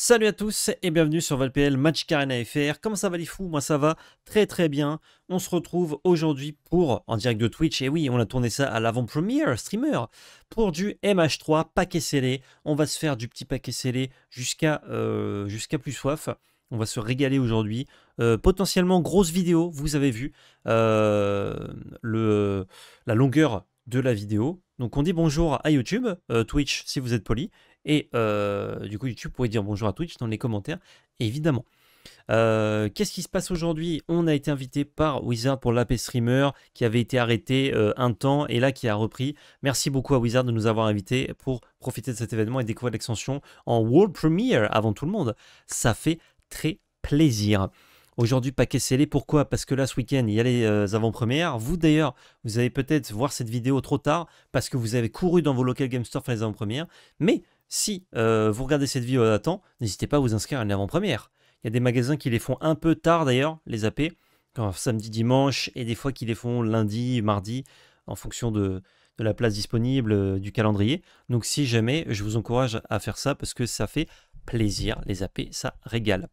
Salut à tous et bienvenue sur ValPL Match Carina FR. Comment ça va les fous Moi ça va très très bien. On se retrouve aujourd'hui pour, en direct de Twitch, et oui, on a tourné ça à l'avant-première streamer, pour du MH3 paquet scellé. On va se faire du petit paquet scellé jusqu'à euh, plus soif. On va se régaler aujourd'hui. Euh, potentiellement grosse vidéo, vous avez vu euh, le, la longueur de la vidéo. Donc on dit bonjour à YouTube, euh, Twitch si vous êtes poli, et euh, du coup YouTube pourrait dire bonjour à Twitch dans les commentaires, évidemment. Euh, qu'est-ce qui se passe aujourd'hui On a été invité par Wizard pour l'AP Streamer qui avait été arrêté un temps et là qui a repris. Merci beaucoup à Wizard de nous avoir invités pour profiter de cet événement et découvrir l'extension en World Premiere avant tout le monde. Ça fait très plaisir. Aujourd'hui, paquet scellé. Pourquoi Parce que là, ce week-end, il y a les euh, avant-premières. Vous, d'ailleurs, vous allez peut-être voir cette vidéo trop tard parce que vous avez couru dans vos local Game Store faire les avant-premières. Mais si euh, vous regardez cette vidéo à temps, n'hésitez pas à vous inscrire à une avant-première. Il y a des magasins qui les font un peu tard, d'ailleurs, les AP, quand, samedi, dimanche, et des fois qui les font lundi, mardi, en fonction de, la place disponible, euh, du calendrier. Donc, si jamais, je vous encourage à faire ça parce que ça fait plaisir. Les AP, ça régale.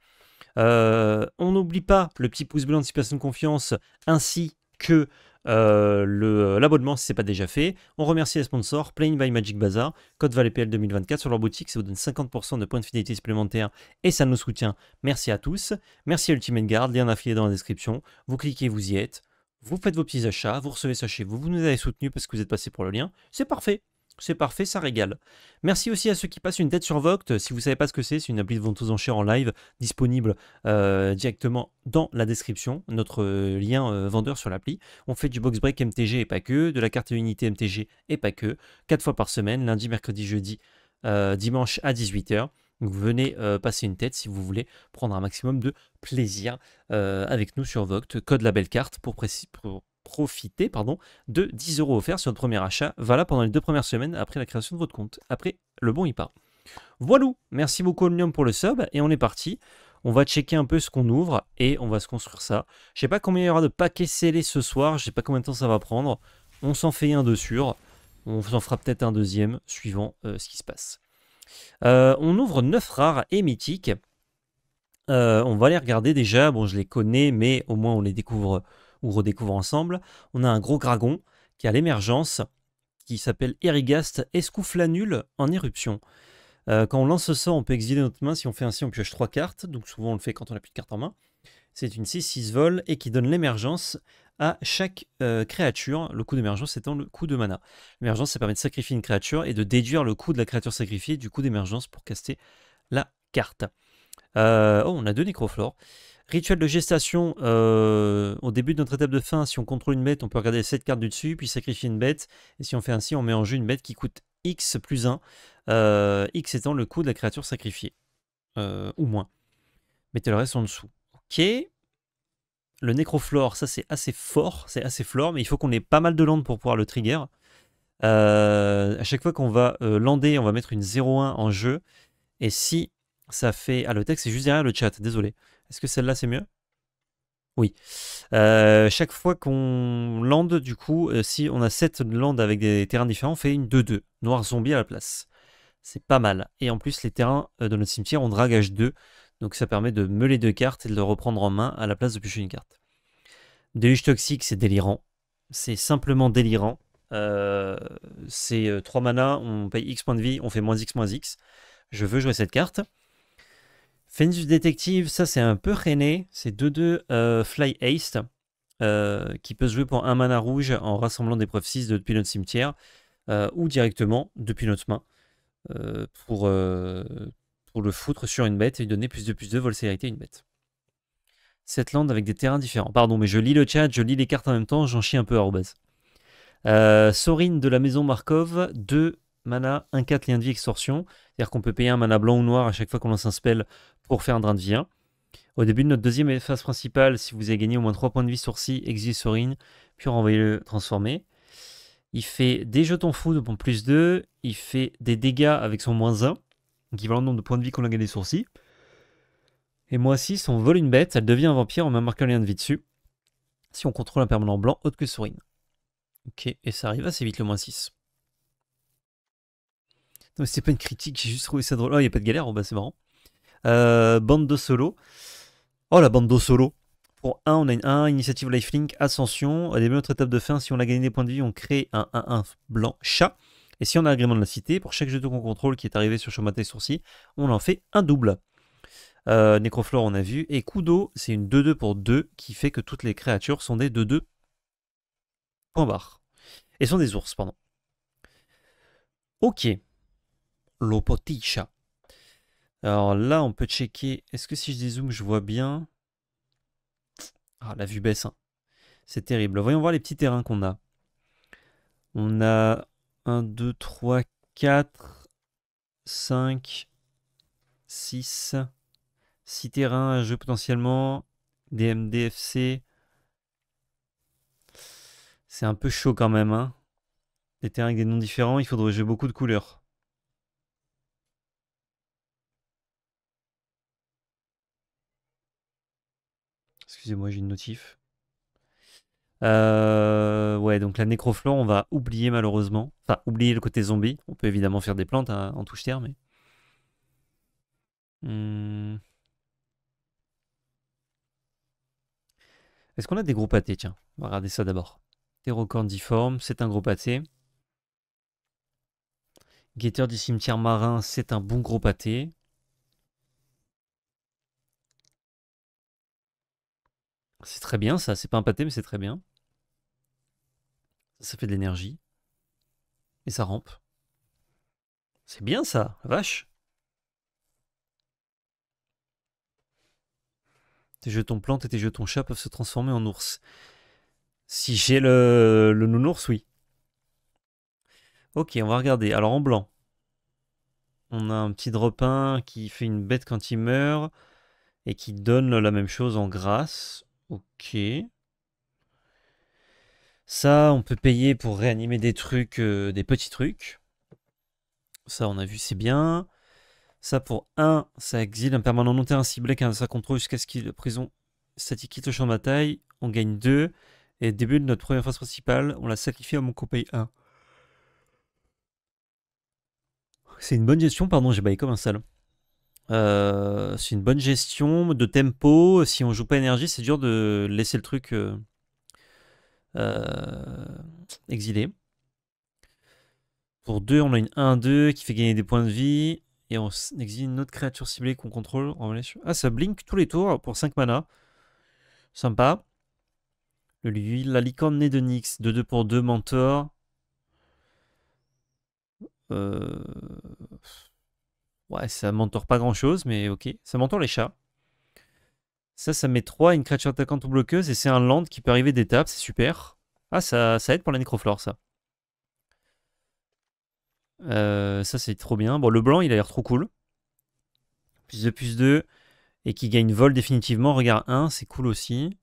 Euh, on n'oublie pas le petit pouce bleu situation de confiance ainsi que euh, euh, l'abonnement si ce n'est pas déjà fait. On remercie les sponsors Plain by Magic Bazaar, code PL 2024 sur leur boutique, ça vous donne 50% de points de fidélité supplémentaires et ça nous soutient. Merci à tous. Merci à Ultimate Guard, lien affilié dans la description. Vous cliquez, vous y êtes. Vous faites vos petits achats, vous recevez ça chez vous, vous nous avez soutenu parce que vous êtes passé pour le lien. C'est parfait. C'est parfait, ça régale. Merci aussi à ceux qui passent une tête sur Voct. Si vous ne savez pas ce que c'est, c'est une appli de vente aux enchères en live disponible euh, directement dans la description, notre euh, lien euh, vendeur sur l'appli. On fait du box break MTG et pas que, de la carte unité MTG et pas que, quatre fois par semaine, lundi, mercredi, jeudi, dimanche à 18h. vous venez passer une tête si vous voulez prendre un maximum de plaisir avec nous sur Voct. Code la belle carte pour, préciser profiter pardon, de 10 euros offerts sur votre premier achat, valable pendant les deux premières semaines après la création de votre compte. Après, le bon y part. Voilà, merci beaucoup Omnium pour le sub et on est parti. On va checker un peu ce qu'on ouvre et on va se construire ça. Je sais pas combien il y aura de paquets scellés ce soir, je sais pas combien de temps ça va prendre. On s'en fait un de sûr. On en fera peut-être un deuxième suivant euh, ce qui se passe. Euh, on ouvre 9 rares et mythiques. Euh, on va les regarder déjà. Bon, je les connais, mais au moins on les découvre ou redécouvre ensemble, on a un gros dragon qui a l'émergence, qui s'appelle Erigast Escouflanule en éruption. Euh, quand on lance ça, on peut exiler notre main. Si on fait ainsi, on pioche trois cartes. Donc souvent, on le fait quand on n'a plus de cartes en main. C'est une 6-6 vol et qui donne l'émergence à chaque euh, créature, le coût d'émergence étant le coût de mana. L'émergence, ça permet de sacrifier une créature et de déduire le coût de la créature sacrifiée du coût d'émergence pour caster la carte. Euh, oh, on a deux nécroflores. Rituel de gestation, euh, au début de notre étape de fin, si on contrôle une bête, on peut regarder cette carte du dessus, puis sacrifier une bête. Et si on fait ainsi, on met en jeu une bête qui coûte X plus 1, euh, X étant le coût de la créature sacrifiée, euh, ou moins. Mettez le reste en dessous. Ok. Le nécroflore, ça c'est assez fort, c'est assez flore, mais il faut qu'on ait pas mal de landes pour pouvoir le trigger. à chaque fois qu'on va lander, on va mettre une 0-1 en jeu. Et si ça fait... Ah, le texte est juste derrière le chat, désolé. Est-ce que celle-là, c'est mieux oui. Euh, chaque fois qu'on lande, du coup, euh, si on a 7 landes avec des terrains différents, on fait une 2-2. Noir zombie à la place. C'est pas mal. Et en plus, les terrains euh, de notre cimetière on dragage 2. Donc ça permet de meuler deux cartes et de le reprendre en main à la place de piocher une carte. Déluge toxique, c'est délirant. C'est simplement délirant. c'est 3 mana, on paye X points de vie, on fait moins X moins X. Je veux jouer cette carte. Fenus Detective, ça c'est un peu rené, c'est 2-2 euh, Fly Haste, euh, qui peut se jouer pour un mana rouge en rassemblant des preuves 6 depuis notre cimetière, euh, ou directement depuis notre main, pour, pour le foutre sur une bête et lui donner plus de plus de vol une bête. Cette lande avec des terrains différents. Pardon, mais je lis le chat, je lis les cartes en même temps, j'en chie un peu à Sorin de la maison Markov, 2 mana, un 4 lien de vie extorsion. C'est-à-dire qu'on peut payer un mana blanc ou noir à chaque fois qu'on lance un spell pour faire un drain de vie Au début de notre deuxième phase principale, si vous avez gagné au moins 3 points de vie sourcil, exil puis renvoyez-le transformer. Il fait des jetons de pour plus 2, il fait des dégâts avec son moins 1, équivalent au nombre de points de vie qu'on a gagné sur Et moins 6, on vole une bête, elle devient un vampire, on m'a marqué un lien de vie dessus. Si on contrôle un permanent blanc, autre que Sorine. Ok, et ça arrive assez vite le moins 6 c'est pas une critique, j'ai juste trouvé ça drôle. Oh, il n'y a pas de galère, c'est marrant. Euh, bande de solo. Oh, la bande de solo. Pour 1, on a une 1, initiative lifelink, ascension. À des autres étapes de fin, si on a gagné des points de vie, on crée un 1-1 blanc chat. Et si on a agrément de la cité, pour chaque jeton qu'on contrôle qui est arrivé sur chemin et Sourcil, on en fait un double. Euh, Nécroflore, on a vu. Et coup d'eau, c'est une 2-2 pour 2 qui fait que toutes les créatures sont des 2-2. Point barre. Et sont des ours, pardon. Ok. Lopoticha. Alors là, on peut checker. Est-ce que si je dézoome, je vois bien Ah, la vue baisse. Hein. C'est terrible. Voyons voir les petits terrains qu'on a. On a 1, 2, 3, 4, 5, 6. 6 terrains à jeu potentiellement. DMDFC. C'est un peu chaud quand même. Hein. Des terrains avec des noms différents, il faudrait jouer beaucoup de couleurs. Excusez-moi, j'ai une notif. Euh, ouais, donc la nécroflore, on va oublier malheureusement. Enfin, oublier le côté zombie. On peut évidemment faire des plantes hein, en touche-terre, mais. Hmm. Est-ce qu'on a des groupes pâtés Tiens, on va regarder ça d'abord. Terrocordiforme, c'est un gros pâté. Guetteur du cimetière marin, c'est un bon gros pâté. C'est très bien ça, c'est pas un pâté mais c'est très bien. Ça fait de l'énergie. Et ça rampe. C'est bien ça, vache. Tes jetons plantes et tes jetons chats peuvent se transformer en ours. Si j'ai le, le nounours, oui. Ok, on va regarder. Alors en blanc, on a un petit dropin qui fait une bête quand il meurt et qui donne la même chose en grâce. Ok. Ça, on peut payer pour réanimer des trucs, euh, des petits trucs. Ça, on a vu, c'est bien. Ça, pour 1, ça exile un permanent non un ciblé qu'un sac contrôle jusqu'à ce qu'il prison statique quitte le champ de bataille. On gagne 2. Et début de notre première phase principale, on la sacrifié à mon copain 1. C'est une bonne gestion, pardon, j'ai baillé comme un sale. Euh, c'est une bonne gestion de tempo. Si on joue pas énergie, c'est dur de laisser le truc euh, euh, exilé. Pour 2, on a une 1-2 qui fait gagner des points de vie. Et on exile une autre créature ciblée qu'on contrôle. Ah, ça blink tous les tours pour 5 mana. Sympa. Le, la licorne née de Nyx. 2-2 pour 2 mentor. Euh... Ouais, ça m'entoure pas grand chose, mais ok. Ça m'entoure les chats. Ça, ça met 3 une créature attaquante ou bloqueuse, et c'est un land qui peut arriver d'étape, c'est super. Ah, ça, ça aide pour la nécroflore, ça. Euh, ça, c'est trop bien. Bon, le blanc, il a l'air trop cool. Plus 2, plus 2. Et qui gagne vol définitivement. Regarde 1, c'est cool aussi.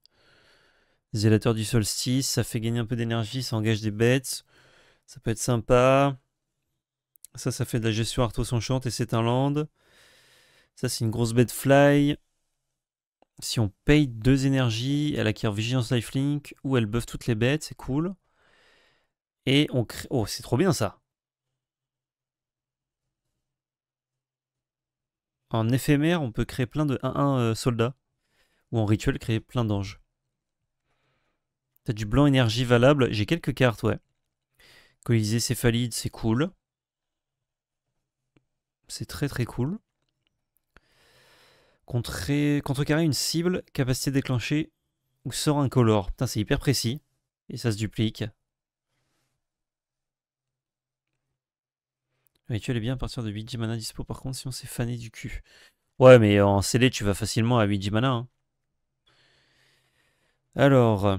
Zélateur du solstice, ça fait gagner un peu d'énergie, ça engage des bêtes. Ça peut être sympa. Ça, ça fait de la gestion Arthos Enchante et c'est un land. Ça, c'est une grosse bête fly. Si on paye deux énergies, elle acquiert Vigilance Lifelink ou elle buff toutes les bêtes, c'est cool. Et on crée. Oh, c'est trop bien ça! En éphémère, on peut créer plein de 1-1 euh, soldats. Ou en rituel, créer plein d'anges. T'as du blanc énergie valable. J'ai quelques cartes, ouais. Colisée céphalide, c'est cool. C'est très très cool. Contre contrecarrer une cible, capacité déclenchée ou sort incolore. Putain, c'est hyper précis. Et ça se duplique. Mais tu bien à partir de 8 mana dispo par contre si on s'est fané du cul. Ouais mais en scellé tu vas facilement à 8 mana. Hein. Alors... Euh,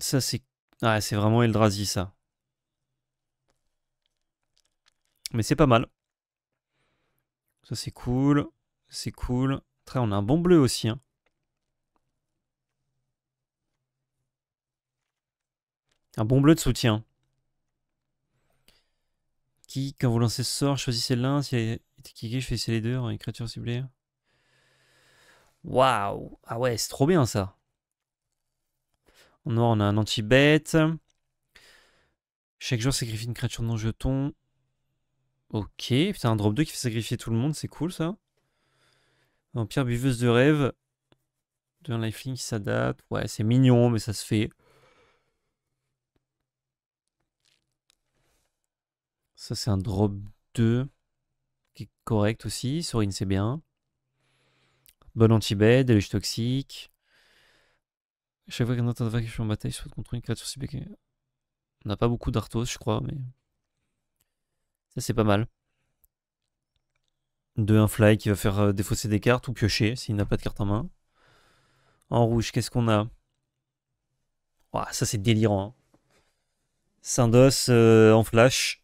ça c'est... Ah c'est vraiment Eldrazi ça. Mais c'est pas mal. Ça, c'est cool. C'est cool. Très, on a un bon bleu aussi. Hein. Un bon bleu de soutien. Qui, quand vous lancez ce sort, choisissez l'un. Si elle je fais choisissez les deux hein, Une créature ciblée. Waouh Ah ouais, c'est trop bien ça. En noir, on a un anti-bête. Chaque jour sacrifie une créature non jeton. Ok, putain, un drop 2 qui fait sacrifier tout le monde, c'est cool ça. Vampire buveuse de rêve. De un lifelink qui s'adapte. Ouais, c'est mignon, mais ça se fait. Ça, c'est un drop 2 qui est correct aussi. Sorine, c'est bien. Bonne anti-bed, déluge toxique. Chaque fois qu'un autre en bataille, se contre une créature On n'a pas beaucoup d'arthos, je crois, mais. Ça, c'est pas mal. De un fly qui va faire euh, défausser des cartes ou piocher s'il n'a pas de carte en main. En rouge, qu'est-ce qu'on a Ouah, Ça, c'est délirant. Hein. Sandos euh, en flash.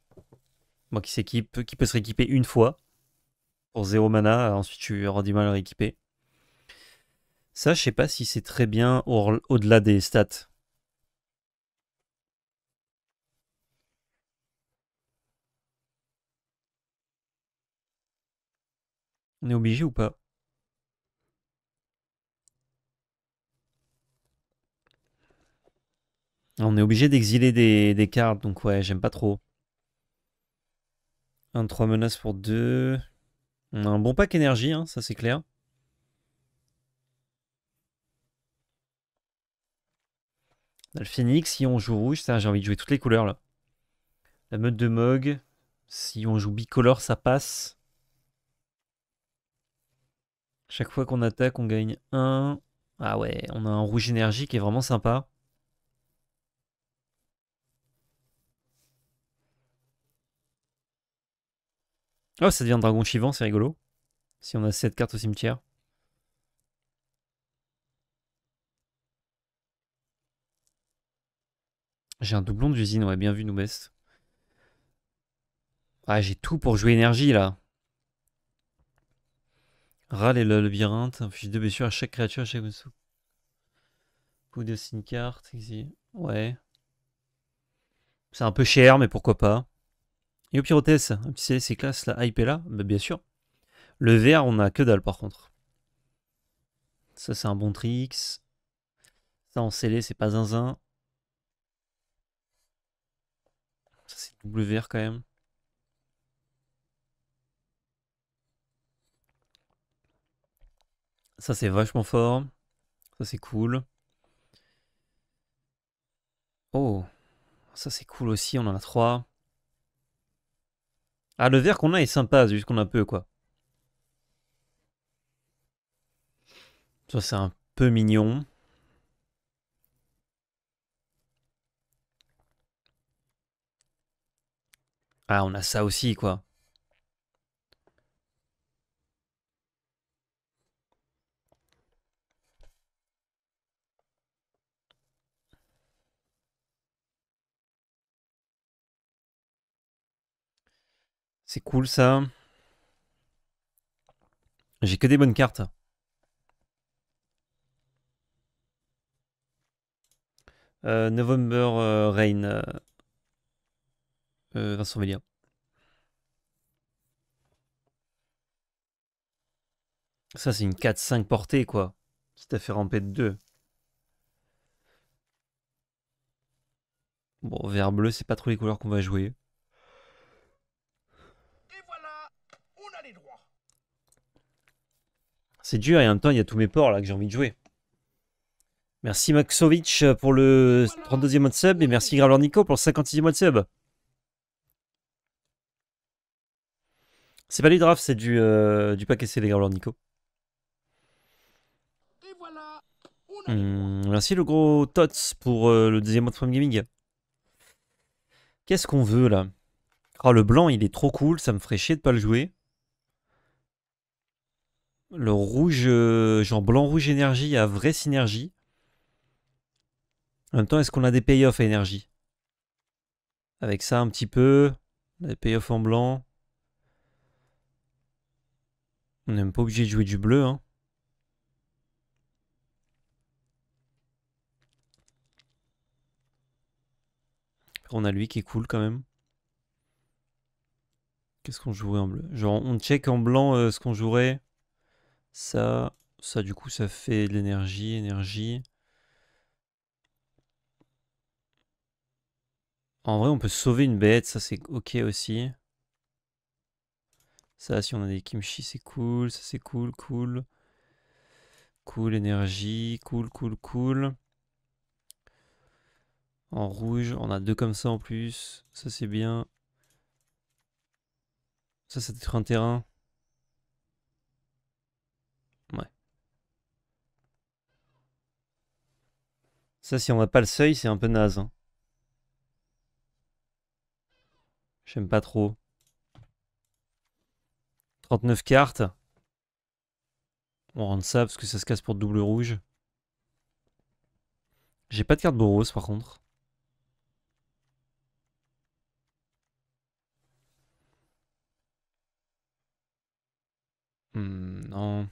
moi qui s'équipe, qui peut se rééquiper une fois. Pour zéro mana, ensuite tu auras du mal à rééquiper. Ça, je sais pas si c'est très bien au-delà des stats. On est obligé ou pas On est obligé d'exiler des, cartes, donc ouais, j'aime pas trop. 1, 3 menaces pour 2. On a un bon pack énergie, hein, ça c'est clair. le phoenix, si on joue rouge, ça j'ai envie de jouer toutes les couleurs là. La meute de Mog, si on joue bicolore, ça passe. Chaque fois qu'on attaque, on gagne 1. Ah ouais, on a un rouge énergie qui est vraiment sympa. Oh, ça devient dragon chivant, c'est rigolo. Si on a cette carte au cimetière. J'ai un doublon d'usine, ouais, bien vu, nous, best. Ah, j'ai tout pour jouer énergie, là. Râle et le labyrinthe inflige de blessures à chaque créature, à chaque dessous. de carte, Ouais. C'est un peu cher, mais pourquoi pas. Et au pire, un petit c'est classe, la hype est là, bah, bien sûr. Le vert, on a que dalle par contre. Ça, c'est un bon trix. Ça, en scellé, c'est pas zinzin. Ça, c'est double vert quand même. Ça, c'est vachement fort. Ça, c'est cool. Oh, ça, c'est cool aussi. On en a trois. Ah, le vert qu'on a est sympa, juste qu'on a peu, quoi. Ça, c'est un peu mignon. Ah, on a ça aussi, quoi. C'est cool ça. J'ai que des bonnes cartes. Euh, November euh, Rain. Euh, Vincent Velia. Ça, c'est une 4-5 portée, quoi. Qui t'a fait ramper de 2. Bon, vert bleu, c'est pas trop les couleurs qu'on va jouer. C'est dur et en même temps, il y a tous mes ports là que j'ai envie de jouer. Merci Maxovic euh, pour le 32e mode sub et merci Graveur Nico pour le 56e mode sub. C'est pas du draft, c'est du, euh, du paquet les Graveur Nico. Hmm, merci le gros Tots pour euh, le deuxième mode Prime Gaming. Qu'est-ce qu'on veut là Oh, le blanc, il est trop cool, ça me ferait chier de pas le jouer. Le rouge, euh, genre blanc rouge énergie a vraie synergie. En même temps, est-ce qu'on a des payoffs à énergie Avec ça un petit peu, des payoffs en blanc. On n'est même pas obligé de jouer du bleu. Hein. On a lui qui est cool quand même. Qu'est-ce qu'on jouerait en bleu Genre on check en blanc euh, ce qu'on jouerait. Ça, ça du coup, ça fait de l'énergie, énergie. En vrai, on peut sauver une bête, ça c'est ok aussi. Ça, si on a des kimchi, c'est cool, ça c'est cool, cool. Cool, énergie, cool, cool, cool. En rouge, on a deux comme ça en plus, ça c'est bien. Ça, c'est peut-être un terrain. Ça, si on n'a pas le seuil, c'est un peu naze. Hein. J'aime pas trop. 39 cartes. On rentre ça parce que ça se casse pour double rouge. J'ai pas de carte Boros par contre. Hmm, non.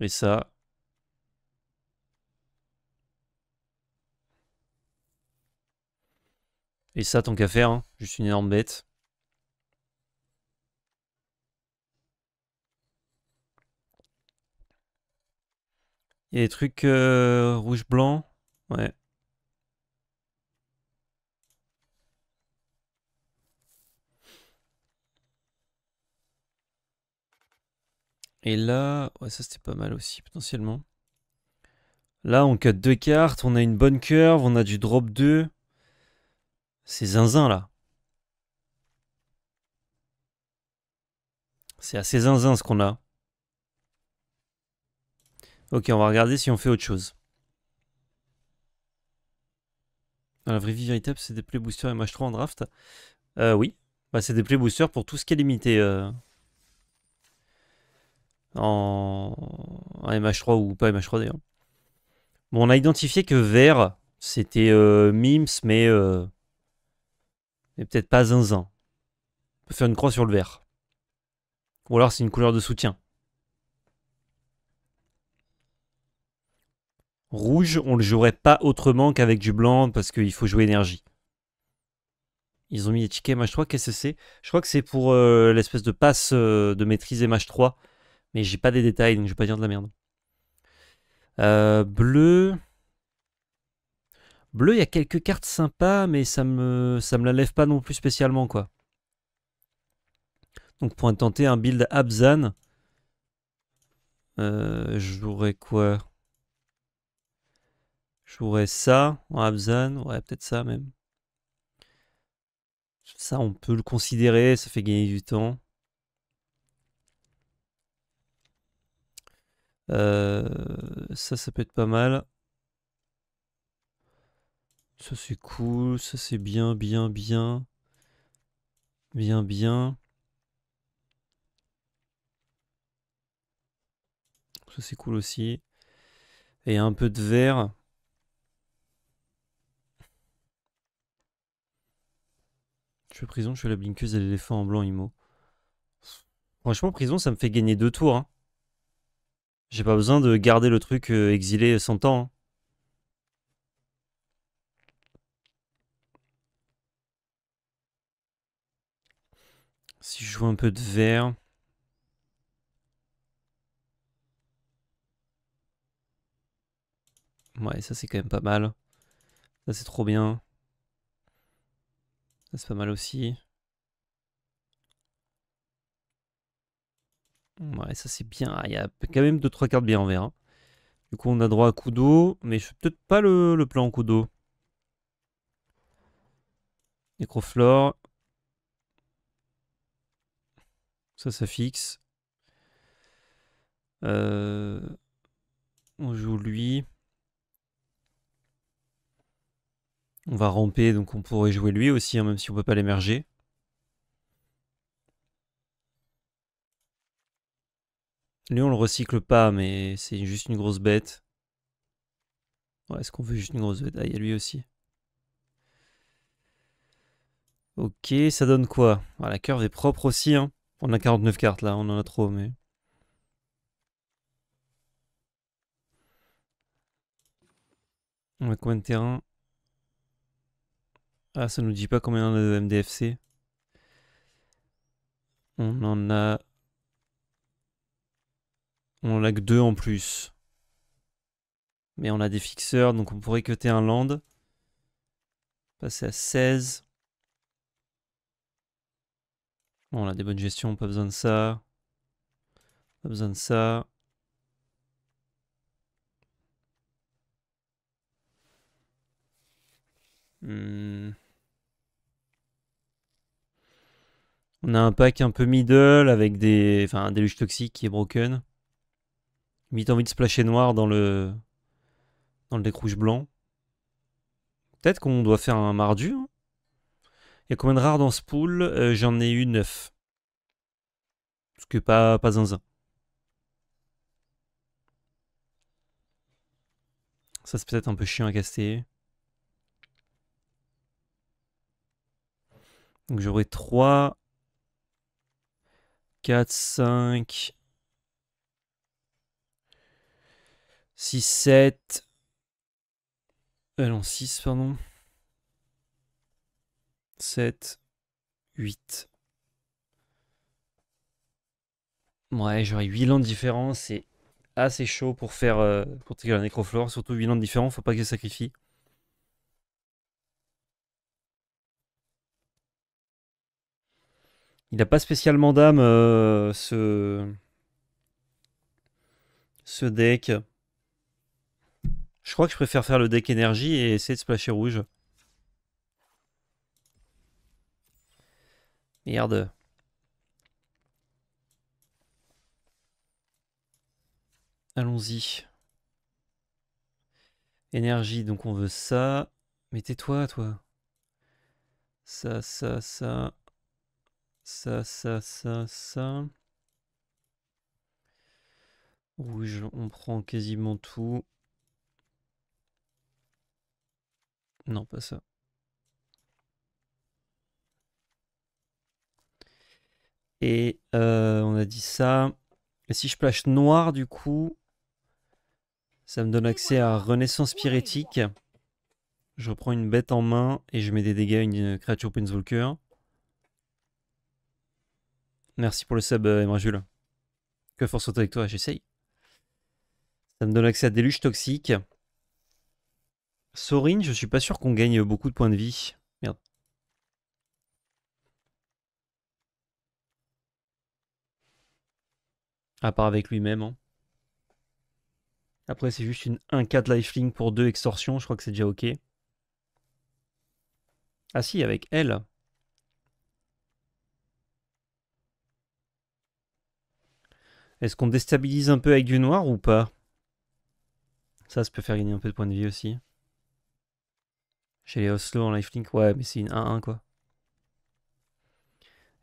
Et ça. Et ça, tant qu'à faire, hein, juste une énorme bête. Il y a des trucs euh, rouge-blanc. Ouais. Et là, ouais, ça c'était pas mal aussi potentiellement. Là, on cut deux cartes, on a une bonne curve, on a du drop 2. C'est zinzin, là. C'est assez zinzin ce qu'on a. Ok, on va regarder si on fait autre chose. la vraie vie véritable, c'est des play boosters MH3 en draft. Euh, oui, bah, c'est des play boosters pour tout ce qui est limité euh, en... MH3 ou pas MH3 d'ailleurs. Bon, on a identifié que vert, c'était euh, Mims, mais euh, mais peut-être pas zinzin. On peut faire une croix sur le vert. Ou alors c'est une couleur de soutien. Rouge, on le jouerait pas autrement qu'avec du blanc parce qu'il faut jouer énergie. Ils ont mis des tickets MH3, qu'est-ce que c'est Je crois que c'est pour euh, l'espèce de passe euh, de maîtrise MH3, mais j'ai pas des détails donc je vais pas dire de la merde. Euh, bleu, Bleu, il y a quelques cartes sympas, mais ça me, ça me la lève pas non plus spécialement, quoi. Donc pour tenter un build Abzan, euh, je quoi Je ça en Abzan, ouais, peut-être ça même. Ça, on peut le considérer, ça fait gagner du temps. Euh, ça, ça peut être pas mal. Ça c'est cool, ça c'est bien, bien, bien. Bien, bien. Ça c'est cool aussi. Et un peu de vert. Je suis prison, je fais la blinkuse et l'éléphant en blanc IMO. Franchement, prison, ça me fait gagner deux tours. Hein. J'ai pas besoin de garder le truc euh, exilé 100 ans. Hein. Si je joue un peu de vert. Ouais, ça c'est quand même pas mal. Ça c'est trop bien. Ça c'est pas mal aussi. Ouais, ça c'est bien. Ah, il y a quand même 2-3 cartes bien en vert. Hein. Du coup, on a droit à coup d'eau, mais je fais peut-être pas le, plan coup d'eau. Ça, ça fixe. Euh, on joue lui. On va ramper, donc on pourrait jouer lui aussi, hein, même si on peut pas l'émerger. Lui, on le recycle pas, mais c'est juste une grosse bête. Ouais, est-ce qu'on veut juste une grosse bête Ah, il y a lui aussi. Ok, ça donne quoi ah, La curve est propre aussi. Hein. On a 49 cartes là, on en a trop, mais. On a combien de terrain Ah, ça nous dit pas combien on a de MDFC. On en a. On en a que deux en plus. Mais on a des fixeurs, donc on pourrait cuter un land. Passer à 16. On a des bonnes gestions, pas besoin de ça. Pas besoin de ça. Hmm. On a un pack un peu middle avec des, enfin, un déluge toxique qui est broken. Vite envie de splasher noir dans le, dans le blanc. Peut-être qu'on doit faire un mardu. Hein. Il y a combien de rares dans ce pool euh, J'en ai eu 9. Parce que pas, pas zinzin. Ça, c'est peut-être un peu chiant à caster. Donc j'aurai 3, 4, 5, 6, 7. Euh, 6, pardon. 7, 8. Ouais, j'aurais 8 de différents, c'est assez chaud pour faire euh, pour tirer la nécroflore, surtout 8 landes différents, faut pas que je sacrifie. Il a pas spécialement euh, d'âme ce... ce deck. Je crois que je préfère faire le deck énergie et essayer de splasher rouge. Merde. Allons-y. Énergie, donc on veut ça. Mais tais-toi, toi. Ça, ça, ça. Ça, ça, ça, ça. Rouge, on prend quasiment tout. Non, pas ça. Et euh, on a dit ça. Et si je plâche noir, du coup, ça me donne accès à Renaissance Pyrétique. Je reprends une bête en main et je mets des dégâts à une euh, créature Painswalker. Merci pour le sub, euh, Emrajul. Que force soit avec toi, j'essaye. Ça me donne accès à Déluge Toxique. Sorin, je suis pas sûr qu'on gagne beaucoup de points de vie. À part avec lui-même. Hein. Après, c'est juste une 1 4 lifelink pour 2 extorsions, je crois que c'est déjà ok. Ah si, avec elle. Est-ce qu'on déstabilise un peu avec du noir ou pas Ça, ça peut faire gagner un peu de points de vie aussi. Chez les Oslo en lifelink, ouais, mais c'est une 1-1 quoi.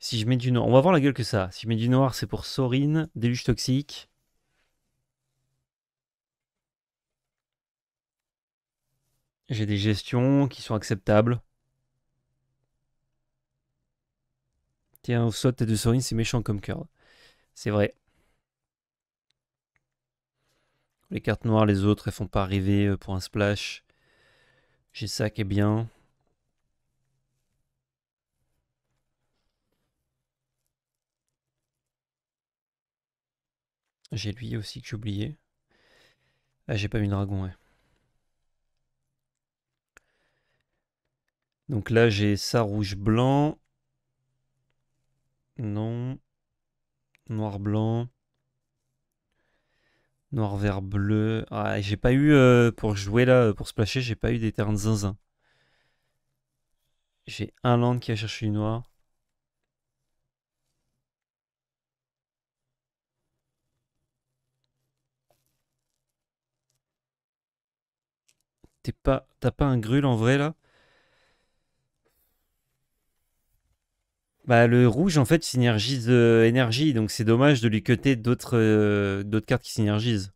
Si je mets du noir, on va voir la gueule que ça. Si je mets du noir, c'est pour Sorine, déluge toxique. J'ai des gestions qui sont acceptables. Tiens, au saut, tête de Sorine, c'est méchant comme cœur. C'est vrai. Les cartes noires, les autres, elles font pas arriver euh, pour un splash. J'ai ça qui est bien. J'ai lui aussi que j'ai oublié. Ah, j'ai pas mis dragon, ouais. Donc là, j'ai ça rouge-blanc. Non. Noir-blanc. Noir-vert-bleu. Ah, j'ai pas eu, euh, pour jouer là, pour splasher, j'ai pas eu des ternes zinzin. J'ai un land qui a cherché du noir. pas, t'as pas un grul en vrai là Bah, le rouge, en fait, synergise euh, énergie, donc c'est dommage de lui cuter d'autres euh, d'autres cartes qui synergisent.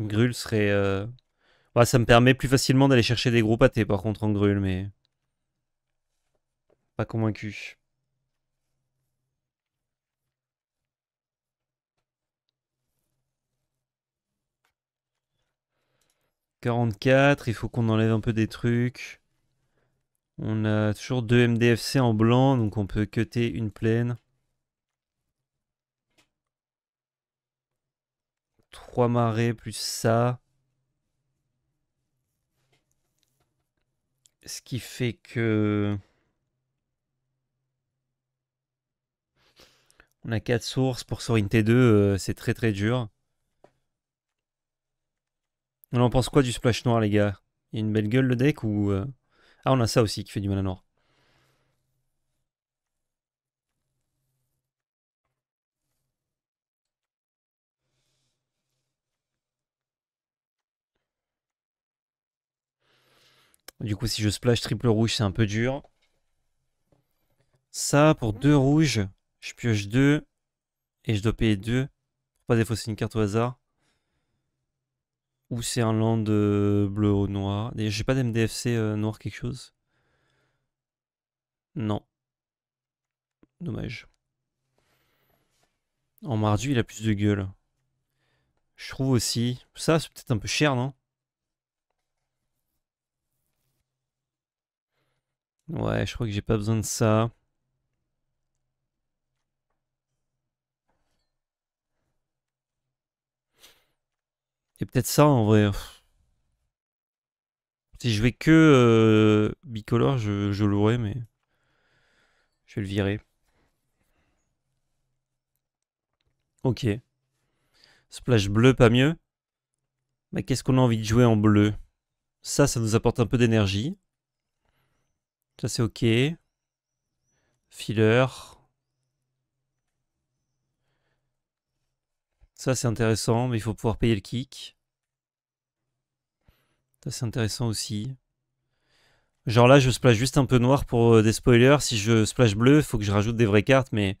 Grul serait... Euh, bah, ça me permet plus facilement d'aller chercher des gros pâtés, par contre, en Grul, mais... Pas convaincu. 44, il faut qu'on enlève un peu des trucs. On a toujours deux MDFC en blanc, donc on peut cutter une plaine. 3 marées plus ça. Ce qui fait que... On a 4 sources pour une T2, euh, c'est très très dur. On en pense quoi du splash noir, les gars Il y a une belle gueule le deck ou. Euh, ah, on a ça aussi qui fait du mal à noir. Du coup, si je splash triple rouge, c'est un peu dur. Ça, pour deux rouges, je pioche deux et je dois payer deux. Pour pas défausser une carte au hasard. Ou c'est un land euh, bleu ou noir. J'ai pas d'MDFC euh, noir quelque chose. Non. Dommage. En mardi, il a plus de gueule. Je trouve aussi. Ça, c'est peut-être un peu cher, non Ouais, je crois que j'ai pas besoin de ça. Et peut-être ça en vrai. Si je vais que euh, bicolore, je, je mais je vais le virer. Ok. Splash bleu, pas mieux. Mais qu'est-ce qu'on a envie de jouer en bleu Ça, ça nous apporte un peu d'énergie. Ça, c'est ok. Filler. Ça, c'est intéressant, mais il faut pouvoir payer le kick. Ça, c'est intéressant aussi. Genre là, je splash juste un peu noir pour euh, des spoilers. Si je splash bleu, il faut que je rajoute des vraies cartes, mais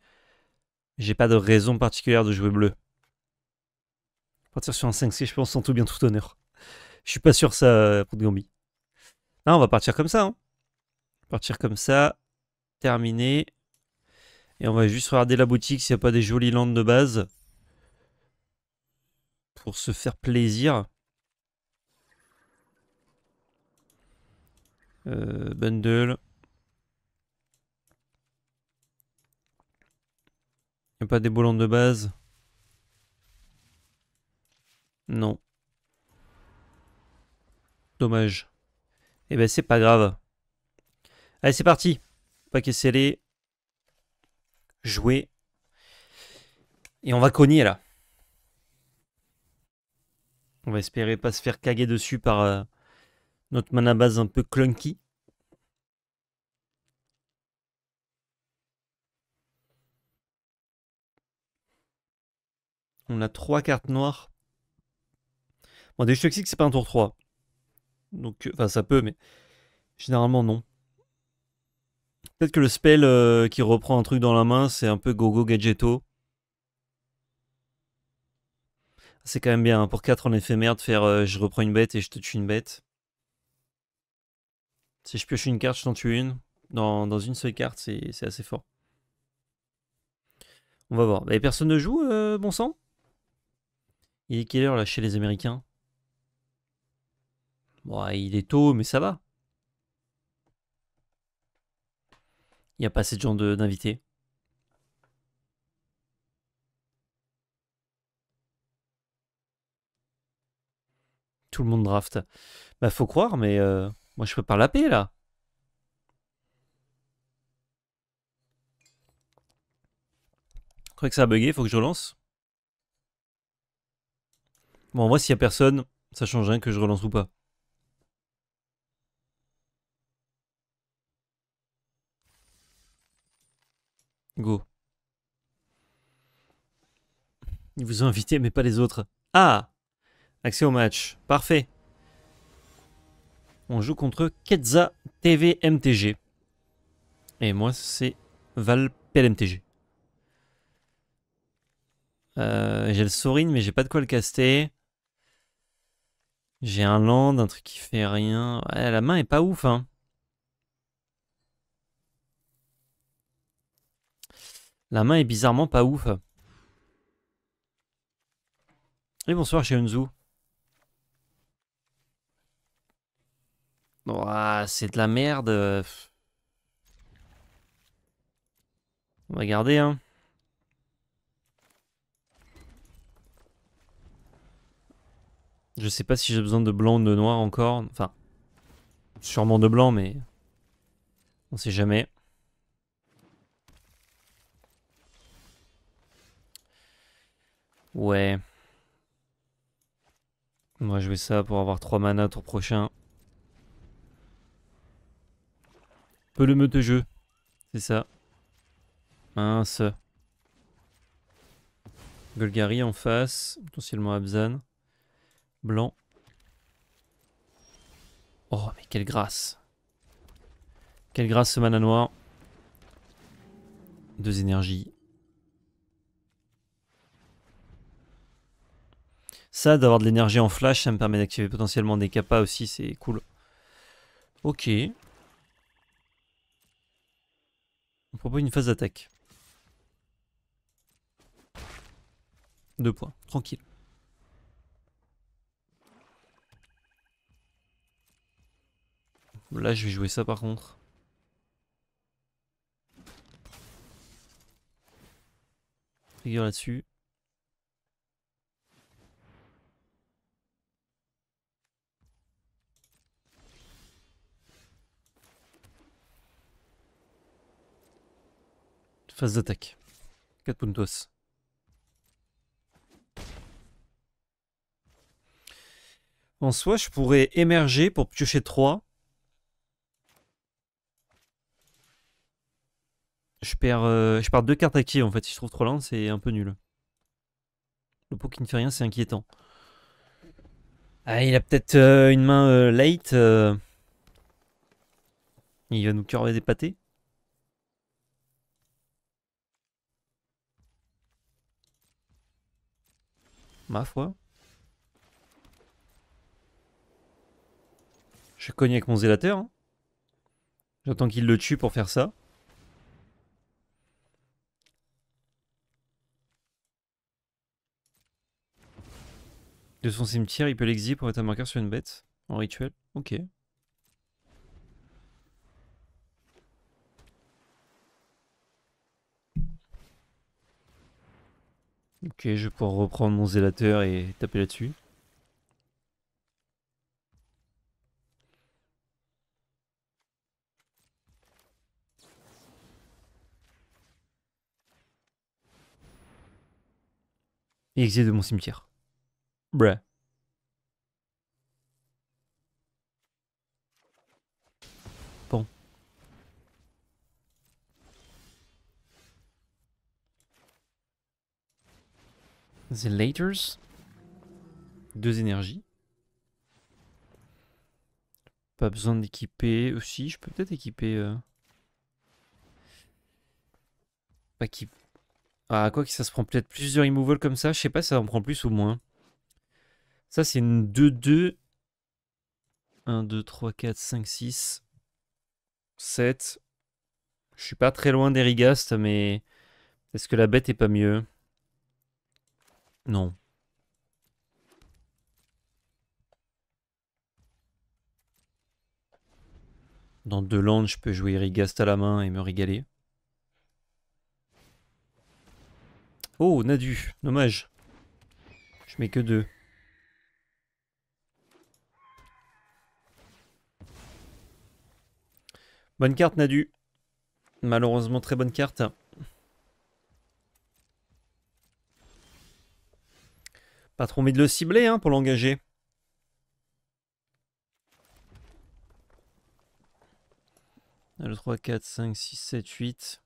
j'ai pas de raison particulière de jouer bleu. Partir sur un 5 c je pense, en tout bien tout honneur. Je suis pas sûr ça euh, pour de Gambi. Non, on va partir comme ça. Hein. Partir comme ça. Terminé. Et on va juste regarder la boutique s'il n'y a pas des jolies landes de base pour se faire plaisir. Euh, bundle. a pas des boulons de base Non. Dommage. Eh ben c'est pas grave. Allez c'est parti. Paquet scellé. Jouer. Et on va cogner là. On va espérer pas se faire caguer dessus par euh, notre mana base un peu clunky. On a trois cartes noires. Bon, des toxiques, c'est pas un tour 3. Donc, euh, enfin, ça peut, mais généralement, non. Peut-être que le spell euh, qui reprend un truc dans la main, c'est un peu gogo gadgeto. C'est quand même bien hein. pour 4 en éphémère de faire euh, je reprends une bête et je te tue une bête. Si je pioche une carte, je t'en tue une. Dans, une seule carte, c'est assez fort. On va voir. Mais bah, personne ne joue, euh, bon sang Il est quelle heure là chez les Américains Bon, il est tôt, mais ça va. Il n'y a pas assez de gens d'invités. le monde draft. Bah faut croire, mais euh, moi je peux pas la paix là. Je crois que ça a bugué, faut que je relance. Bon, moi s'il y a personne, ça change rien que je relance ou pas. Go. Ils vous ont invité, mais pas les autres. Ah Accès au match. Parfait. On joue contre Ketza TV MTG. Et moi, c'est Val Euh, j'ai le Sorin, mais j'ai pas de quoi le caster. J'ai un land, un truc qui fait rien. la main est pas ouf, hein. La main est bizarrement pas ouf. Et bonsoir chez Unzu. Ah, c'est de la merde. On va garder, hein. Je sais pas si j'ai besoin de blanc ou de noir encore. Enfin, sûrement de blanc, mais on sait jamais. Ouais. On va jouer ça pour avoir 3 manas tour prochain. Peu le meute jeu. C'est ça. Mince. Golgari en face. Potentiellement Abzan. Blanc. Oh, mais quelle grâce. Quelle grâce ce mana noir. Deux énergies. Ça, d'avoir de l'énergie en flash, ça me permet d'activer potentiellement des kappas aussi, c'est cool. Ok. On propose une phase d'attaque. Deux points, tranquille. Là, je vais jouer ça par contre. Rigueur là-dessus. Phase d'attaque. 4 puntos. En soit je pourrais émerger pour piocher 3. Je perds, euh, je perds deux cartes actives en fait. Si je trouve trop lent c'est un peu nul. Le pot qui ne fait rien, c'est inquiétant. Ah, il a peut-être euh, une main euh, late. Il va nous curver des pâtés. ma foi. Je cogne avec mon zélateur. Hein. J'attends qu'il le tue pour faire ça. De son cimetière, il peut l'exiler pour mettre un marqueur sur une bête en rituel. Ok, Ok, je vais reprendre mon zélateur et taper là-dessus. Et de mon cimetière. Bruh. The Laters. Deux énergies. Pas besoin d'équiper. Aussi, je peux peut-être équiper... Euh, pas qui... Ah, quoi que ça se prend peut-être plusieurs removals comme ça. Je sais pas si ça en prend plus ou moins. Ça, c'est une 2-2. 1, 2, 3, 4, 5, 6, 7. Je suis pas très loin d'Erigast, mais est-ce que la bête est pas mieux non. Dans deux landes, je peux jouer Rigast à la main et me régaler. Oh, Nadu, dommage. Je mets que deux. Bonne carte, Nadu. Malheureusement, très bonne carte. Pas trop envie de le cibler hein, pour l'engager. Le 3, 4, 5, 6, 7, 8.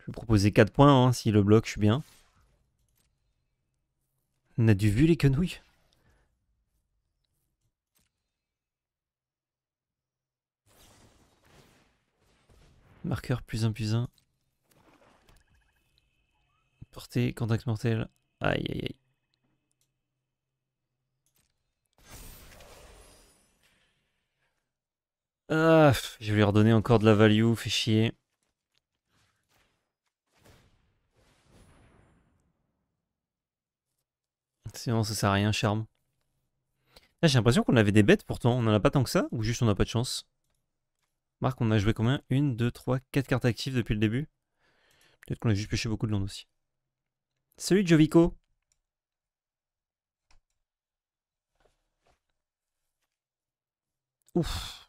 Je vais proposer 4 points hein, si le bloc, je suis bien. On a dû vu les quenouilles Marqueur plus 1 plus 1. Portée, contact mortel. Aïe aïe aïe. Ah, je vais lui redonner encore de la value, fait chier. Sinon, ça sert à rien, charme. Ah, j'ai l'impression qu'on avait des bêtes pourtant, on en a pas tant que ça, ou juste on n'a pas de chance Marc, on a joué combien 1, 2, 3, 4 cartes actives depuis le début Peut-être qu'on a juste pêché beaucoup de landes aussi. Salut Jovico Ouf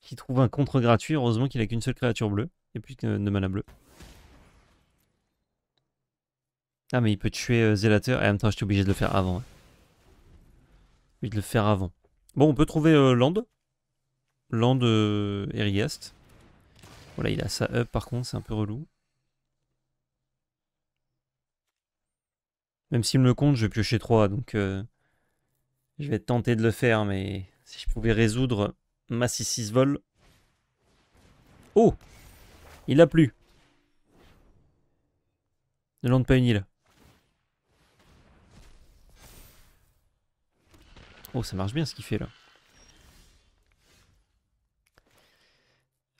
Qui trouve un contre gratuit, heureusement qu'il n'a qu'une seule créature bleue, et puis de mana bleu. Ah mais il peut tuer euh, Zélateur, et en même temps suis obligé de le faire avant. Oui, hein. de le faire avant. Bon, on peut trouver euh, Land de Eriast. Voilà, il a sa up par contre, c'est un peu relou. Même s'il me le compte, je vais piocher 3, donc euh, je vais tenter de le faire, mais si je pouvais résoudre ma 6-6 vol. Oh Il a plu Ne lande pas une île. Oh, ça marche bien ce qu'il fait là.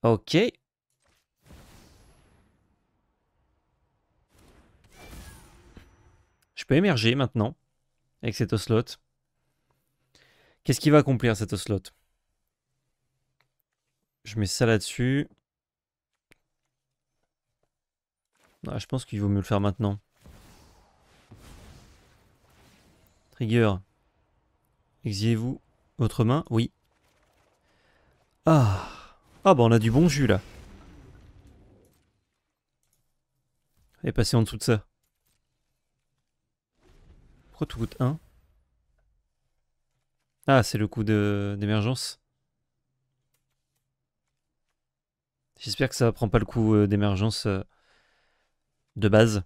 Ok. Je peux émerger maintenant avec cet oslot. Qu'est-ce qu'il va accomplir cet oslot Je mets ça là-dessus. Ah, je pense qu'il vaut mieux le faire maintenant. Trigger. exigez vous Votre main Oui. Ah ah bah on a du bon jus là. Et passer en dessous de ça. Pourquoi tout 1 Ah c'est le coup d'émergence. J'espère que ça prend pas le coup euh, d'émergence euh, de base.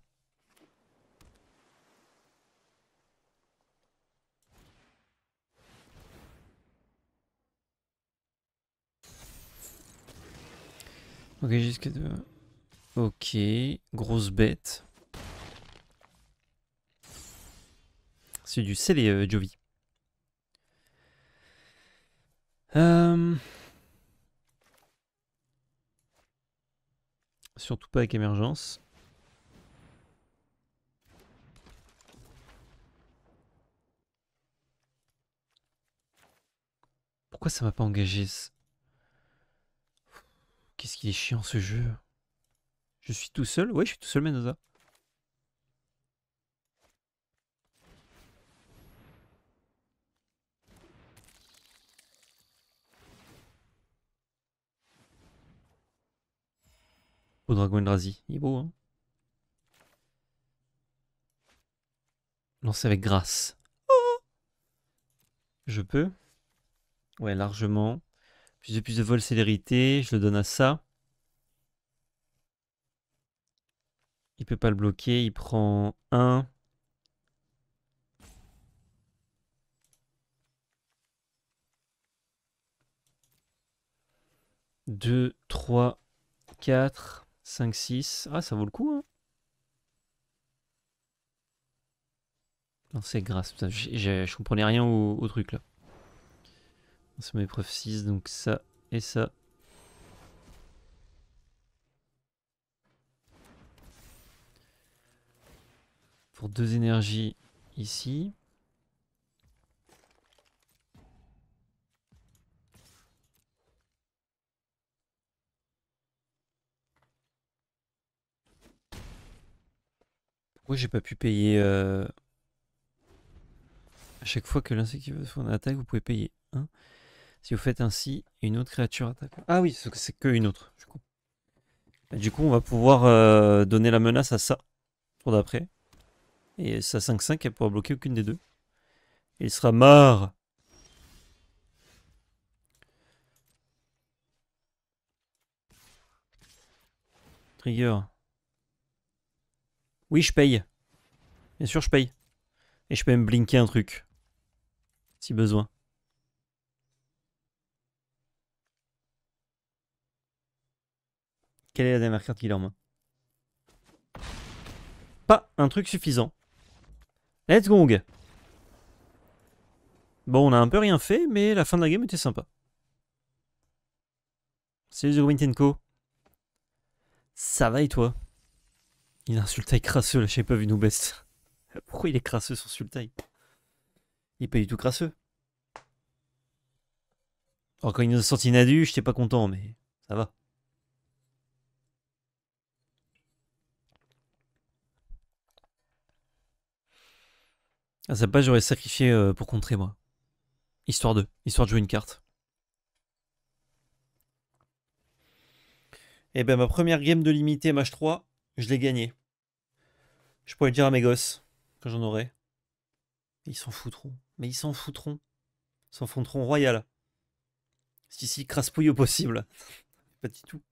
Ok, jusqu'à deux. Ok, grosse bête. C'est du scellé, euh, Jovi. Euh, surtout pas avec émergence. Pourquoi ça m'a pas engagé Qu'est-ce qu'il est chiant ce jeu. Je suis tout seul Ouais, je suis tout seul, Mendoza. Au Dragon Razi, il est beau, hein Lancer avec grâce. Oh. Je peux Ouais, largement. Plus de plus de vol, célérité. Je le donne à ça. Il peut pas le bloquer. Il prend 1. 2 3, 4, 5, 6. Ah, ça vaut le coup, hein Non, c'est grâce. je, je, comprenais rien au, au truc, là. C'est mes épreuve 6, donc ça et ça. Pour deux énergies ici. Pourquoi j'ai pas pu payer euh, à chaque fois que l'insecte veut son attaque, vous pouvez payer 1. Si vous faites ainsi, une autre créature attaque. Ah oui, c'est que une autre. Du coup. Bah, du coup, on va pouvoir euh, donner la menace à ça, pour d'après. Et sa 5-5, elle pourra bloquer aucune des deux. il sera marre Trigger. Oui, je paye. Bien sûr, je paye. Et je peux même blinker un truc. Si besoin. Quelle est la dernière carte qu'il a en main Pas un truc suffisant. Let's go! Bon, on a un peu rien fait, mais la fin de la game était sympa. Salut The Wintenko. Ça va et toi Il a un Sultai crasseux, la pas vu nous baisse. Pourquoi il est crasseux sur Sultai Il est pas du tout crasseux. Alors quand il nous a sorti Nadu, j'étais pas content, mais ça va. À ah, sa base, j'aurais sacrifié euh, pour contrer moi. Histoire de, histoire de jouer une carte. Et eh ben ma première game de limité match 3 je l'ai gagnée. Je pourrais le dire à mes gosses quand j'en aurai. Ils s'en foutront. Mais ils s'en foutront. Ils s'en foutront royal. Si ici crasse-pouille au possible. Pas du tout.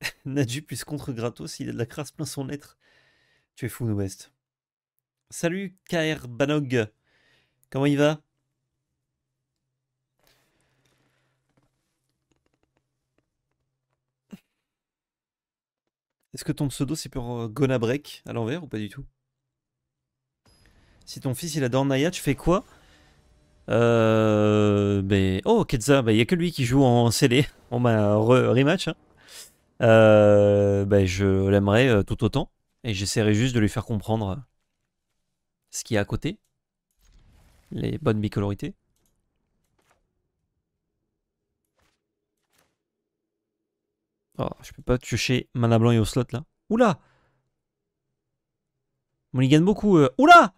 Nadju plus contre gratos, il a de la crasse plein son être. Tu es fou, west Salut, KR Banog. Comment il va Est-ce que ton pseudo c'est pour euh, Gona Break à l'envers ou pas du tout Si ton fils il adore Naya, tu fais quoi Euh. Ben, oh, Ketza, il ben, n'y a que lui qui joue en CD, On ma rematch. Hein. Euh, ben, je l'aimerais euh, tout autant. Et j'essaierai juste de lui faire comprendre ce qu'il y a à côté. Les bonnes bicolorités. Oh, je peux pas toucher mana blanc et au slot là. Oula On y gagne beaucoup. Euh, oula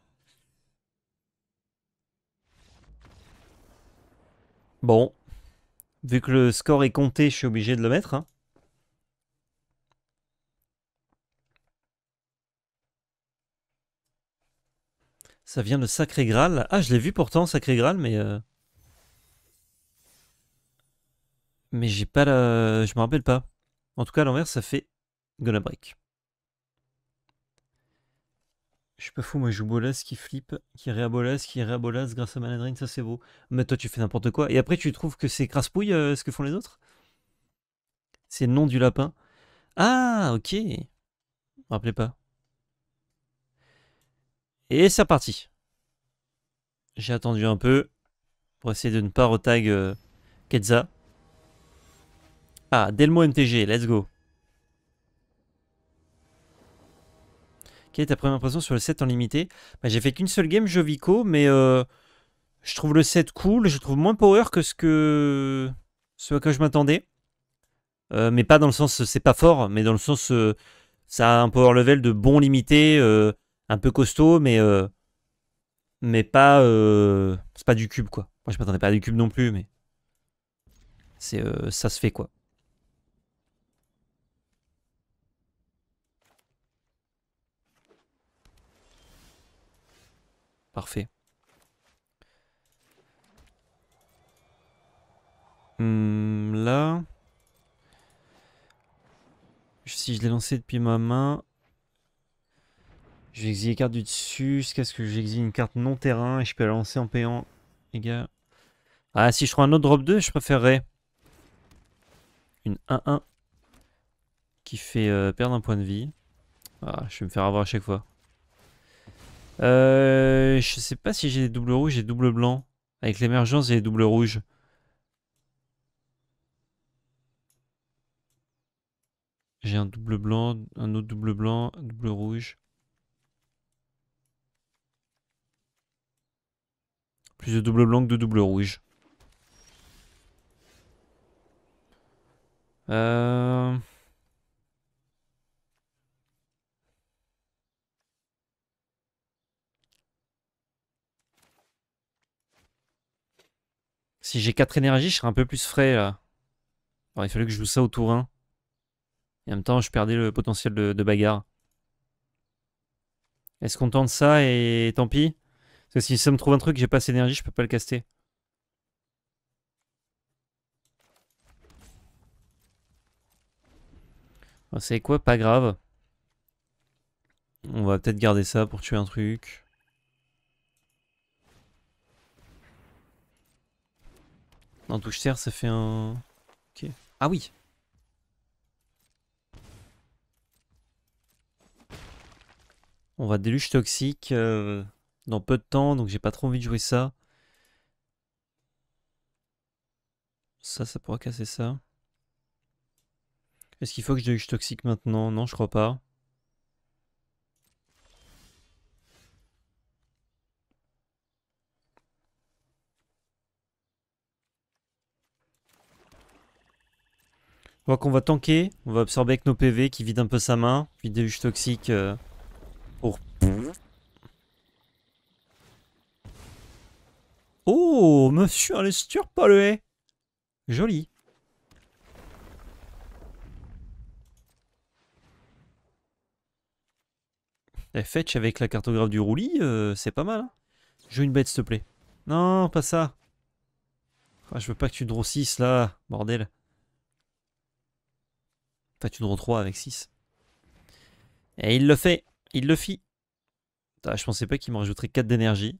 Bon. Vu que le score est compté, je suis obligé de le mettre. Hein. Ça vient de Sacré Graal. Ah, je l'ai vu pourtant, Sacré Graal, mais. Euh, mais j'ai pas la. Je me rappelle pas. En tout cas, à l'envers, ça fait Gonna Break. Je suis pas fou, moi je joue Bolas qui flippe, qui réabolasse, qui réabolas grâce à Manadrin, ça c'est beau. Mais toi tu fais n'importe quoi. Et après tu trouves que c'est craspouille euh, ce que font les autres C'est le nom du lapin. Ah, ok. Je me rappelais pas. Et c'est parti. J'ai attendu un peu pour essayer de ne pas retag euh, Ah, Delmo MTG, let's go. Quelle est ta première impression sur le set en limité bah, J'ai fait qu'une seule game Jovico, mais euh, je trouve le set cool. Je trouve moins power que ce que ce à je m'attendais. Euh, mais pas dans le sens c'est pas fort, mais dans le sens euh, ça a un power level de bon limité un peu costaud, mais, euh, mais pas. Euh, c'est pas du cube, quoi. Moi, je m'attendais pas à du cube non plus, mais. C'est, euh, ça se fait, quoi. Parfait. Hmm, là. Si je l'ai lancé depuis ma main, J'exile les carte du dessus jusqu'à ce que j'exile une carte non terrain et je peux la lancer en payant. Les gars. Ah, si je prends un autre drop 2, je préférerais une 1-1 qui fait euh, perdre un point de vie. Ah, je vais me faire avoir à chaque fois. Euh, je sais pas si j'ai des doubles rouges et doubles blancs. Avec l'émergence, j'ai des doubles rouges. J'ai un double blanc, un autre double blanc, double rouge. Plus de double blanc que de double rouge. Euh... Si j'ai 4 énergies, je serais un peu plus frais là. il fallait que je joue ça au tour 1. Et en même temps, je perdais le potentiel de bagarre. Est-ce qu'on tente ça et tant pis parce que si ça me trouve un truc, j'ai pas assez d'énergie, je peux pas le caster. C'est quoi Pas grave. On va peut-être garder ça pour tuer un truc. En touche terre, ça fait un... Ok. Ah oui On va déluge toxique. Euh, dans peu de temps, donc j'ai pas trop envie de jouer ça. Ça, ça pourra casser ça. Est-ce qu'il faut que je toxique maintenant Non, je crois pas. On voit qu'on va tanker, on va absorber avec nos PV qui vide un peu sa main, puis déluge toxique euh, pour Oh, monsieur Alistair Palais Joli. La eh, fetch avec la cartographe du roulis, euh, c'est pas mal. Hein. Joue une bête, s'il te plaît. Non, pas ça. Ah, je veux pas que tu draws 6, là. Bordel. Enfin, tu draws 3 avec 6. Et eh, il le fait. Il le fit. je pensais pas qu'il me rajouterait 4 d'énergie.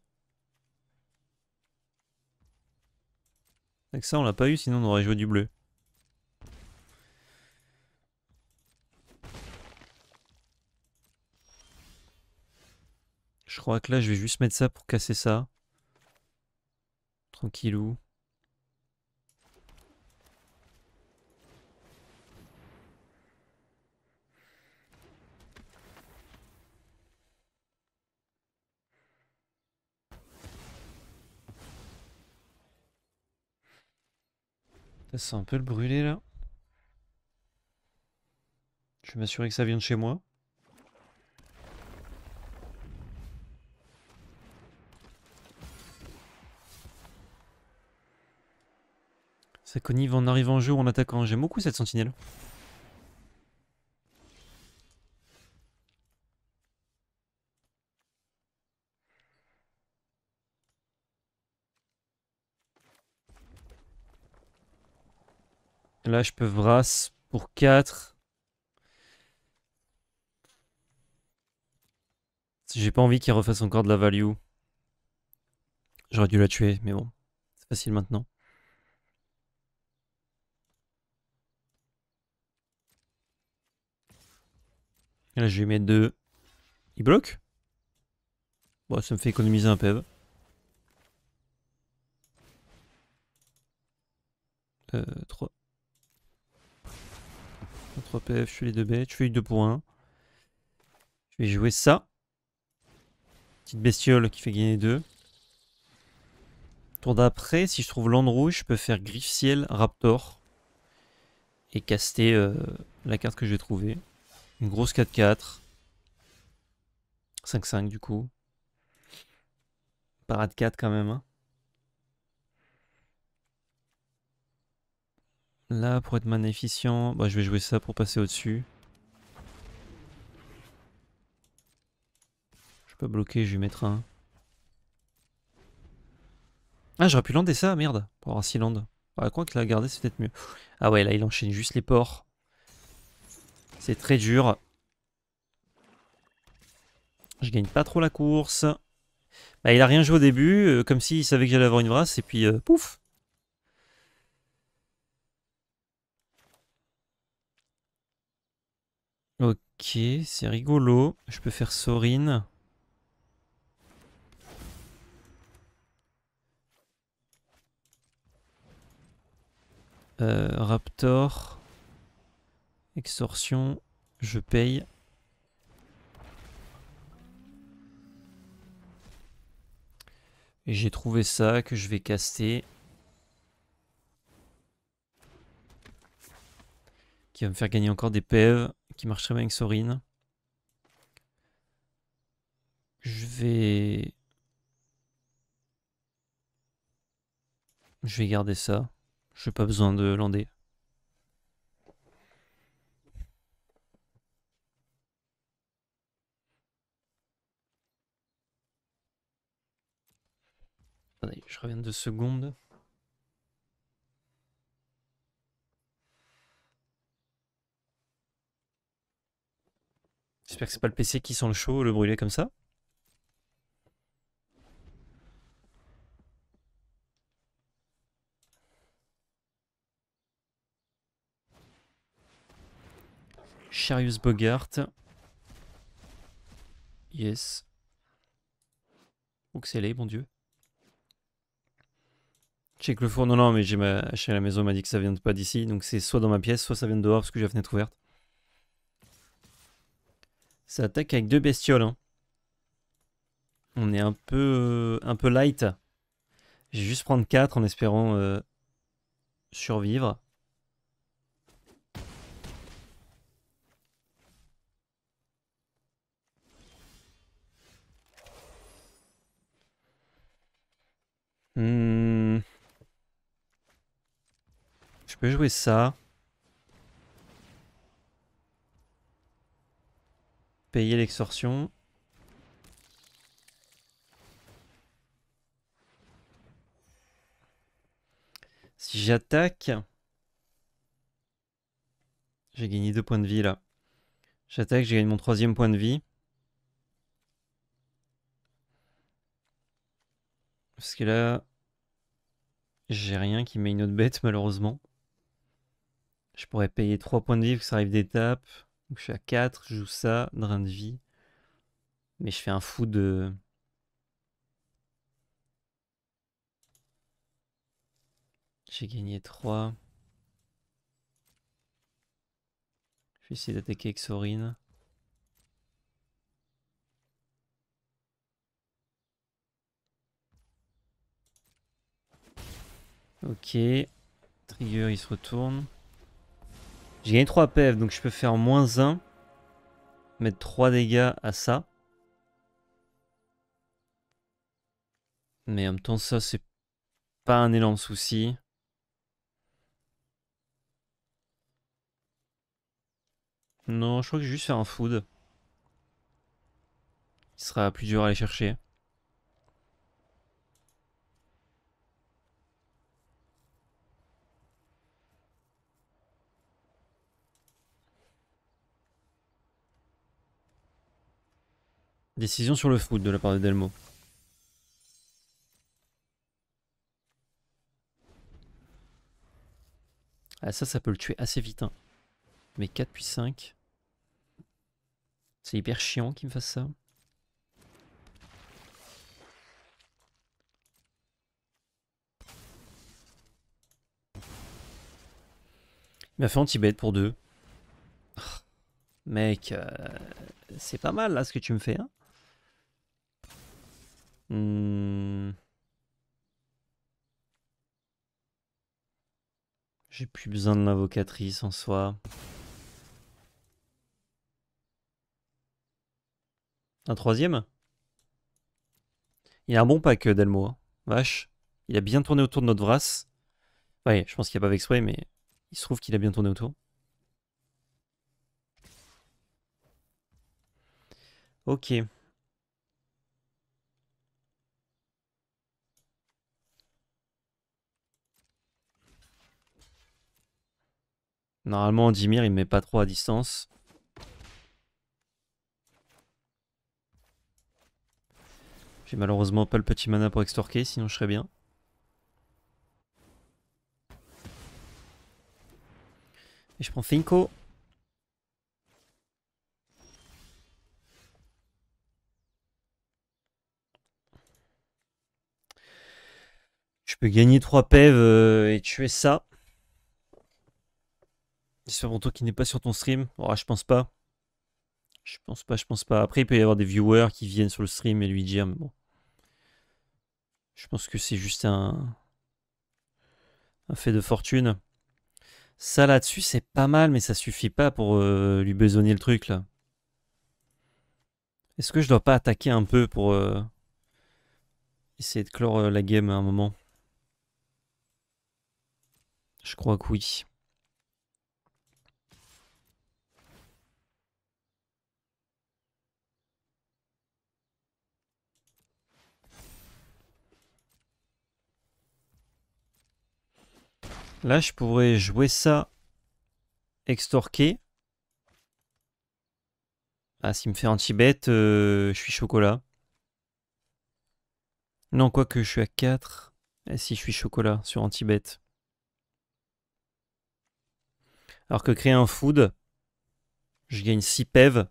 Avec ça, on l'a pas eu, sinon on aurait joué du bleu. Je crois que là, je vais juste mettre ça pour casser ça. Tranquillou. Ça sent un peu le brûlé là. Je vais m'assurer que ça vient de chez moi. Ça connive en arrivant en jeu ou en attaquant. J'aime beaucoup cette sentinelle. Là, je peux Vras pour 4. J'ai pas envie qu'il refasse encore de la value. J'aurais dû la tuer, mais bon. C'est facile maintenant. Là, je vais mettre 2. Il bloque Bon, ça me fait économiser un PEV. Euh, 3. 3 PF, je fais les deux bêtes, je fais 2 points. Je vais jouer ça. Petite bestiole qui fait gagner 2. Tour d'après, si je trouve land rouge, je peux faire griffe ciel, raptor. Et caster euh, la carte que j'ai trouvée. Une grosse 4-4. 5-5 du coup. Parade 4 quand même. Hein. Là, pour être magnificent, bah, je vais jouer ça pour passer au-dessus. Je peux bloquer, je vais mettre un. Ah, j'aurais pu lander ça, merde, pour avoir 6 landes. Ah, quoi qu'il a gardé, c'est peut-être mieux. Ah ouais, là, il enchaîne juste les ports. C'est très dur. Je gagne pas trop la course. Bah, il a rien joué au début, euh, comme s'il savait que j'allais avoir une brasse, et puis euh, pouf Ok, c'est rigolo. Je peux faire Sorine, euh, Raptor. Extorsion. Je paye. Et j'ai trouvé ça que je vais caster. Qui va me faire gagner encore des PV qui marche très bien avec Sorin. Je vais... Je vais garder ça. Je pas besoin de lander. je reviens deux secondes. J'espère que c'est pas le PC qui sent le chaud, le brûler comme ça. Charius Bogart. Yes. Ou que c'est bon Dieu. Check le four. Non, non, mais j'ai ma... à la maison m'a dit que ça vient pas d'ici. Donc c'est soit dans ma pièce, soit ça vient de dehors parce que j'ai la fenêtre ouverte. Ça attaque avec deux bestioles. Hein. On est un peu, euh, un peu light. J'ai juste prendre 4 en espérant euh, survivre. Hmm. Je peux jouer ça. Payer l'extorsion. Si j'attaque... J'ai gagné deux points de vie là. J'attaque, j'ai gagné mon troisième point de vie. Parce que là, j'ai rien qui met une autre bête malheureusement. Je pourrais payer trois points de vie, que ça arrive d'étape. Donc je suis à 4, je joue ça, drain de vie. Mais je fais un fou de... J'ai gagné 3. Je vais essayer d'attaquer avec Sorin. Ok. Trigger, il se retourne. J'ai gagné 3 PF, donc je peux faire moins 1. Mettre 3 dégâts à ça. Mais en même temps, ça, c'est pas un énorme souci. Non, je crois que je vais juste faire un food. Il sera plus dur à aller chercher. Décision sur le foot de la part de Delmo. Ah ça, ça peut le tuer assez vite. Hein. Mais 4 puis 5. C'est hyper chiant qu'il me fasse ça. Il m'a fait anti-bête pour 2. Ah, mec, euh, c'est pas mal là ce que tu me fais. Hein Hmm. J'ai plus besoin de l'invocatrice en soi. Un troisième Il a un bon pack, euh, Delmo. Hein. Vache. Il a bien tourné autour de notre Vras. Ouais, je pense qu'il n'y a pas avec Spré, mais il se trouve qu'il a bien tourné autour. Ok. Normalement, Dimir, il me met pas trop à distance. J'ai malheureusement pas le petit mana pour extorquer, sinon je serais bien. Et je prends Finko. Je peux gagner 3 pèves euh, et tuer ça c'est pour toi qu'il n'est pas sur ton stream. Oh, je pense pas. Je pense pas, je pense pas. Après, il peut y avoir des viewers qui viennent sur le stream et lui dire, bon. Je pense que c'est juste un... fait de fortune. Ça là-dessus, c'est pas mal, mais ça suffit pas pour euh, lui besogner le truc là. Est-ce que je dois pas attaquer un peu pour euh, essayer de clore euh, la game à un moment Je crois que oui. Là, je pourrais jouer ça, extorquer. Ah, s'il me fait anti-bête, euh, je suis chocolat. Non, quoique je suis à 4. Et si je suis chocolat sur anti-bête. Alors que créer un food, je gagne 6 PEV.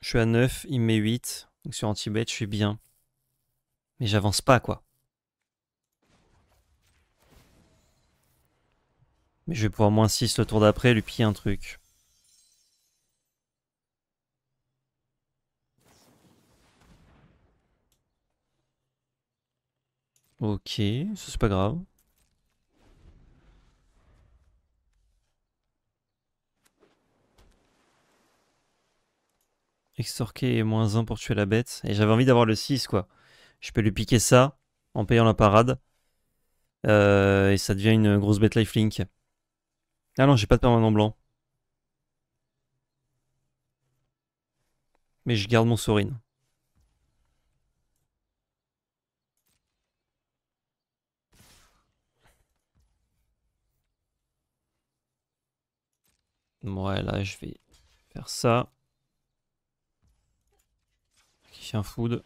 Je suis à 9, il me met 8. Donc sur anti-bête, je suis bien. Mais j'avance pas, quoi. Mais je vais pouvoir moins 6 le tour d'après lui piller un truc. Ok, c'est pas grave. Extorquer moins 1 pour tuer la bête. Et j'avais envie d'avoir le 6 quoi. Je peux lui piquer ça en payant la parade. Euh, et ça devient une grosse bête lifelink. Ah non, j'ai pas de permanent blanc. Mais je garde mon Sorine. Ouais, là, je vais faire ça. Qui fait un food.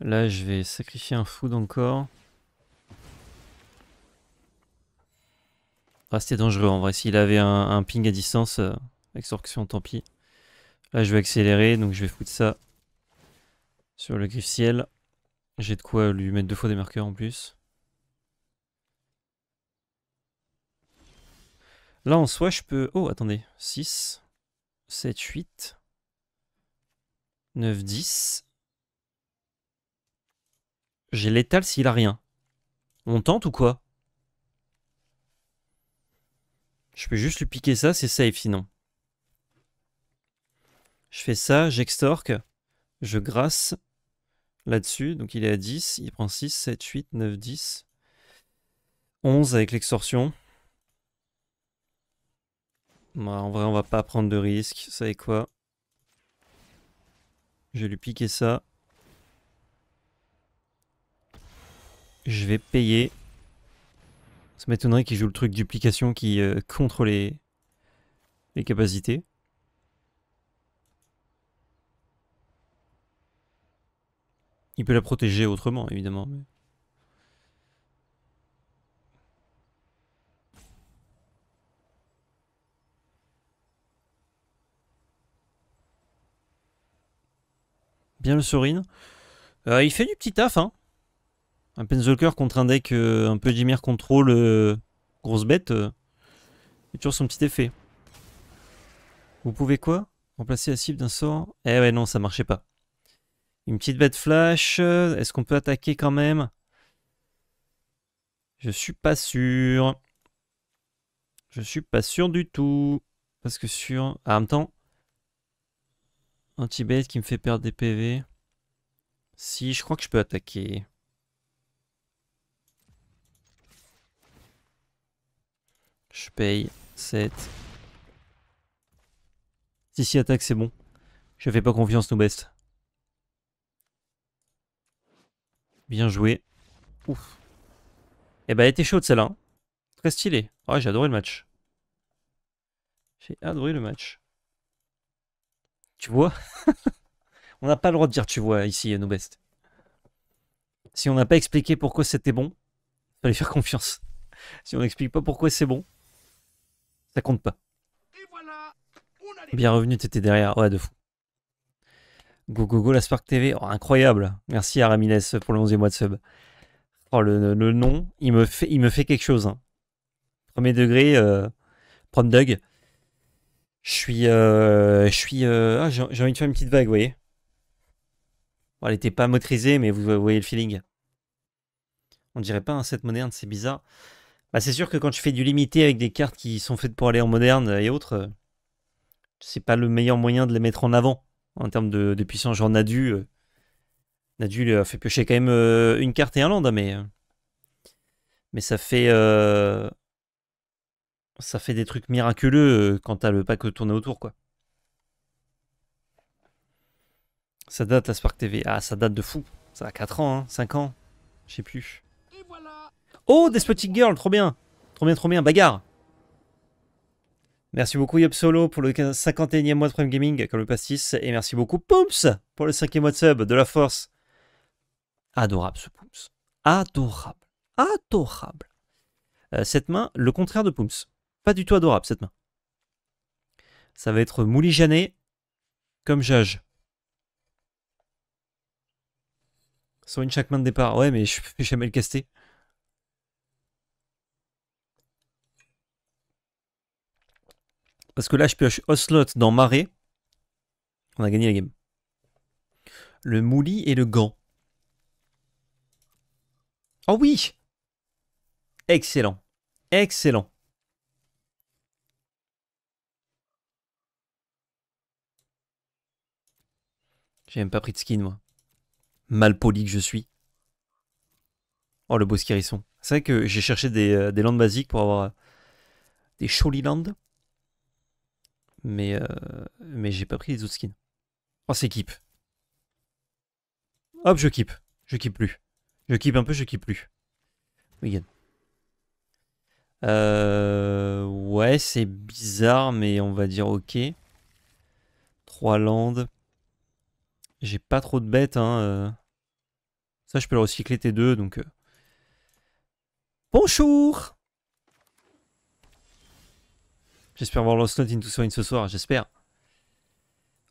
Là, je vais sacrifier un food encore. Ah, c'était dangereux en vrai. S'il avait un, ping à distance, avec euh, tant pis. Là, je vais accélérer, donc je vais foutre ça sur le griffe ciel. J'ai de quoi lui mettre deux fois des marqueurs en plus. Là, en soi, je peux... Oh, attendez. 6, 7, 8, 9, 10. J'ai l'étale s'il a rien. On tente ou quoi Je peux juste lui piquer ça, c'est safe sinon. Je fais ça, j'extorque, je grasse là-dessus. Donc il est à 10, il prend 6, 7, 8, 9, 10. 11 avec l'extorsion. Bah, en vrai, on va pas prendre de risque. Vous savez quoi Je vais lui piquer ça. je vais payer. Ça m'étonnerait qu'il joue le truc duplication qui euh, contrôle les, capacités. Il peut la protéger autrement, évidemment. Bien le Sorin. Euh, il fait du petit taf, hein. Un Penzalker contre un deck euh, un peu Jimir contrôle euh, grosse bête, et euh, toujours son petit effet. Vous pouvez quoi Remplacer la cible d'un sort Eh ouais, non, ça marchait pas. Une petite bête flash, est-ce qu'on peut attaquer quand même Je suis pas sûr. Je suis pas sûr du tout. Parce que sur... Ah, en même temps... petit bête qui me fait perdre des PV. Si, je crois que je peux attaquer. Je paye 7. Si, si, attaque, c'est bon. Je fais pas confiance, nous best. Bien joué. Ouf. Eh ben, elle était chaude celle-là. Hein. Très stylée. Oh, j'ai adoré le match. J'ai adoré le match. Tu vois On n'a pas le droit de dire tu vois ici, nos best. Si on n'a pas expliqué pourquoi c'était bon, fallait faire confiance. Si on n'explique pas pourquoi c'est bon, compte pas. Bien revenu, étais derrière. Ouais, de fou. Go, go, go, la Spark TV. Oh, incroyable. Merci à Ramines pour le 11e mois de sub. Oh, le, nom, il me fait, il me fait quelque chose. Hein. Premier degré, euh, prom Doug. Je suis. Euh, je suis euh, ah, j'ai envie de faire une petite vague, voyez. elle n'était pas motorisée, mais vous voyez le feeling. On dirait pas un set moderne, c'est bizarre. Bah, c'est sûr que quand tu fais du limité avec des cartes qui sont faites pour aller en moderne et autres, euh, c'est pas le meilleur moyen de les mettre en avant en termes de, puissance. Genre Nadu, euh, Nadu lui a fait piocher quand même euh, une carte et un land, hein, mais, mais ça fait ça fait des trucs miraculeux quand t'as le pack tourné autour, quoi. Ça date à Spark TV. Ah, ça date de fou. Ça a 4 ans, hein, 5 ans. Je sais plus. Et voilà, Oh, Despotic Girl, trop bien. Trop bien, trop bien, bagarre. Merci beaucoup Yop Solo pour le 51e mois de Prime Gaming, comme le pastis. Et merci beaucoup Pumps pour le 5e mois de sub, de la force. Adorable ce Pumps. Adorable. Adorable. Euh, cette main, le contraire de Pumps. Pas du tout adorable cette main. Ça va être mouligané comme Jage. Sur une chaque main de départ. Ouais, mais je vais jamais le caster. Parce que là, je pioche oslot dans Marais. On a gagné la game. Le Mouli et le Gant. Oh oui Excellent. Excellent. J'ai même pas pris de skin, moi. Mal poli que je suis. Oh, le beau skérisson. C'est vrai que j'ai cherché des, euh, landes basiques pour avoir euh, des landes mais, euh, mais j'ai pas pris les autres skins. Oh, c'est keep. Hop, je keep. Je keep plus. Je keep un peu, je keep plus. Wigan. Euh, ouais, c'est bizarre, mais on va dire ok. Trois landes. J'ai pas trop de bêtes. Hein, euh. Ça, je peux le recycler T2, donc... Bonjour J'espère voir Lost in Into ce soir, j'espère.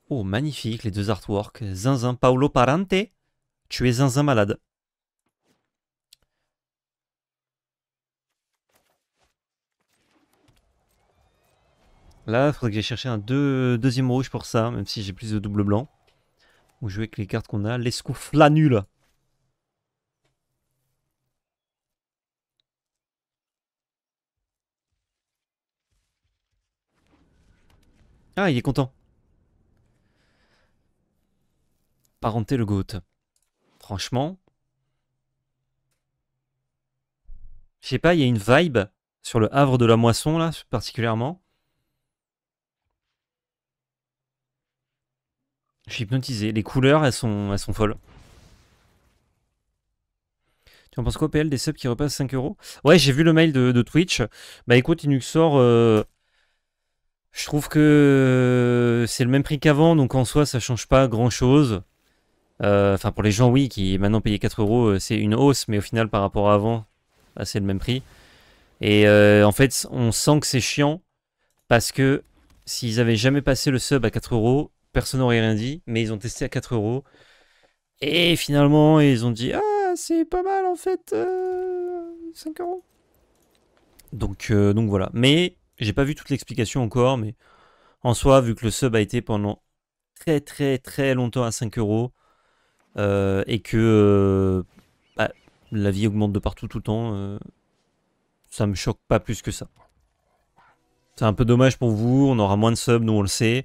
Oh, magnifique, les deux artworks. Zinzin, Paolo Parante, tu es zinzin malade. Là, il faudrait que j'aille chercher un deux, deuxième rouge pour ça, même si j'ai plus de double blanc. On jouer avec les cartes qu'on a. nulle. Ah, il est content. Parenté le goat. Franchement. Je sais pas, il y a une vibe sur le Havre de la Moisson, là, particulièrement. Je suis hypnotisé. Les couleurs, elles sont, elles sont folles. Tu en penses quoi, PL, des subs qui repassent 5 euros Ouais, j'ai vu le mail de, Twitch. Bah écoute, Inuxor, euh, je trouve que euh, c'est le même prix qu'avant, donc en soi, ça change pas grand-chose. Euh, enfin, pour les gens, oui, qui maintenant payaient 4 euros, euh, c'est une hausse, mais au final, par rapport à avant, bah, c'est le même prix. Et en fait, on sent que c'est chiant parce que s'ils avaient jamais passé le sub à 4 euros, personne n'aurait rien dit, mais ils ont testé à 4 euros. Et finalement, ils ont dit Ah, c'est pas mal en fait, 5 euros. Donc, donc voilà. Mais j'ai pas vu toute l'explication encore, mais en soi, vu que le sub a été pendant très très très longtemps à 5 euros euh, et que euh, bah, la vie augmente de partout tout le temps, euh, ça me choque pas plus que ça. C'est un peu dommage pour vous, on aura moins de subs, nous on le sait.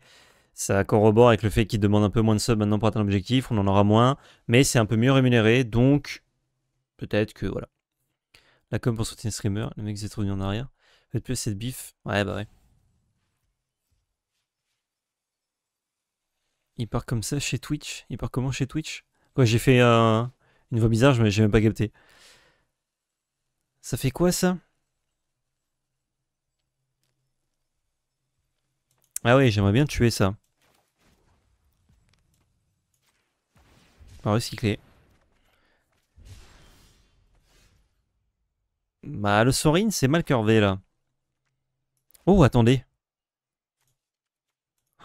Ça corrobore avec le fait qu'ils demandent un peu moins de subs maintenant pour atteindre l'objectif, on en aura moins, mais c'est un peu mieux rémunéré, donc peut-être que voilà. La com pour soutenir streamer, le mec s'est revenu en arrière. Faites plus cette bif. Ouais, bah ouais. Il part comme ça chez Twitch Il part comment chez Twitch Quoi, j'ai fait une voix bizarre, mais j'ai même pas capté. Ça fait quoi ça Ah oui, j'aimerais bien tuer ça. va recycler. Bah, le Sorine c'est mal curvé là. Oh, attendez.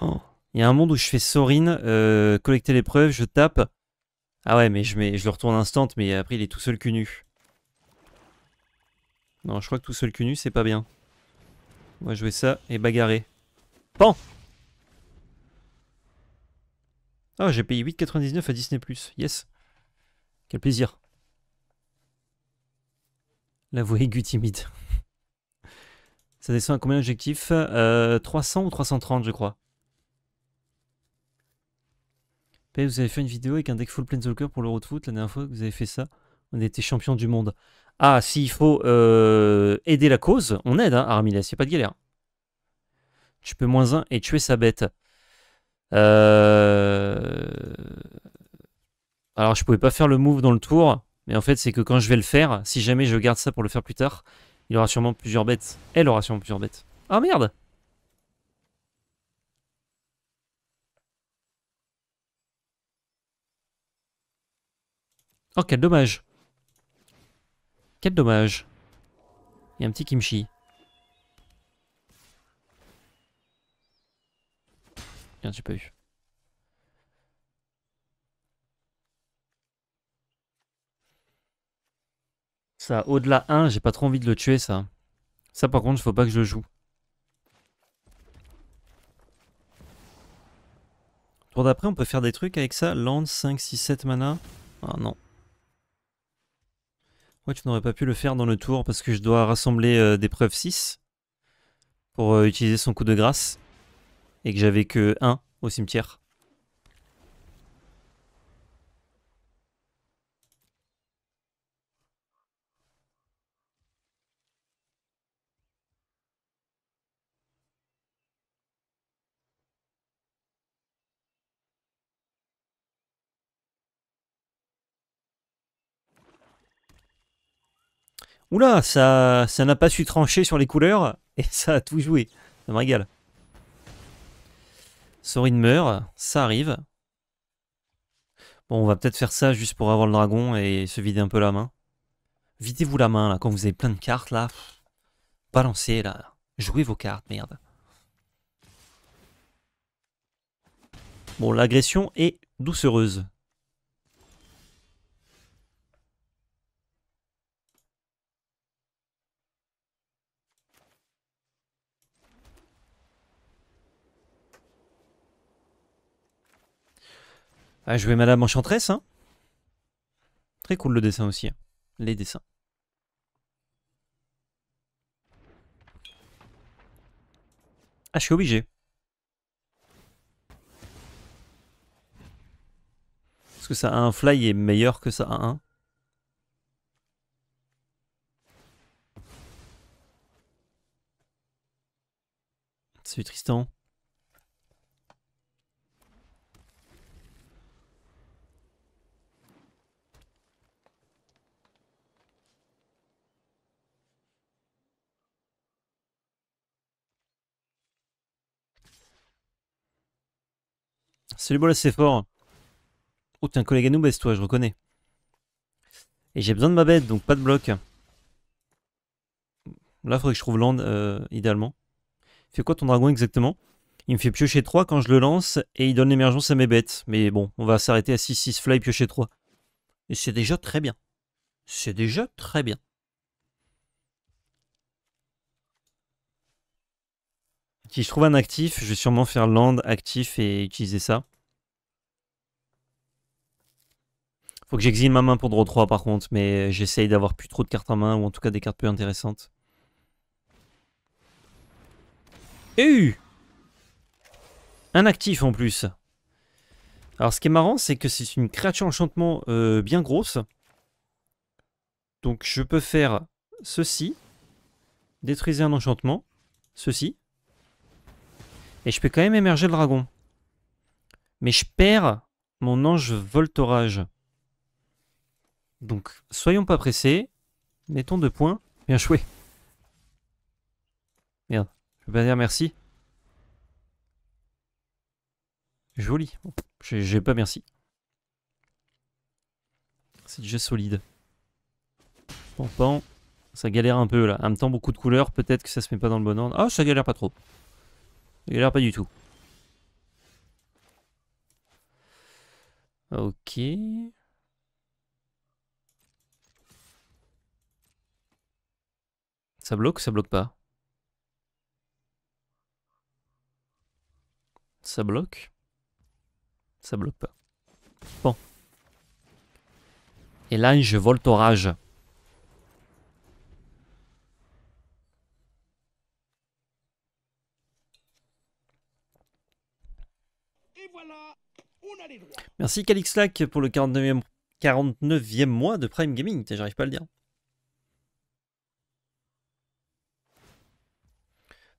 Oh, il y a un monde où je fais Sorine euh, collecter les preuves, je tape. Ah ouais, mais je, mets, je le retourne instant, mais après il est tout seul cul nu. Non, je crois que tout seul cul nu, c'est pas bien. On va jouer ça et bagarrer. Pan oh, j'ai payé 8,99 à Disney+. Yes Quel plaisir. La voix aiguë timide. Ça descend à combien d'objectifs 300 euh, ou 330, je crois. vous avez fait une vidéo avec un deck full Planeswalker pour le roadfoot, foot. La dernière fois que vous avez fait ça, on était champion du monde. Ah, s'il faut euh, aider la cause, on aide, hein, Armiles, il n'y a pas de galère. Tu peux moins 1 et tuer sa bête. Euh, alors, je pouvais pas faire le move dans le tour, mais en fait, c'est que quand je vais le faire, si jamais je garde ça pour le faire plus tard, il aura sûrement plusieurs bêtes. Elle aura sûrement plusieurs bêtes. Oh, merde Oh quel dommage Quel dommage Il y a un petit kimchi. j'ai pas eu. au-delà 1, j'ai pas trop envie de le tuer, ça. Ça, par contre, faut pas que je le joue. Tour d'après, on peut faire des trucs avec ça. Land, 5, 6, 7 mana. Ah non. Ouais, tu n'aurais pas pu le faire dans le tour parce que je dois rassembler euh, des preuves 6 pour euh, utiliser son coup de grâce. Et que j'avais que 1 au cimetière. Oula, ça ça n'a pas su trancher sur les couleurs et ça a tout joué. Ça me régale. Sorin meurt, ça arrive. Bon, on va peut-être faire ça juste pour avoir le dragon et se vider un peu la main. Videz-vous la main, là, quand vous avez plein de cartes, là. Balancez, là. Jouez vos cartes, merde. Bon, l'agression est doucereuse. Ah, jouer Madame Enchantress, hein Très cool le dessin aussi, hein. les dessins. Ah, je suis obligé. Est-ce que ça a un fly est meilleur que ça a un Salut Tristan. C'est le bol c'est fort. Oh, t'es un collègue à nous, baisse-toi, je reconnais. Et j'ai besoin de ma bête, donc pas de bloc. Là, faudrait que je trouve land, euh, idéalement. Fais quoi ton dragon exactement Il me fait piocher 3 quand je le lance, et il donne l'émergence à mes bêtes. Mais bon, on va s'arrêter à 6-6 fly, piocher 3. Et c'est déjà très bien. C'est déjà très bien. Si je trouve un actif, je vais sûrement faire land actif et utiliser ça. Faut que j'exile ma main pour draw 3 par contre, mais j'essaye d'avoir plus trop de cartes en main, ou en tout cas des cartes peu intéressantes. Et Un actif en plus Alors ce qui est marrant, c'est que c'est une créature enchantement euh, bien grosse. Donc je peux faire ceci, détruisez un enchantement, ceci, et je peux quand même émerger le dragon. Mais je perds mon ange voltorage. Donc, soyons pas pressés. Mettons deux points. Bien joué. Merde, je peux pas dire merci. Joli. J'ai pas merci. C'est déjà solide. pan. Ça galère un peu là. En même temps, beaucoup de couleurs. Peut-être que ça se met pas dans le bon ordre. Ah, oh, ça galère pas trop. Il a pas du tout. Ok. Ça bloque ou ça bloque pas Ça bloque Ça bloque pas. Bon. Et là, je vole rage. Merci Calixlac pour le 49e, mois de Prime Gaming. J'arrive pas à le dire.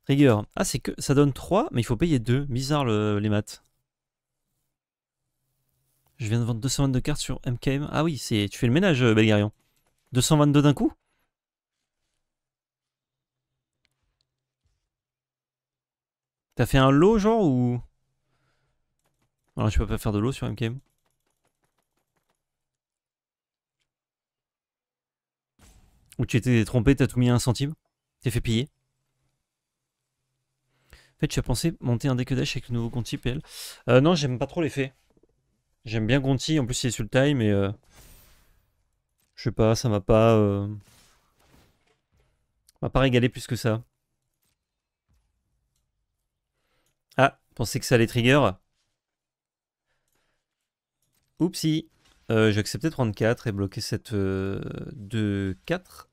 Trigger. Ah, c'est que ça donne 3, mais il faut payer 2. Bizarre les maths. Je viens de vendre 222 cartes sur MKM. Ah oui, c'est tu fais le ménage, euh, Belgarion. 222 d'un coup T'as fait un lot, genre, ou... Alors je peux pas faire de l'eau sur MKM Ou tu étais trompé, t'as tout mis à un centime T'es fait piller En fait, tu as pensé monter un deck dash avec le nouveau Conti PL euh, Non, j'aime pas trop l'effet. J'aime bien Conti, en plus il est sur le time mais Euh... Je sais pas, ça m'a pas... Euh... m'a pas régalé plus que ça. Ah, pensais que ça allait trigger Oupsie. Euh, j'ai accepté 34 et bloqué cette 2 euh, 4.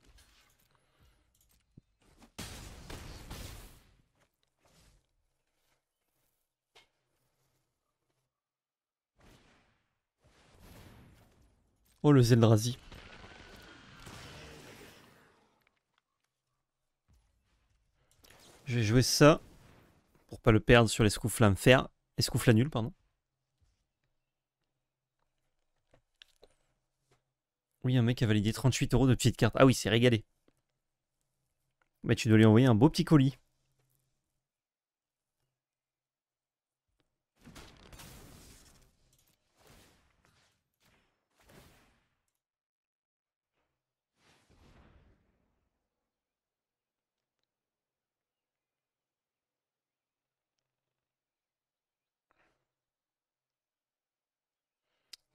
Oh le Zeldrazi. Je vais jouer ça pour pas le perdre sur l'escouffle à me faire. Escouffle à nul, pardon. Oui, un mec a validé 38 euros de petite carte. Ah oui, c'est régalé. Mais bah, tu dois lui envoyer un beau petit colis.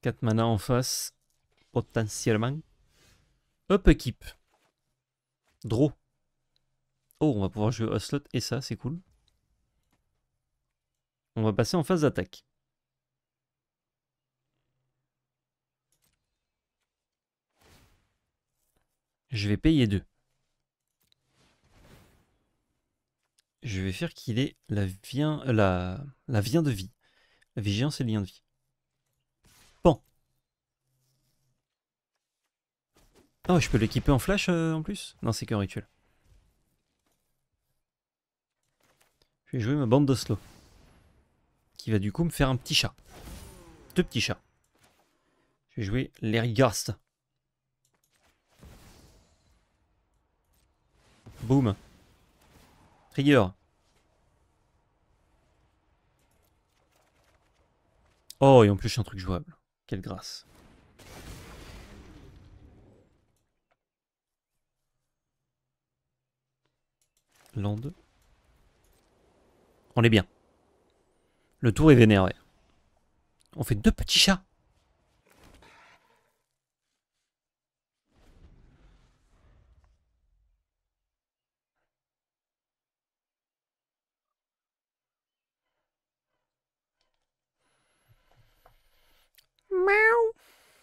Quatre manas en face potentiellement. Hop, équipe. Draw. Oh, on va pouvoir jouer slot et ça, c'est cool. On va passer en phase d'attaque. Je vais payer 2. Je vais faire qu'il ait la, vien, euh, la, la vient de vie. La vigilance et le lien de vie. Oh, je peux l'équiper en flash euh, en plus Non, c'est qu'un rituel. Je vais jouer ma bande d'Oslo. Qui va du coup me faire un petit chat. Deux petits chats. Je vais jouer l'Ergast. Boom. Trigger. Oh, et en plus, un truc jouable. Quelle grâce. Land. On est bien. Le tour est vénéré. On fait deux petits chats.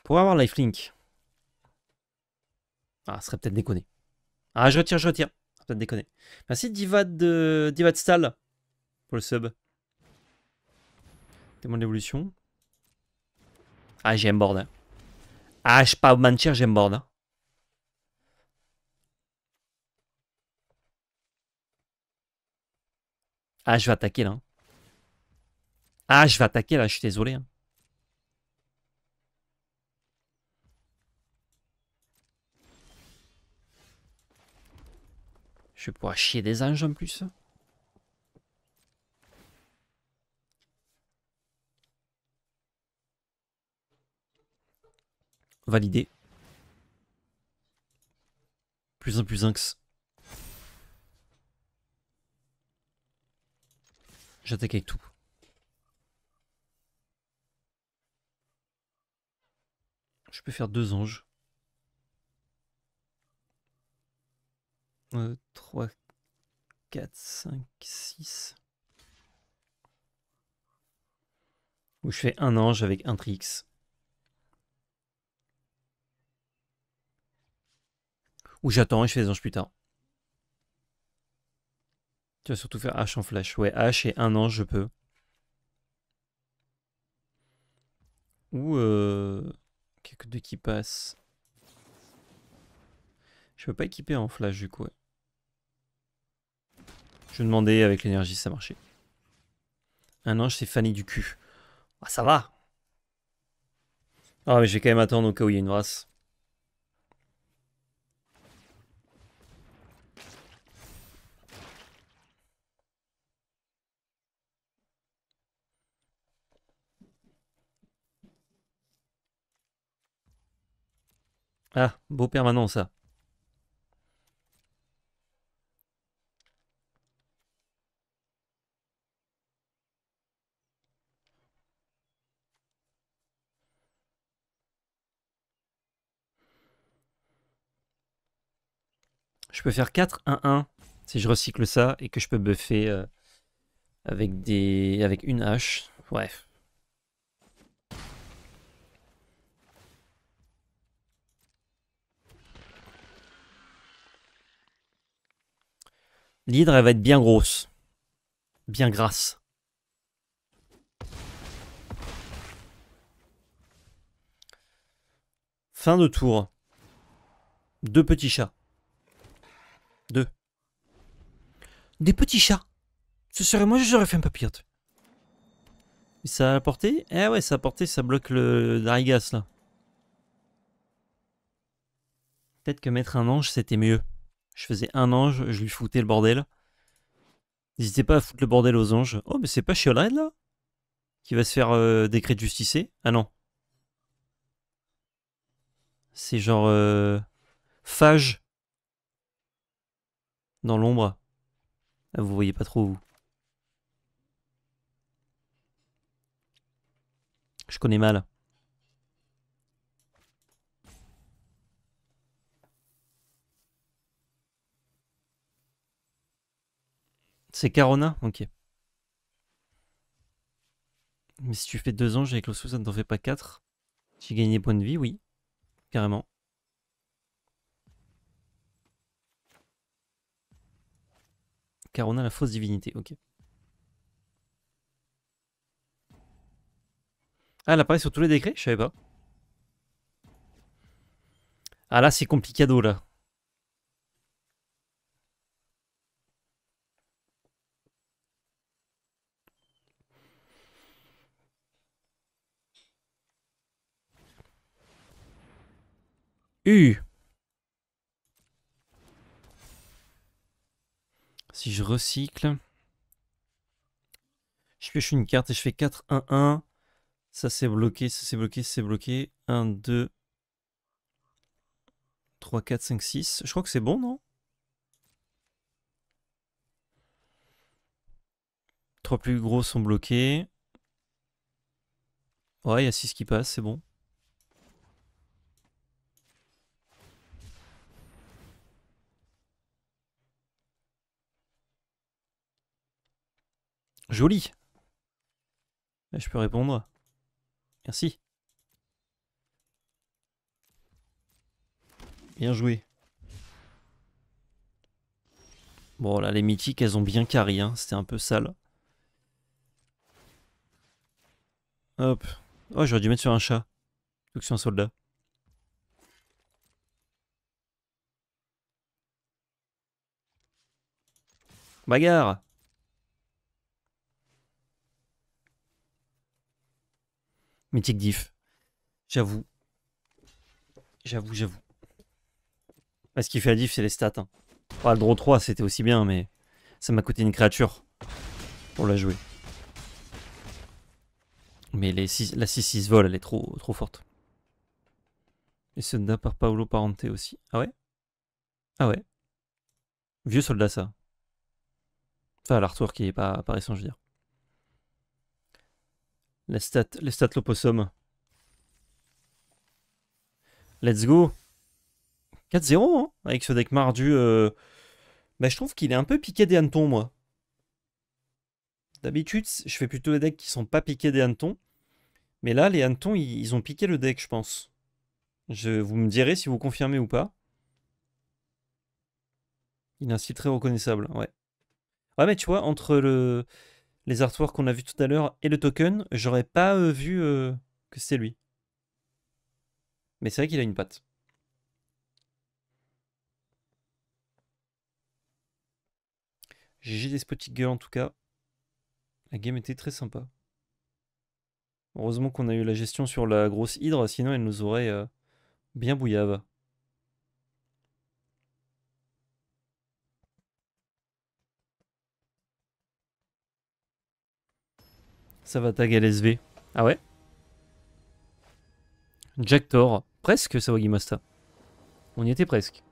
Pour avoir lifelink. Ah, ce serait peut-être déconné. Ah, je retire, je retire. Pas de déconner. Merci Divad, de... Divad pour le sub. mon l'évolution Ah, j'aime board. Hein. Ah, je pas mentir, j'aime board. Hein. Ah, je vais attaquer là. Hein. Ah, je vais attaquer là, je suis désolé. Je vais pouvoir chier des anges en plus. Valider Plus un plus un. J'attaque avec tout. Je peux faire deux anges. 3, 4, 5, 6. Où je fais un ange avec un trix. Ou j'attends et je fais des anges plus tard. Tu vas surtout faire H en flash. Ouais, H et un ange, je peux. Ou euh, quelques deux qui passent. Je peux pas équiper en flash du coup. Ouais. Je demandais avec l'énergie, ça marchait. Un ange, c'est Fanny du cul. Ah, ça va Ah, mais j'ai quand même attendre au cas où il y a une race. Ah, beau permanent ça. je peux faire 4-1-1 si je recycle ça et que je peux buffer euh, avec, des... avec une hache. Bref. L'hydre, elle va être bien grosse. Bien grasse. Fin de tour. Deux petits chats. Des petits chats. Ce serait moi, j'aurais fait un papillote. Et ça a porté Eh ouais, ça a porté, ça bloque le Darigas là. Peut-être que mettre un ange, c'était mieux. Je faisais un ange, je lui foutais le bordel. N'hésitez pas à foutre le bordel aux anges. Oh, mais c'est pas Shiolred là Qui va se faire euh, décret de justicier eh Ah non. C'est genre. Fage. Euh, phage. Dans l'ombre. Ah, vous voyez pas trop, vous. Je connais mal. C'est Carona Ok. Mais si tu fais deux ans avec le ne t'en fait pas quatre. J'ai gagné point de vie, oui. Carrément. car on a la fausse divinité. Ok. Ah, elle apparaît sur tous les décrets Je savais pas. Ah là, c'est complicado là. U. recycle. Je pioche une carte et je fais 4, 1, 1. Ça c'est bloqué, ça c'est bloqué, c'est bloqué. 1, 2, 3, 4, 5, 6. Je crois que c'est bon, non 3 plus gros sont bloqués. Ouais, il y a 6 qui passent, c'est bon. Joli. Eh, je peux répondre. Merci. Bien joué. Bon, là, les mythiques, elles ont bien carré. Hein. C'était un peu sale. Hop. Oh, j'aurais dû mettre sur un chat. Donc sur un soldat. Bagarre Mythique Diff. J'avoue. J'avoue, j'avoue. Ce qui fait la diff, c'est les stats. Hein. le draw 3, c'était aussi bien, mais ça m'a coûté une créature pour la jouer. Mais les la 6-6 vol, elle est trop, trop forte. Et soldat par Paolo Parente aussi. Ah ouais Ah ouais. Vieux soldat, ça. Enfin, l'artwork qui est pas apparaissant, je veux dire. Les stats, les stats l'opossum. Let's go. 4-0 hein, avec ce deck mardu. Euh, bah, je trouve qu'il est un peu piqué des hannetons, moi. D'habitude, je fais plutôt des decks qui sont pas piqués des hannetons. Mais là, les hannetons, ils, ont piqué le deck, je pense. Je, vous me direz si vous confirmez ou pas. Il est ainsi très reconnaissable, ouais. Ouais, mais tu vois, entre le, les artworks qu'on a vu tout à l'heure et le token, j'aurais pas euh, vu euh, que c'est lui. Mais c'est vrai qu'il a une patte. GG des Spotty Girl en tout cas. La game était très sympa. Heureusement qu'on a eu la gestion sur la grosse hydre, sinon elle nous aurait euh, bien bouillave. Ça va tag LSV. Ah ouais Jack Thor. Presque Sawagimasta. On y était presque.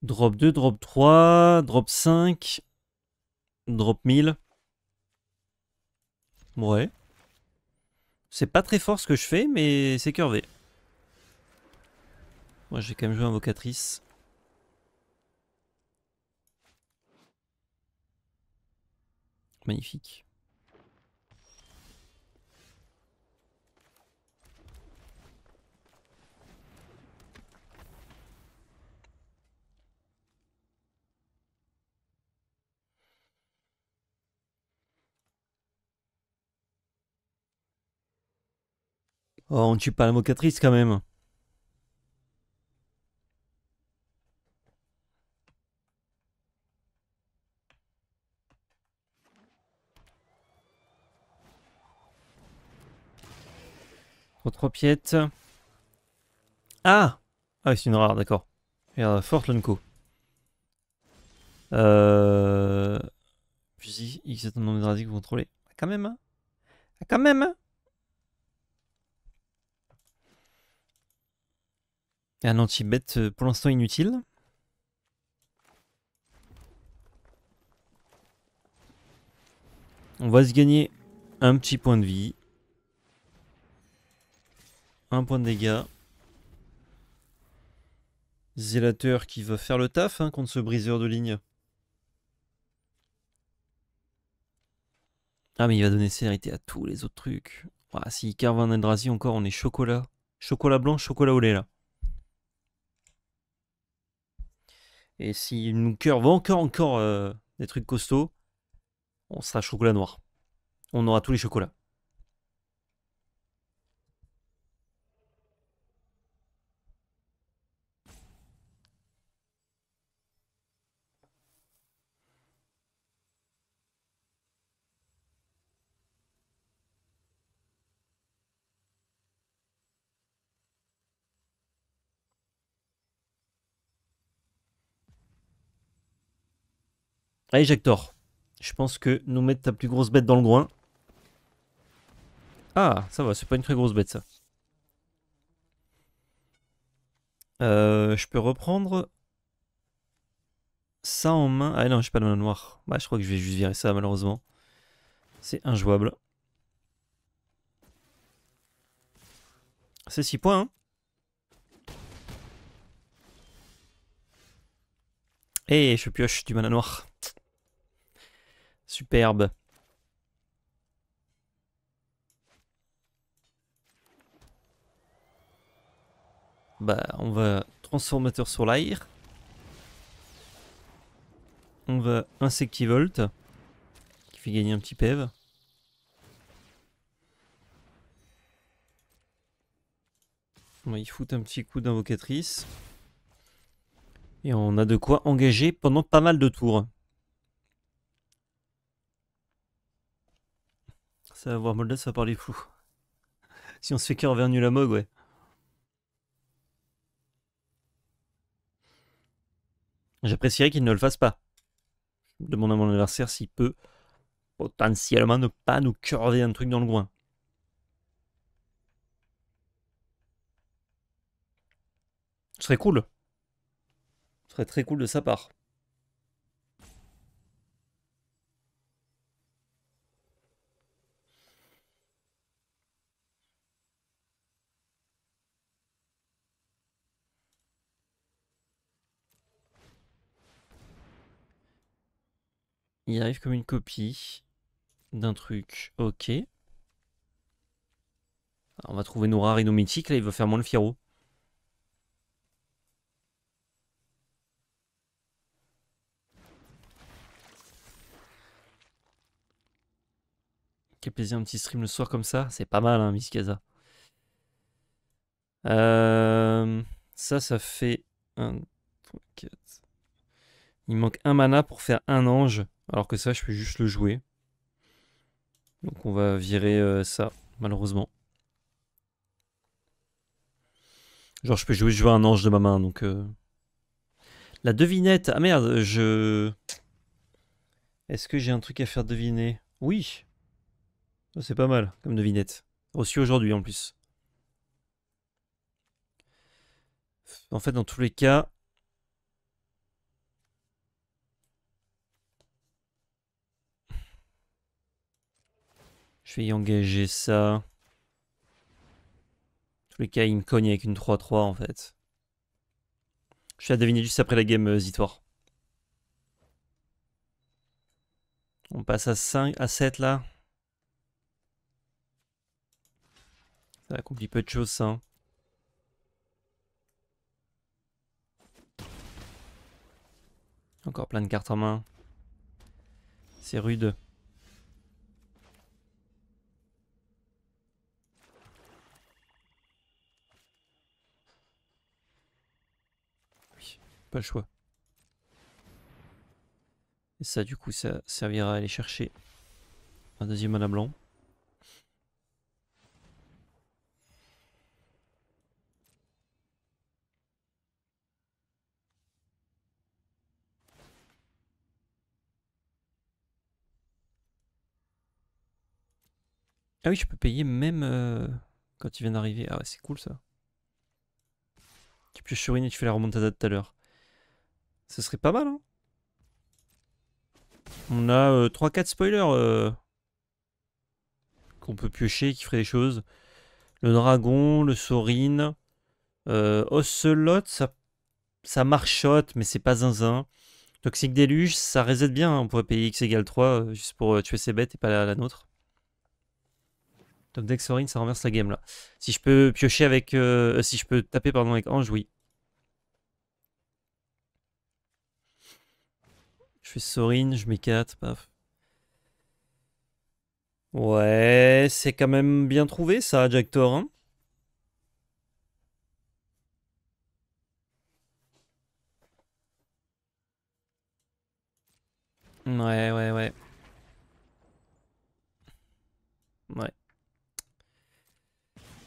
Drop 2, drop 3, drop 5, drop 1000. Ouais. C'est pas très fort ce que je fais, mais c'est curvé. Moi j'ai quand même joué invocatrice. Magnifique. Oh, on tue pas mocatrice quand même. Trop piètes Ah Ah, c'est une rare, d'accord. Fort lunko Euh... X est un nombre de radis que vous contrôlez. Ah, quand même hein. Ah, quand même hein. Un anti-bête euh, pour l'instant inutile. On va se gagner un petit point de vie. Un point de dégâts. Zélateur qui va faire le taf hein, contre ce briseur de ligne. Ah mais il va donner célérité à tous les autres trucs. Ah, si carve encore, on est chocolat. Chocolat blanc, chocolat au lait là. Et s'il nous curve encore, encore euh, des trucs costauds, on sera chocolat noir. On aura tous les chocolats. Jactor. Je pense que nous mettre ta plus grosse bête dans le groin. Ah, ça va, c'est pas une très grosse bête ça. Euh, je peux reprendre ça en main. Ah non, j'ai pas de mana noire. Bah, je crois que je vais juste virer ça malheureusement. C'est injouable. C'est 6 points. Hein. Et je pioche du mana noir. Superbe. Bah, on va transformateur sur l'air. On va insectivolt qui fait gagner un petit PEV. On va y un petit coup d'invocatrice. Et on a de quoi engager pendant pas mal de tours. Ça va voir Molda, ça va parler fou. si on se fait curver vers nul à Mog, ouais. J'apprécierais qu'il ne le fasse pas. demande à mon adversaire s'il peut potentiellement ne pas nous curver un truc dans le groin. Ce serait cool. Ce serait très cool de sa part. Il arrive comme une copie d'un truc. Ok. on va trouver nos rares et nos mythiques. Là, il veut faire moins le Firo. Quel plaisir, un petit stream le soir comme ça. C'est pas mal, hein, Miskaza. Euh, ça, ça fait... Un... Il manque un mana pour faire un ange. Alors que ça, je peux juste le jouer. Donc on va virer euh, ça, malheureusement. Genre, je peux jouer, jouer un ange de ma main, donc... Euh. La devinette Ah merde, je... Est-ce que j'ai un truc à faire deviner Oui oh, C'est pas mal, comme devinette. Aussi aujourd'hui, en plus. En fait, dans tous les cas, Je vais y engager ça. tous les cas, il me cogne avec une 3-3 en fait. Je vais la deviner juste après la game euh, On passe à 5, à 7 là. Ça accomplit peu de choses ça. Hein. Encore plein de cartes en main. C'est rude. le choix. Et ça, du coup, ça servira à aller chercher un deuxième mana blanc. Ah oui, je peux payer même euh, quand il vient d'arriver. Ah c'est cool ça. Tu peux sur une tu fais la remontada de tout à l'heure. Ce serait pas mal, hein. On a 3-4 euh, spoilers euh, qu'on peut piocher, qui feraient des choses. Le dragon, le saurine, euh, Ocelot, ça, ça marchote, mais c'est pas zinzin. Toxique Déluge, ça reset bien, hein, on pourrait payer X égale 3 euh, juste pour tuer ses bêtes et pas la, nôtre. Top deck ça renverse la game là. Si je peux piocher avec. si je peux taper pardon, avec Ange, oui. Je fais Sorin, je mets 4, paf. Ouais, c'est quand même bien trouvé ça, Jack Thor. Hein. ouais, ouais, ouais. Ouais.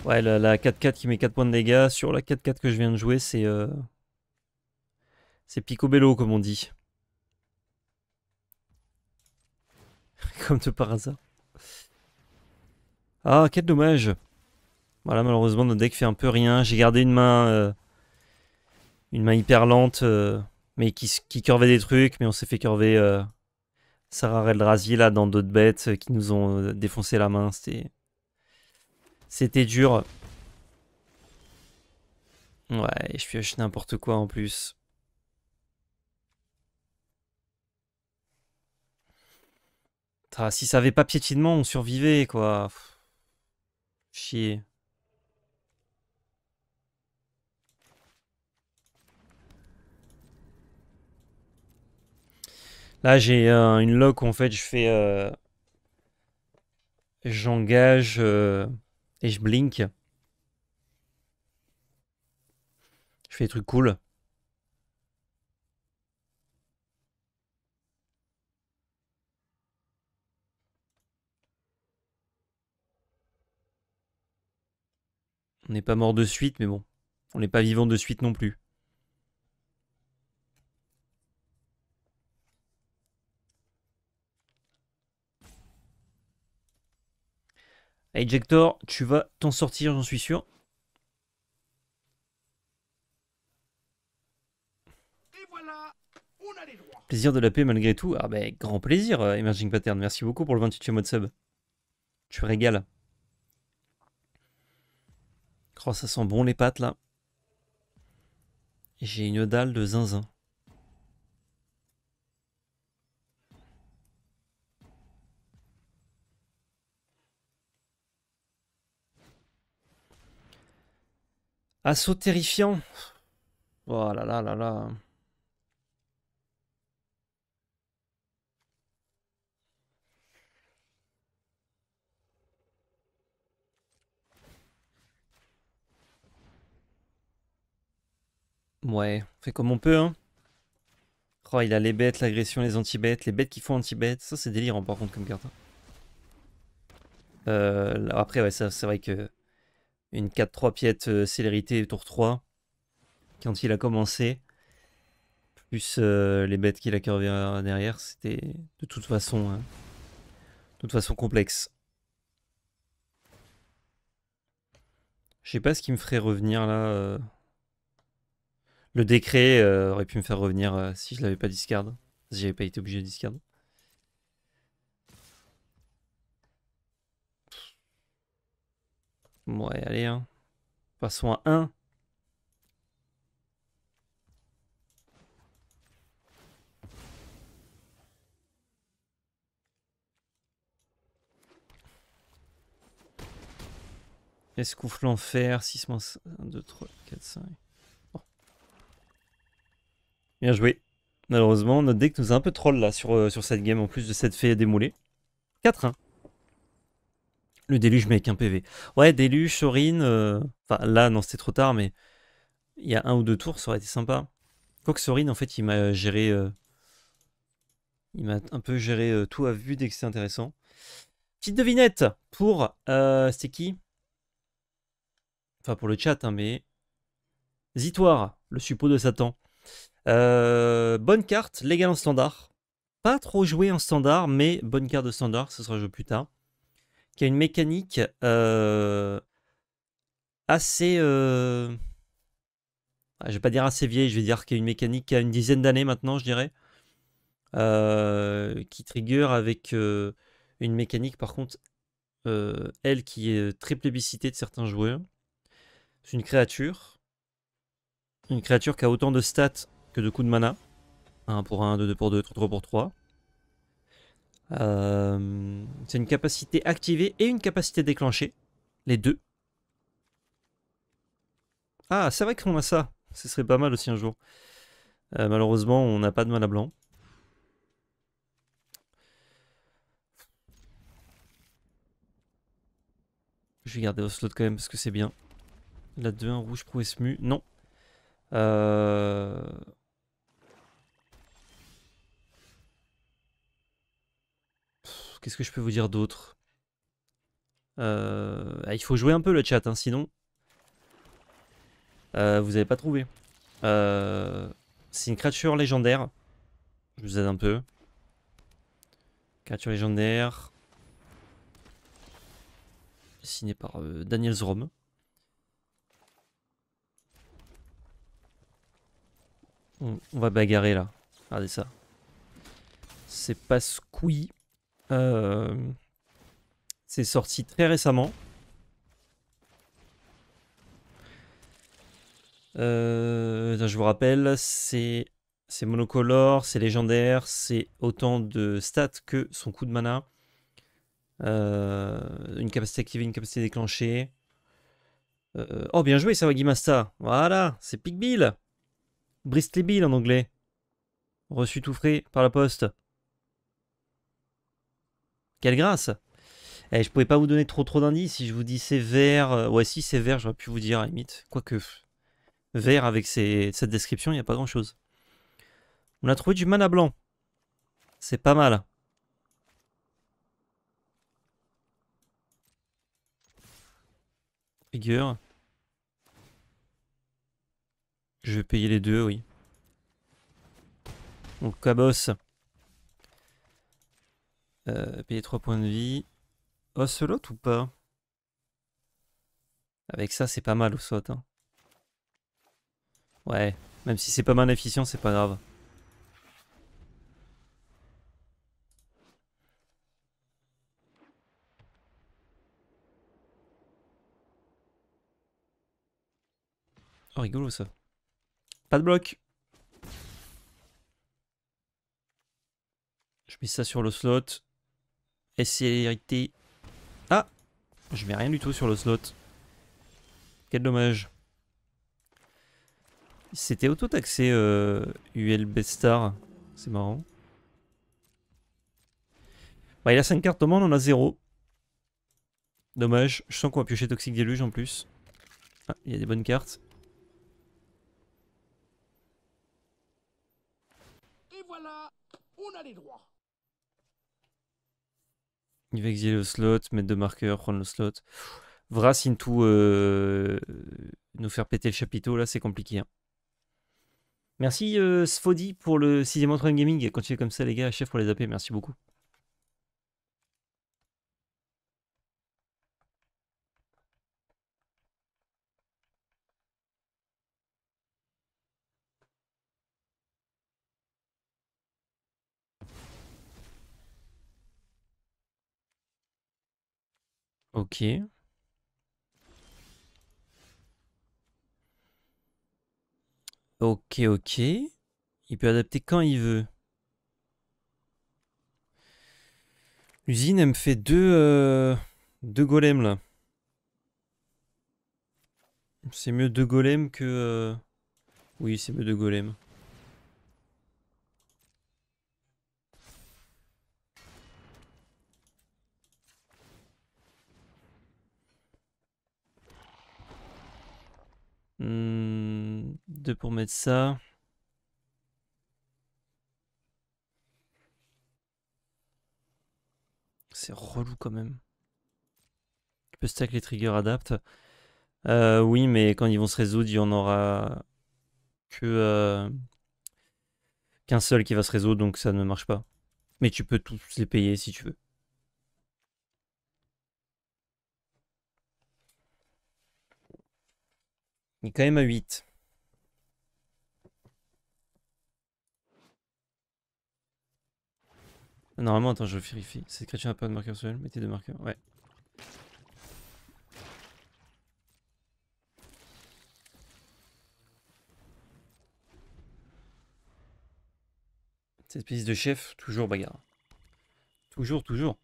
Ouais, la, 4-4 qui met 4 points de dégâts sur la 4-4 que je viens de jouer, c'est... Euh... C'est picobello, comme on dit. Comme de par hasard. Ah, quel dommage. Voilà, malheureusement, notre deck fait un peu rien. J'ai gardé une main... Euh, une main hyper lente, euh, mais qui, qui curvait des trucs, mais on s'est fait curver euh, Sarah Eldrazi, là, dans d'autres bêtes qui nous ont défoncé la main. C'était... C'était dur. Ouais, je pioche n'importe quoi en plus. Ah, si ça avait pas piétinement, on survivait, quoi. chier. Là, j'ai euh, une lock en fait, je fais... Euh, j'engage euh, et je blink. Je fais des trucs cool. On n'est pas mort de suite, mais bon. On n'est pas vivant de suite non plus. Ejector, tu vas t'en sortir, j'en suis sûr. Plaisir de la paix malgré tout. Ah ben, grand plaisir, euh, Emerging Pattern. Merci beaucoup pour le 28e mode sub. Tu régales. Oh, ça sent bon les pattes, là. J'ai une dalle de zinzin. Assaut terrifiant. Oh là là là là. Ouais, on fait comme on peut, hein. Oh, il a les bêtes, l'agression, les anti-bêtes, les bêtes qui font anti-bêtes. Ça, c'est délirant, par contre, comme carte. Hein. Euh, après, ouais, c'est vrai que une 4-3 piètes euh, célérité tour 3, quand il a commencé, plus euh, les bêtes qu'il a curvées derrière, c'était de toute façon, hein, de toute façon complexe. Je sais pas ce qui me ferait revenir là. Le décret euh, aurait pu me faire revenir euh, si je l'avais pas discard. Si j'avais pas été obligé de discard. Bon, allez. Hein. Passons à 1. Escouffle l'enfer, 6 1, 2, 3, 4, 5. Bien joué. Malheureusement, notre deck nous a un peu troll là sur, euh, sur cette game, en plus de cette fée démoulée. 4-1. Le déluge, mais avec un PV. Ouais, déluge, Sorin. Euh, enfin, là, non, c'était trop tard, mais il y a un ou deux tours, ça aurait été sympa. Quoique Sorin, en fait, il m'a géré. Euh, il m'a un peu géré tout à vue dès que c'était intéressant. Petite devinette pour. c'était qui Enfin, pour le chat, hein, mais. Zitoire, le suppôt de Satan. Euh, bonne carte, légale en standard. Pas trop joué en standard, mais bonne carte de standard, ce sera joué plus tard. Qui a une mécanique euh, assez. je euh, ne ah, je vais pas dire assez vieille, je vais dire qu'il y a une mécanique qui a une dizaine d'années maintenant, je dirais. qui trigger avec une mécanique, par contre, elle qui est très plébiscitée de certains joueurs. C'est une créature. Une créature qui a autant de stats de coups de mana. 1 pour 1, 2, 2 pour 2, 3, pour 3. Euh, c'est une capacité activée et une capacité déclenchée. Les deux. Ah, c'est vrai qu'on a ça. Ce serait pas mal aussi un jour. Euh, malheureusement, on n'a pas de mana blanc. Je vais garder slot quand même parce que c'est bien. La 2-1 rouge pour SMU. Non. Euh... Qu'est-ce que je peux vous dire d'autre euh, ah, Il faut jouer un peu le chat, hein, sinon. Euh, vous n'avez pas trouvé. Euh, c'est une créature légendaire. Je vous aide un peu. Créature légendaire. Signé par Daniel Zrom. On, va bagarrer là. Regardez ça. C'est pas couille. Euh, c'est sorti très récemment. Euh, je vous rappelle, c'est monocolore, c'est légendaire, c'est autant de stats que son coup de mana. Euh, une capacité activée, une capacité déclenchée. oh, bien joué, Sawagimasta. Voilà, c'est Pig Bill. Bristly Bill en anglais. Reçu tout frais par la poste. Quelle grâce eh, Je pouvais pas vous donner trop trop d'indices. Si je vous dis c'est vert, euh, ouais si c'est vert, j'aurais pu vous dire à la limite. Quoique, vert avec cette description, il n'y a pas grand chose. On a trouvé du mana blanc. C'est pas mal. Figure. Je vais payer les deux, oui. Donc, cabosse. Euh, payer 3 points de vie. Ocelot oh, ou pas Avec ça, c'est pas mal, au Hein. Ouais, même si c'est pas mal efficient, c'est pas grave. Oh, rigolo ça. Pas de bloc. Je mets ça sur le slot. Célérité. Ah Je mets rien du tout sur le slot. Quel dommage. C'était auto-taxé euh, ULB Star. C'est marrant. Bah, il a 5 cartes au monde, on en a 0. Dommage, je sens qu'on va piocher Toxic d'éluge en plus. Ah, il y a des bonnes cartes. Et voilà, on a les droits. Il va exiler le slot, mettre deux marqueurs, prendre le slot. Vra, into euh, nous faire péter le chapiteau, là c'est compliqué. Hein. Merci euh, Sfodi pour le 6ème gaming Gaming. Continuez comme ça les gars, chef pour les AP, merci beaucoup. Ok. Ok, ok. Il peut adapter quand il veut. L'usine, elle me fait deux, euh, deux golems là. C'est mieux deux golems que... Euh, oui, c'est mieux deux golems. De hmm, deux pour mettre ça. C'est relou quand même. Tu peux stack les triggers adapt euh, oui, mais quand ils vont se résoudre, il n'y en aura que euh, qu'un seul qui va se résoudre, donc ça ne marche pas. Mais tu peux tous les payer si tu veux. est quand même à 8. Normalement, attends, je vérifie. Cette créature n'a pas de marqueur seul Mettez deux marqueurs. Ouais. Cette espèce de chef, toujours bagarre. Toujours, toujours.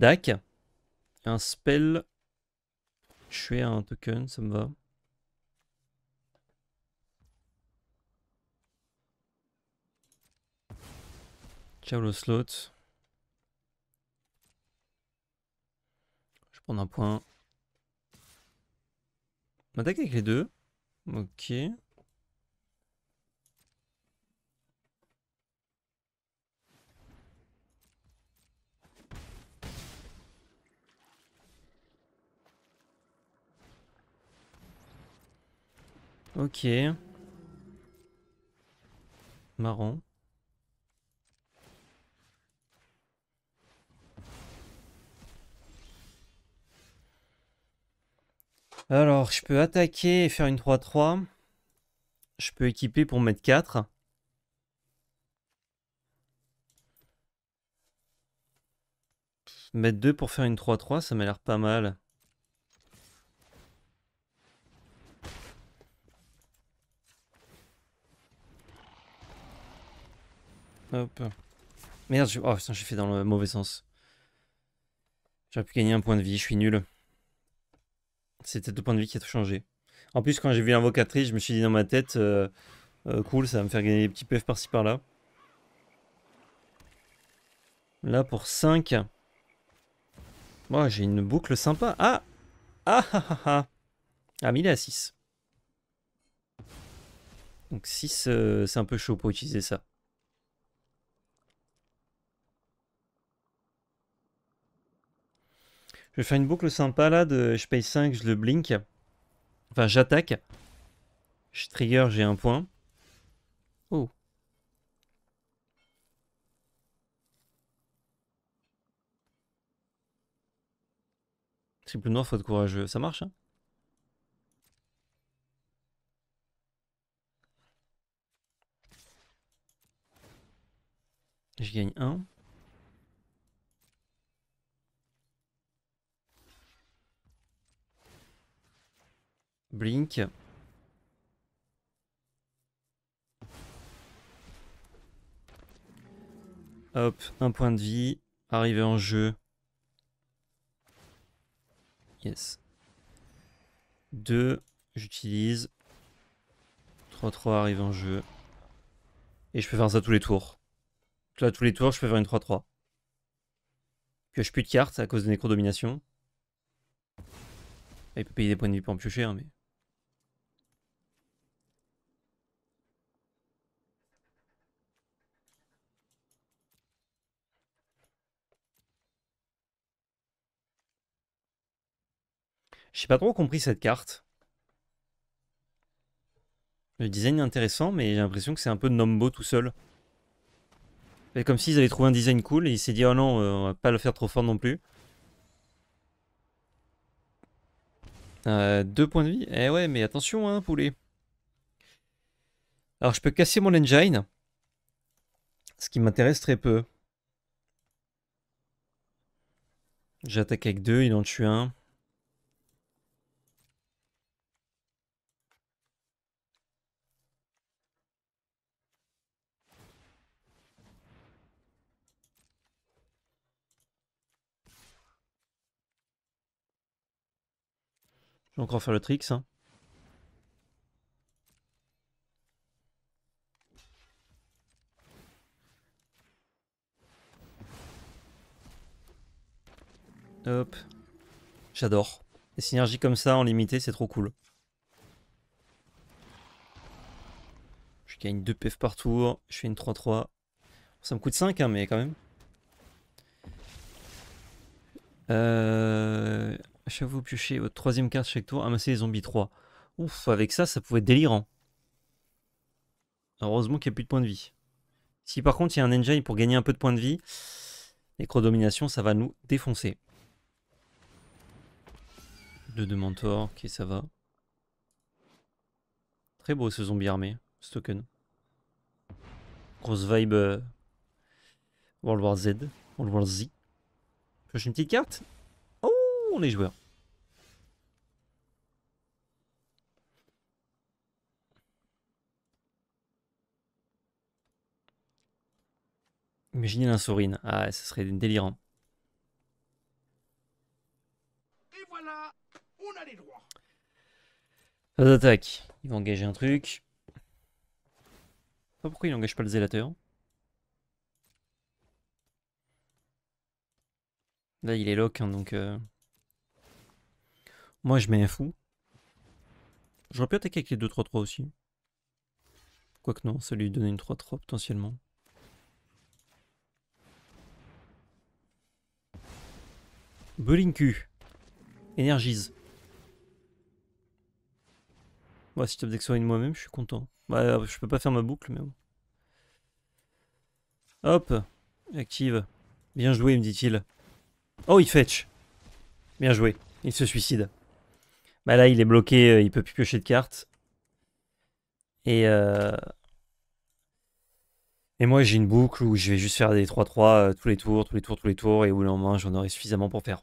Dak. Un spell. Je suis un token, ça me va. Ciao le slot. Je prends un point. attaque avec les deux. Ok. Ok. Marrant. Alors, je peux attaquer et faire une 3-3. Je peux équiper pour mettre 4. Mettre 2 pour faire une 3-3, ça m'a l'air pas mal. Hop. Merde, oh j'ai fait dans le mauvais sens. J'aurais pu gagner un point de vie, je suis nul. C'était deux points de vie qui a tout changé. En plus, quand j'ai vu l'invocatrice, je me suis dit dans ma tête, euh, euh, cool, ça va me faire gagner des petits PF par-ci par-là. Là, pour 5. Moi, j'ai une boucle sympa. Ah Ah ah ah ah Ah, mais il est à 6. Donc 6, euh, c'est un peu chaud pour utiliser ça. Je vais faire une boucle sympa là de je paye 5, je le blink. Enfin, j'attaque. Je trigger, j'ai un point. Oh. Triple noir, faut être courageux. Ça marche, hein Je gagne un. Blink. Hop, un point de vie. Arrivé en jeu. Yes. Deux. j'utilise. 3-3 arrive en jeu. Et je peux faire ça tous les tours. tous les tours, je peux faire une 3-3. Pioche plus de cartes à cause de nécrodomination. Ah, il peut payer des points de vie pour en piocher, hein, mais... J'ai pas trop compris cette carte. Le design est intéressant, mais j'ai l'impression que c'est un peu Nombo tout seul. Et comme s'ils avaient trouvé un design cool et ils s'est dit oh non, euh, on va pas le faire trop fort non plus. Euh, deux points de vie Eh ouais, mais attention, hein, poulet. Alors, je peux casser mon engine. Ce qui m'intéresse très peu. J'attaque avec deux, il en tue un. Donc on encore faire le tricks. Hein. Hop. J'adore. Les synergies comme ça en limité, c'est trop cool. Je gagne 2 PF par tour. Je fais une 3-3. Ça me coûte 5, hein, mais quand même. Euh, à chaque vous piochez votre troisième carte chaque tour, amassez les zombies 3. Ouf, avec ça, ça pouvait être délirant. Heureusement qu'il n'y a plus de points de vie. Si par contre il y a un engine pour gagner un peu de points de vie, domination, ça va nous défoncer. Deux de mentor, ok ça va. Très beau ce zombie armé, ce token. Grosse vibe euh, World War Z, World War Z. Pioche une petite carte on les joueurs. Imaginez l'insourine Ah, ce serait délirant. Et voilà, on a les droits. Il va engager un truc. Pas pourquoi il n'engage pas le zélateur. Là, il est lock, hein, donc... Euh, moi, je mets un fou. J'aurais pu attaquer avec les 2-3-3 aussi. Quoique non, ça lui donnait une 3-3 potentiellement. Q. Energise. Bon si je besoin de moi-même, je suis content. Bah, je peux pas faire ma boucle, mais bon. Hop. Active. Bien joué, me dit-il. Oh, il fetch. Bien joué. Il se suicide. Bah là, il est bloqué, euh, il peut plus piocher de cartes. Et, euh... et moi, j'ai une boucle où je vais juste faire des 3-3 euh, tous les tours, tous les tours, tous les tours, et au là en j'en aurai suffisamment pour faire.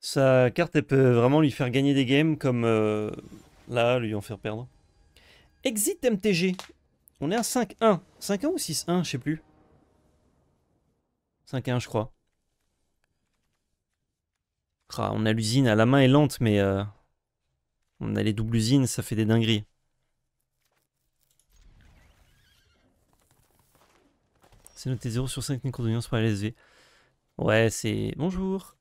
Sa carte, elle peut vraiment lui faire gagner des games comme euh, là, lui en faire perdre. Exit MTG. On est à 5-1. 5-1 ou 6-1, je sais plus. 5-1, je crois. Ah, on a l'usine, à la main est lente, mais euh, on a les doubles usines, ça fait des dingueries. C'est noté 0 sur 5 pour la LSV. Ouais, c'est... Bonjour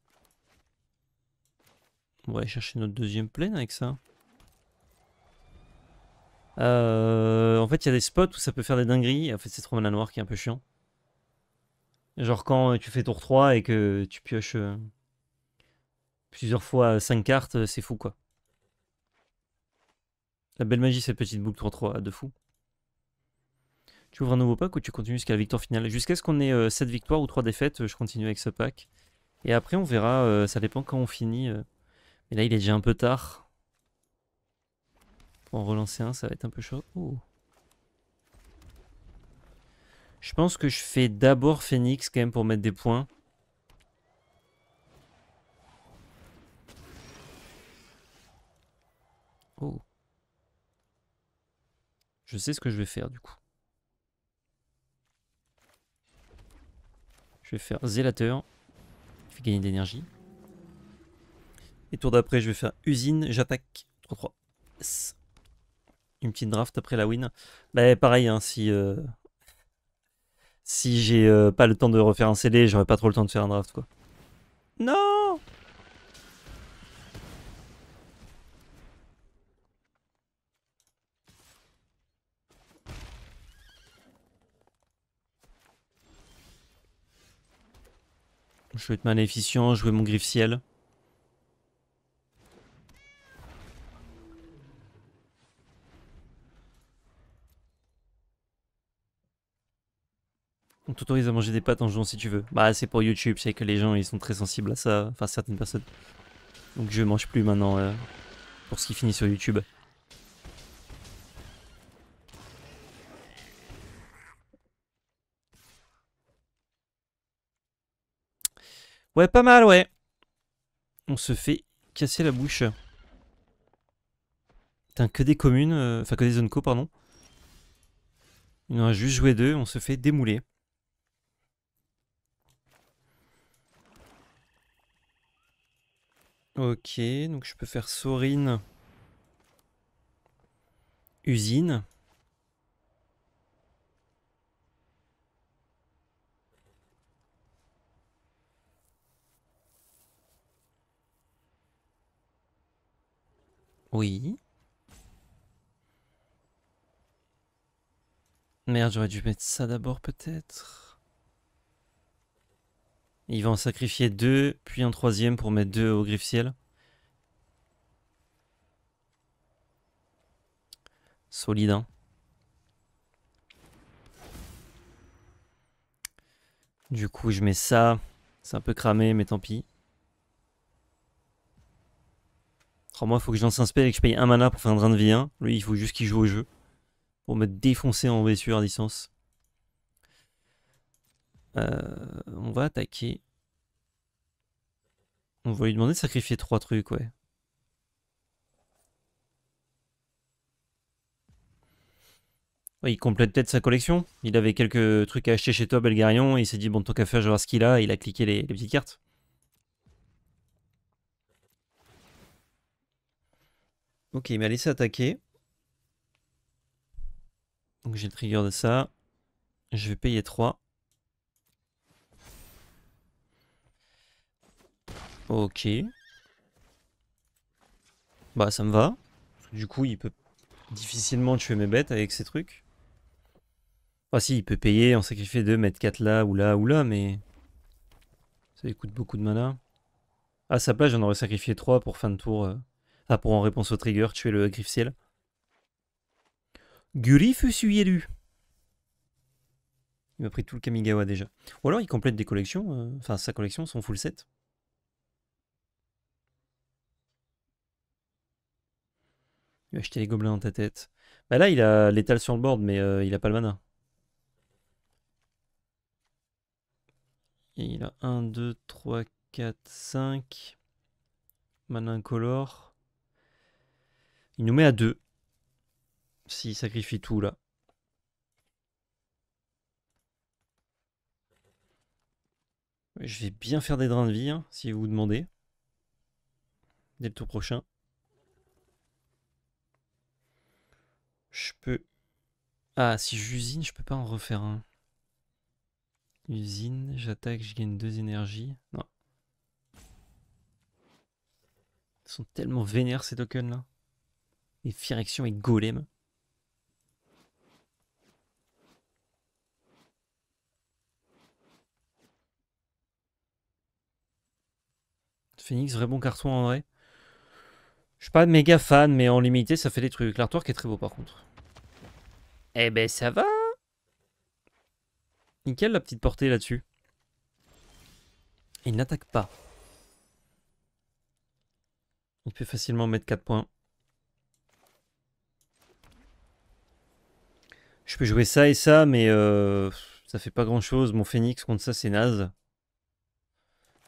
On va aller chercher notre deuxième plaine avec ça. Euh, en fait, il y a des spots où ça peut faire des dingueries. En fait, c'est trop à noir qui est un peu chiant. Genre quand euh, tu fais tour 3 et que tu pioches euh, plusieurs fois 5 cartes, euh, c'est fou quoi. La belle magie, cette petite boucle tour 3 de fou. Tu ouvres un nouveau pack ou tu continues jusqu'à la victoire finale Jusqu'à ce qu'on ait 7 victoires ou 3 défaites, je continue avec ce pack. Et après, on verra, ça dépend quand on finit. Mais là, il est déjà un peu tard. Pour en relancer un, ça va être un peu chaud. Oh. Je pense que je fais d'abord Phoenix quand même pour mettre des points. Oh. Je sais ce que je vais faire du coup. Je vais faire Zélateur. Je vais gagner de l'énergie. Et tour d'après, je vais faire Usine, j'attaque. 3-3. Une petite draft après la win. Bah pareil, hein, si... Euh, si j'ai euh, pas le temps de refaire un CD, j'aurais pas trop le temps de faire un draft quoi. Non Je vais être maléficient, jouer mon griffe ciel. t'autorise à manger des pâtes en jouant si tu veux. Bah, c'est pour YouTube, c'est que les gens ils sont très sensibles à ça, enfin certaines personnes. Donc je mange plus maintenant euh, pour ce qui finit sur YouTube. Ouais, pas mal, ouais. On se fait casser la bouche. Putain, que des communes, euh, enfin que des zones co, pardon. Il en a juste joué deux, on se fait démouler. Ok, donc je peux faire Sorine. Usine. Oui. Merde, j'aurais dû mettre ça d'abord peut-être il va en sacrifier deux, puis un troisième pour mettre deux au griffe-ciel. Solide, hein. Du coup, je mets ça. C'est un peu cramé, mais tant pis. Trois moi, il faut que je lance un spell et que je paye un mana pour faire un drain de vie hein. Lui, il faut juste qu'il joue au jeu. Pour me défoncer en blessure à distance. Euh, on va attaquer. On va lui demander de sacrifier trois trucs, ouais. il complète peut-être sa collection. Il avait quelques trucs à acheter chez toi, Belgarion, il s'est dit, bon, tant qu'à faire, je vais voir ce qu'il a, il a cliqué les, les petites cartes. Ok, il m'a laissé attaquer. Donc j'ai le trigger de ça. Je vais payer 3. Ok. Bah ça me va. Du coup il peut difficilement tuer mes bêtes avec ces trucs. Ah si, il peut payer, en sacrifier 2, mettre 4 là ou là ou là, mais... Ça lui coûte beaucoup de mana. À sa place, j'en aurais sacrifié 3 pour fin de tour. Euh, ah, pour en réponse au trigger, tuer le griffe ciel. Il m'a pris tout le Kamigawa déjà. Ou alors il complète des collections, euh, enfin sa collection, son full set. Il va acheter les gobelins dans ta tête. Bah là, il a l'étal sur le board, mais euh, il a pas le mana. Et il a 1, 2, 3, 4, 5. Mana incolore. Il nous met à 2. S'il sacrifie tout là. Je vais bien faire des drains de vie, hein, si vous vous demandez. Dès le tour prochain. Je peux... Ah, si j'usine, je peux pas en refaire un. Usine, j'attaque, je gagne deux énergies. Non. Ils sont tellement vénères ces tokens là. Et Firection et Golem. Phoenix, vrai bon carton en vrai. Je suis pas méga fan, mais en limité, ça fait des trucs. qui est très beau par contre. Eh ben ça va Nickel la petite portée là-dessus. Il n'attaque pas. Il peut facilement mettre 4 points. Je peux jouer ça et ça, mais euh, ça fait pas grand chose. Mon phoenix contre ça, c'est naze.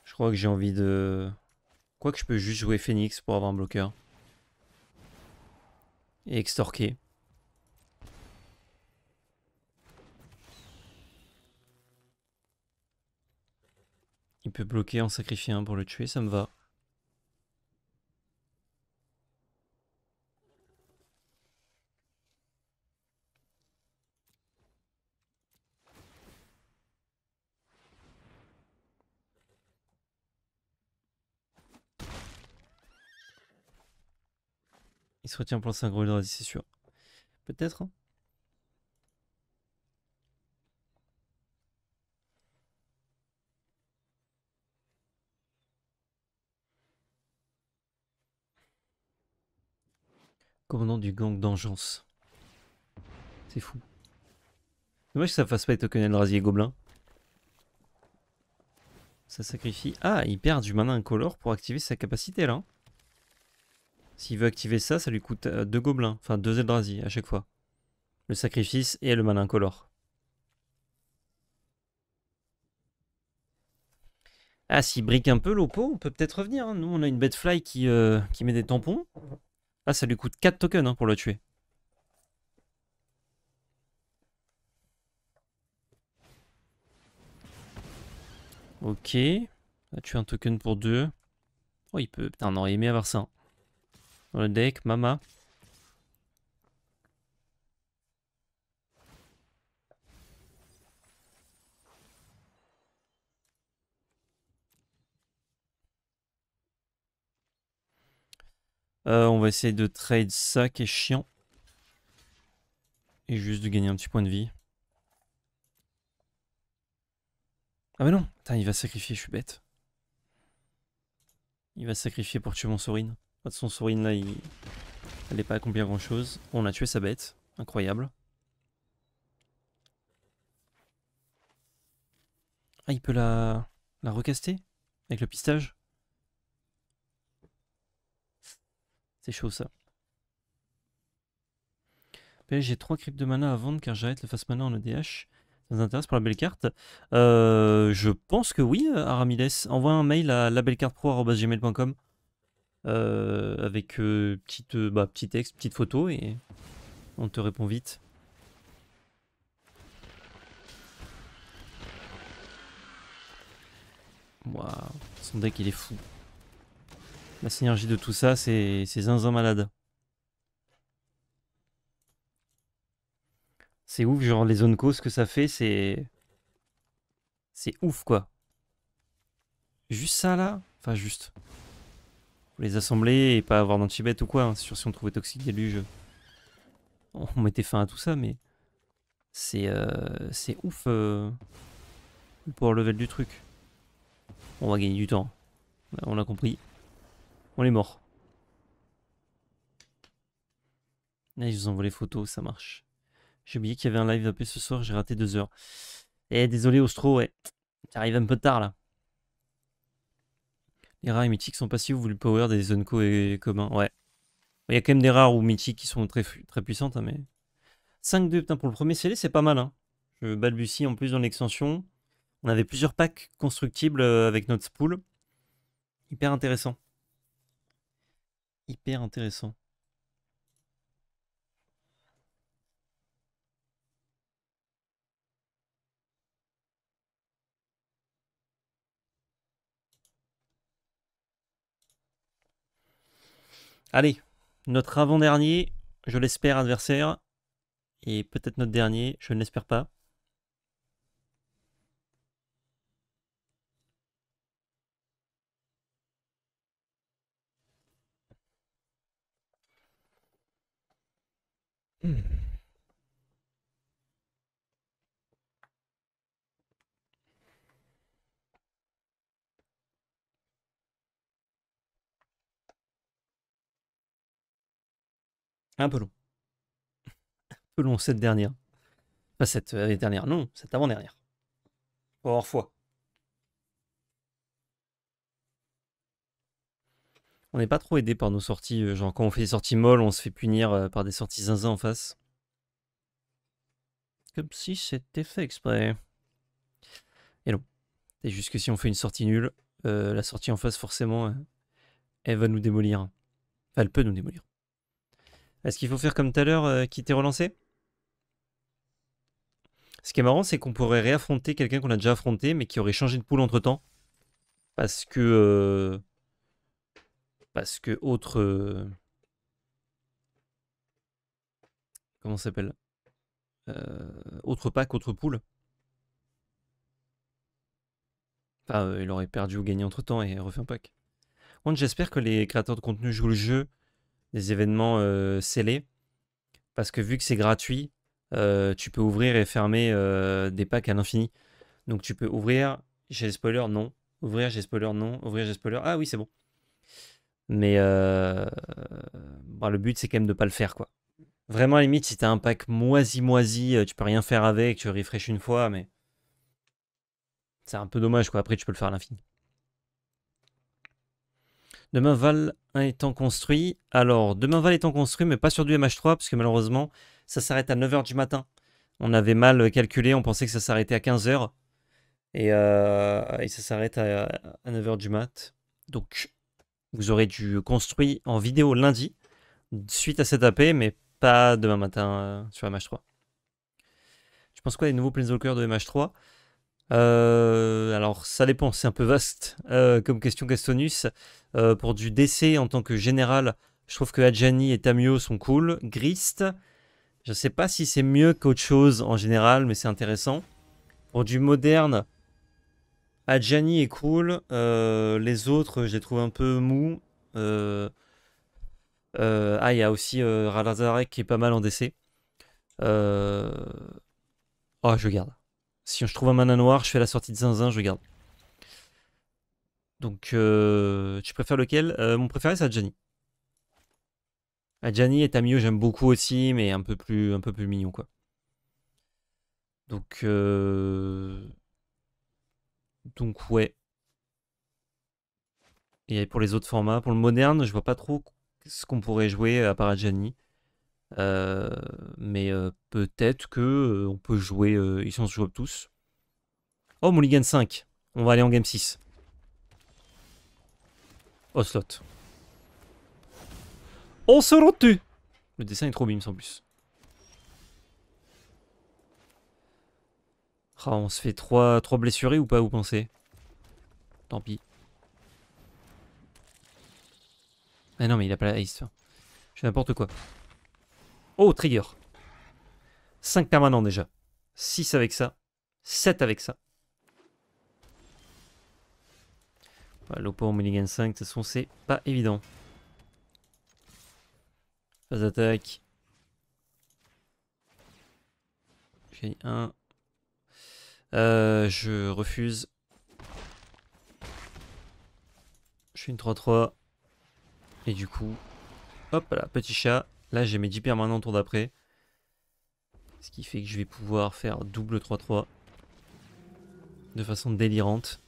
Je crois que j'ai envie de... Quoique je peux juste jouer phoenix pour avoir un bloqueur et extorquer. Il peut bloquer en sacrifiant un pour le tuer, ça me va. Il se retient pour le un gros c'est sûr. Peut-être. Hein. Commandant du gang d'engeance. C'est fou. Dommage que ça fasse pas les token Eldrazi Gobelin. Ça sacrifie. Ah, il perd du mana incolore pour activer sa capacité là. Hein. S'il veut activer ça, ça lui coûte 2 euh, gobelins, enfin 2 Eldrazi à chaque fois. Le sacrifice et le malin color. Ah, s'il brique un peu l'opo, on peut peut-être revenir. Hein. Nous, on a une bête fly qui, euh, qui met des tampons. Ah, ça lui coûte 4 tokens hein, pour le tuer. Ok. On va tuer un token pour 2. Oh, il peut. Putain, on aurait aimé avoir ça. Hein. Dans le deck, Mama. Euh, on va essayer de trade ça qui est chiant. Et juste de gagner un petit point de vie. Ah mais non il va sacrifier, je suis bête. Il va sacrifier pour tuer mon Sorine. De son là, il n'allait pas accomplir grand chose. On a tué sa bête. Incroyable. Ah, il peut la, la recaster avec le pistage C'est chaud ça. J'ai 3 cryptes de mana à vendre car j'arrête le fast mana en EDH. Ça vous intéresse pour la belle carte euh, Je pense que oui, euh, Aramides. Envoie un mail à labelcartpro@gmail.com. Euh, avec euh, petite, euh, bah, petit texte, petite photo et on te répond vite. Waouh, son deck il est fou. La synergie de tout ça, c'est zinzin malade. C'est ouf, genre les zones cause que ça fait, c'est. C'est ouf quoi. Juste ça là Enfin, juste les assembler et pas avoir d'antibête ou quoi. Hein. C'est sûr, si on trouvait toxique déluge, on mettait fin à tout ça, mais c'est euh, c'est ouf le euh, power level du truc. On va gagner du temps. Bah, on l'a compris. On est mort. Là, je vous envoie les photos, ça marche. J'ai oublié qu'il y avait un live un ce soir, j'ai raté deux heures. Et eh, désolé, Ostro, ouais. T'arrives un peu tard là. Les rares et mythiques sont passifs vous voulez power des zones co et commun. Ouais. Il y a quand même des rares ou mythiques qui sont très, très puissantes, hein, mais... 5-2, putain, pour le premier scellé, c'est pas mal. Hein. Je balbutie en plus dans l'extension. On avait plusieurs packs constructibles euh, avec notre spool. Hyper intéressant. Hyper intéressant. Allez, notre avant-dernier, je l'espère, adversaire. Et peut-être notre dernier, je ne l'espère pas. Un peu long. Un peu long cette dernière. Pas cette euh, dernière, non, cette avant-dernière. Hors fois, foi. On n'est pas trop aidé par nos sorties. Euh, genre, quand on fait des sorties molles, on se fait punir euh, par des sorties zinzin en face. Comme si c'était fait exprès. Et non. Et juste que si on fait une sortie nulle, la sortie en face, forcément, elle va nous démolir. Enfin, elle peut nous démolir. Est-ce qu'il faut faire comme tout à l'heure euh, qui t'est relancé Ce qui est marrant, c'est qu'on pourrait réaffronter quelqu'un qu'on a déjà affronté, mais qui aurait changé de poule entre temps. Parce que. Euh, parce que autre. Euh, comment ça s'appelle Autre pack, autre poule. Enfin, il aurait perdu ou gagné entre temps et refait un pack. j'espère que les créateurs de contenu jouent le jeu des événements euh, scellés. Parce que vu que c'est gratuit, euh, tu peux ouvrir et fermer euh, des packs à l'infini. Donc tu peux ouvrir j'ai les spoilers, non. Ouvrir j'ai spoilers, non. Ouvrir j'ai spoilers. Ah oui, c'est bon. Mais bah, le but, c'est quand même de ne pas le faire. quoi. Vraiment, à la limite, si t'as un pack moisi-moisi, tu peux rien faire avec, tu refresh une fois, mais c'est un peu dommage. quoi. Après, tu peux le faire à l'infini. Demain Val étant construit. Alors, Demain Val étant construit, mais pas sur du MH3, parce que malheureusement, ça s'arrête à 9h du matin. On avait mal calculé, on pensait que ça s'arrêtait à 15h. Euh, et, ça s'arrête à, 9h du mat. Donc, vous aurez dû construit en vidéo lundi, suite à cette AP, mais pas demain matin euh, sur MH3. Je pense quoi des nouveaux Planeswalkers de MH3 euh, alors, ça dépend, c'est un peu vaste euh, comme question, Gastonus euh, pour du DC en tant que général, je trouve que Adjani et Tamio sont cool. Grist, je sais pas si c'est mieux qu'autre chose en général, mais c'est intéressant. Pour du moderne, Adjani est cool. les autres, je les trouve un peu mous. ah, il y a aussi Ralazarek qui est pas mal en DC. Oh, je garde. Si je trouve un mana noir, je fais la sortie de Zinzin, je garde. Donc, euh, tu préfères lequel euh, Mon préféré, c'est Adjani. Adjani et Tamio, j'aime beaucoup aussi, mais un peu plus, un peu plus mignon, quoi. Donc, euh, donc ouais. Et pour les autres formats, pour le moderne, je vois pas trop ce qu'on pourrait jouer à part Adjani. Euh, mais euh, peut-être que euh, on peut jouer. ils sont jouables tous. Oh, Mulligan 5. On va aller en game 6. Oh slot. On se tu Le dessin est trop bim sans plus. Ah, on se fait 3, blessurés ou pas, vous pensez Tant pis. Ah non, mais il a pas la haste. Je n'importe quoi. Oh, trigger. 5 permanents déjà. 6 avec ça. 7 avec ça. L'opo en mulligan 5, de toute façon, c'est pas évident. Phase d'attaque. J'ai 1. Euh, je refuse. Je suis une 3-3. Et du coup, hop là, petit chat. Là, j'ai mes 10 permanents tour d'après. Ce qui fait que je vais pouvoir faire double 3-3. De façon délirante.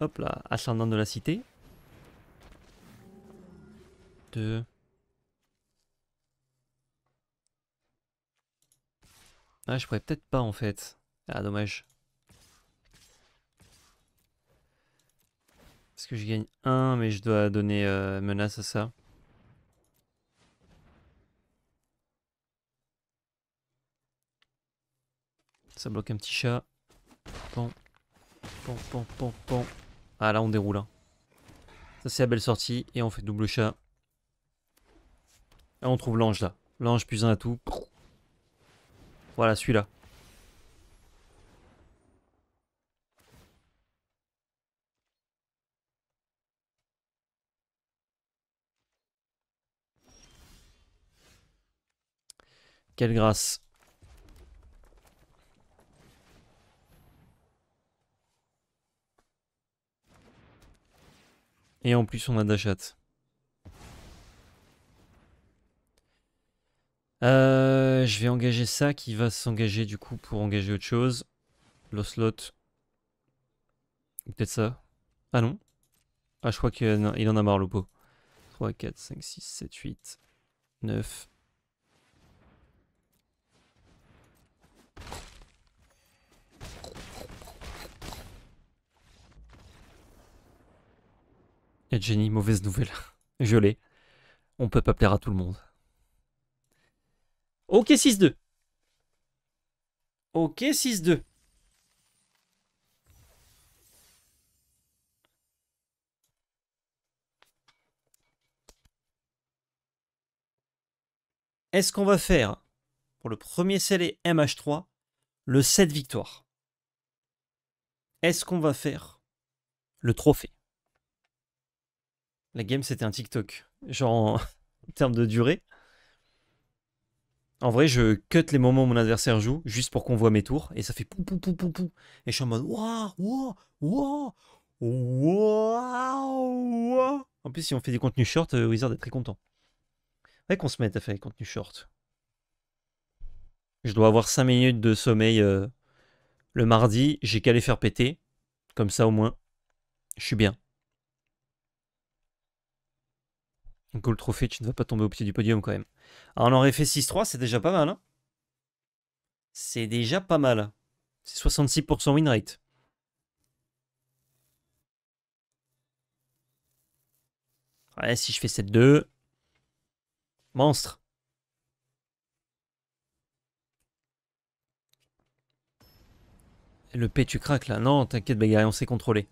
Hop là, ascendant de la cité. 2. Ah, je pourrais peut-être pas en fait. Ah, dommage. Est-ce que je gagne un mais je dois donner euh, menace à ça Ça bloque un petit chat. Pan. Pan, pan, pan, Ah là on déroule. Hein. Ça c'est la belle sortie et on fait double chat. Et on trouve l'ange là. L'ange plus un à tout. Voilà celui-là. Quelle grâce. Et en plus, on a Dachat. Euh, je vais engager ça qui va s'engager du coup pour engager autre chose. L'Oslot. Peut-être ça. Ah non. Ah, je crois qu'il en a marre, le pot. 3, 4, 5, 6, 7, 8, 9, Et Jenny, mauvaise nouvelle. Je l'ai. On peut pas plaire à tout le monde. Ok 6-2. Ok 6-2. Est-ce qu'on va faire pour le premier scellé MH3 le 7 victoires. Est-ce qu'on va faire le trophée La game, c'était un TikTok. Genre, en termes de durée. En vrai, je cut les moments où mon adversaire joue, juste pour qu'on voit mes tours, et ça fait pou pou pou pou Et je suis en mode waouh, waouh, waouh, waouh. En plus, si on fait des contenus short, euh, Wizard est très content. Ouais qu'on se mette à faire des contenus short. Je dois avoir 5 minutes de sommeil euh, le mardi. J'ai qu'à les faire péter. Comme ça, au moins, je suis bien. Donc, le trophée, tu ne vas pas tomber au pied du podium quand même. Alors, on aurait fait 6-3, hein. c'est déjà pas mal. c'est déjà pas mal. C'est 66% win rate. Ouais, si je fais 7-2. Monstre. Le P, tu craques là. Non, t'inquiète, Bagari, on s'est contrôlé.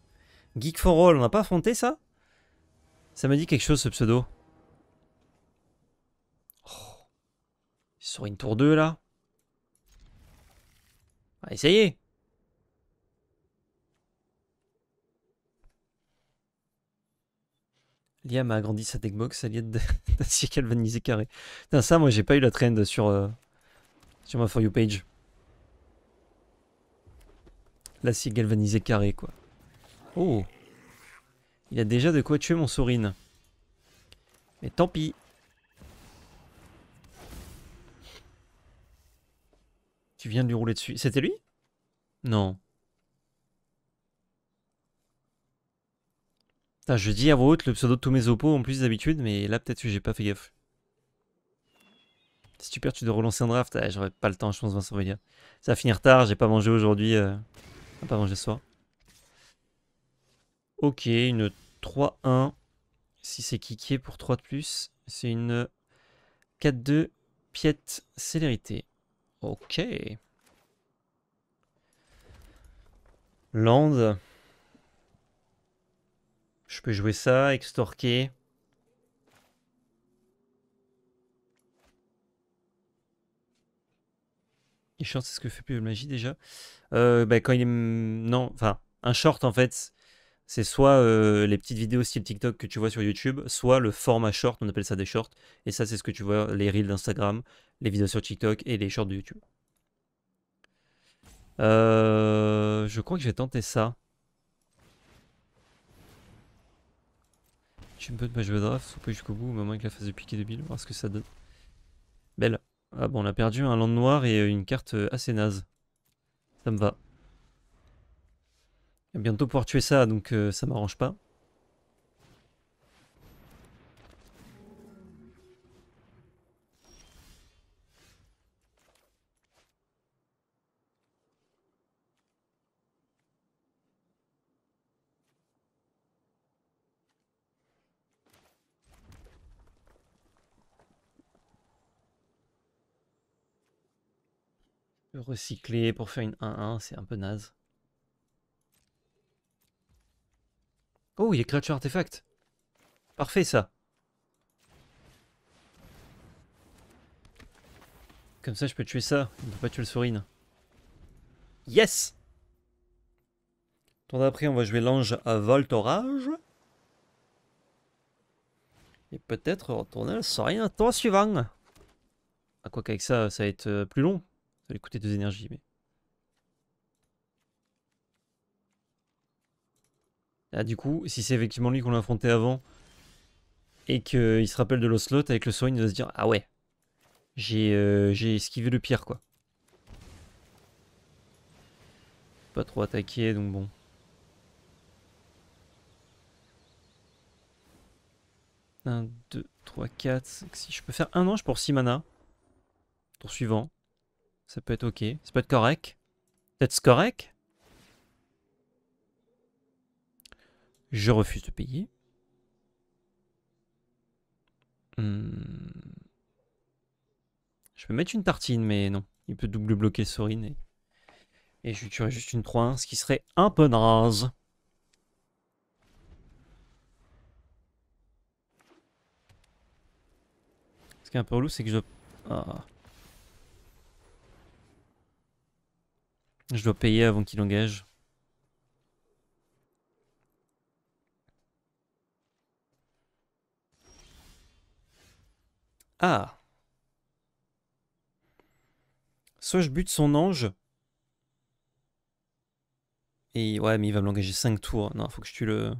Geek for All, on n'a pas affronté ça Ça m'a dit quelque chose ce pseudo. Oh. Sur une tour 2 là. Ah, essayez Liam a agrandi sa deckbox, Aliette d'acier de... galvanisé carré. Putain, ça, moi, j'ai pas eu la trend sur, euh, sur ma For You page c'est galvanisé carré, quoi. Oh Il a déjà de quoi tuer mon sourine. Mais tant pis. Tu viens de lui rouler dessus. C'était lui Non. Putain, je dis à vos haute le pseudo de tous mes opos, en plus d'habitude, mais là peut-être que j'ai pas fait gaffe. Si tu perds, tu dois relancer un draft. Ah, j'aurais pas le temps, je pense, Vincent Ça va finir tard, j'ai pas mangé aujourd'hui. Euh. Ah, pardon, j'ai Ok, une 3-1. Si c'est kické pour 3 de plus, c'est une 4-2 piète célérité. Ok. Land. Je peux jouer ça, extorquer. Les shorts, c'est ce que fait de Magie déjà. Euh, bah, quand il est. Non, enfin, un short en fait, c'est soit euh, les petites vidéos style TikTok que tu vois sur YouTube, soit le format short, on appelle ça des shorts. Et ça, c'est ce que tu vois, les reels d'Instagram, les vidéos sur TikTok et les shorts de YouTube. Euh, je crois que je vais tenter ça. Bah, je me peux pas jouer draft, ou pas jusqu'au bout, au moment avec la phase de piqué de Bill, voir ce que ça donne. Belle. Ah bon, on a perdu un land noir et une carte assez naze. Ça me va. bientôt pouvoir tuer ça, donc euh, ça m'arrange pas. recycler pour faire une 1-1, c'est un peu naze. Oh, il y a créature artefact. Parfait ça. Comme ça, je peux tuer ça. Il ne peut pas tuer le sourine. Yes Tour d'après, on va jouer l'ange à Voltorage. Et peut-être retourner le rien tour suivant. À ah, quoi qu'avec ça, ça va être euh, plus long. Ça lui coûter deux énergies, mais... Là, ah, du coup, si c'est effectivement lui qu'on l'a affronté avant, et qu'il se rappelle de l'Oslot, avec le soin, il va se dire « Ah ouais, euh, j'ai esquivé le pire, quoi. » Pas trop attaqué, donc bon... 1, 2, 3, 4, 5, 6. Je peux faire un ange pour 6 mana. Tour suivant. Ça peut être ok. Ça peut être correct. Peut-être correct. Je refuse de payer. Hmm. Je peux mettre une tartine, mais non. Il peut double bloquer Sorin. Et, et je tuerai juste une 3-1, ce qui serait un peu naze. Ce qui est un peu relou, c'est que je... Ah. Je dois payer avant qu'il engage. Ah Soit je bute son ange. Et ouais, mais il va me l'engager 5 tours. Non, faut que je tue le...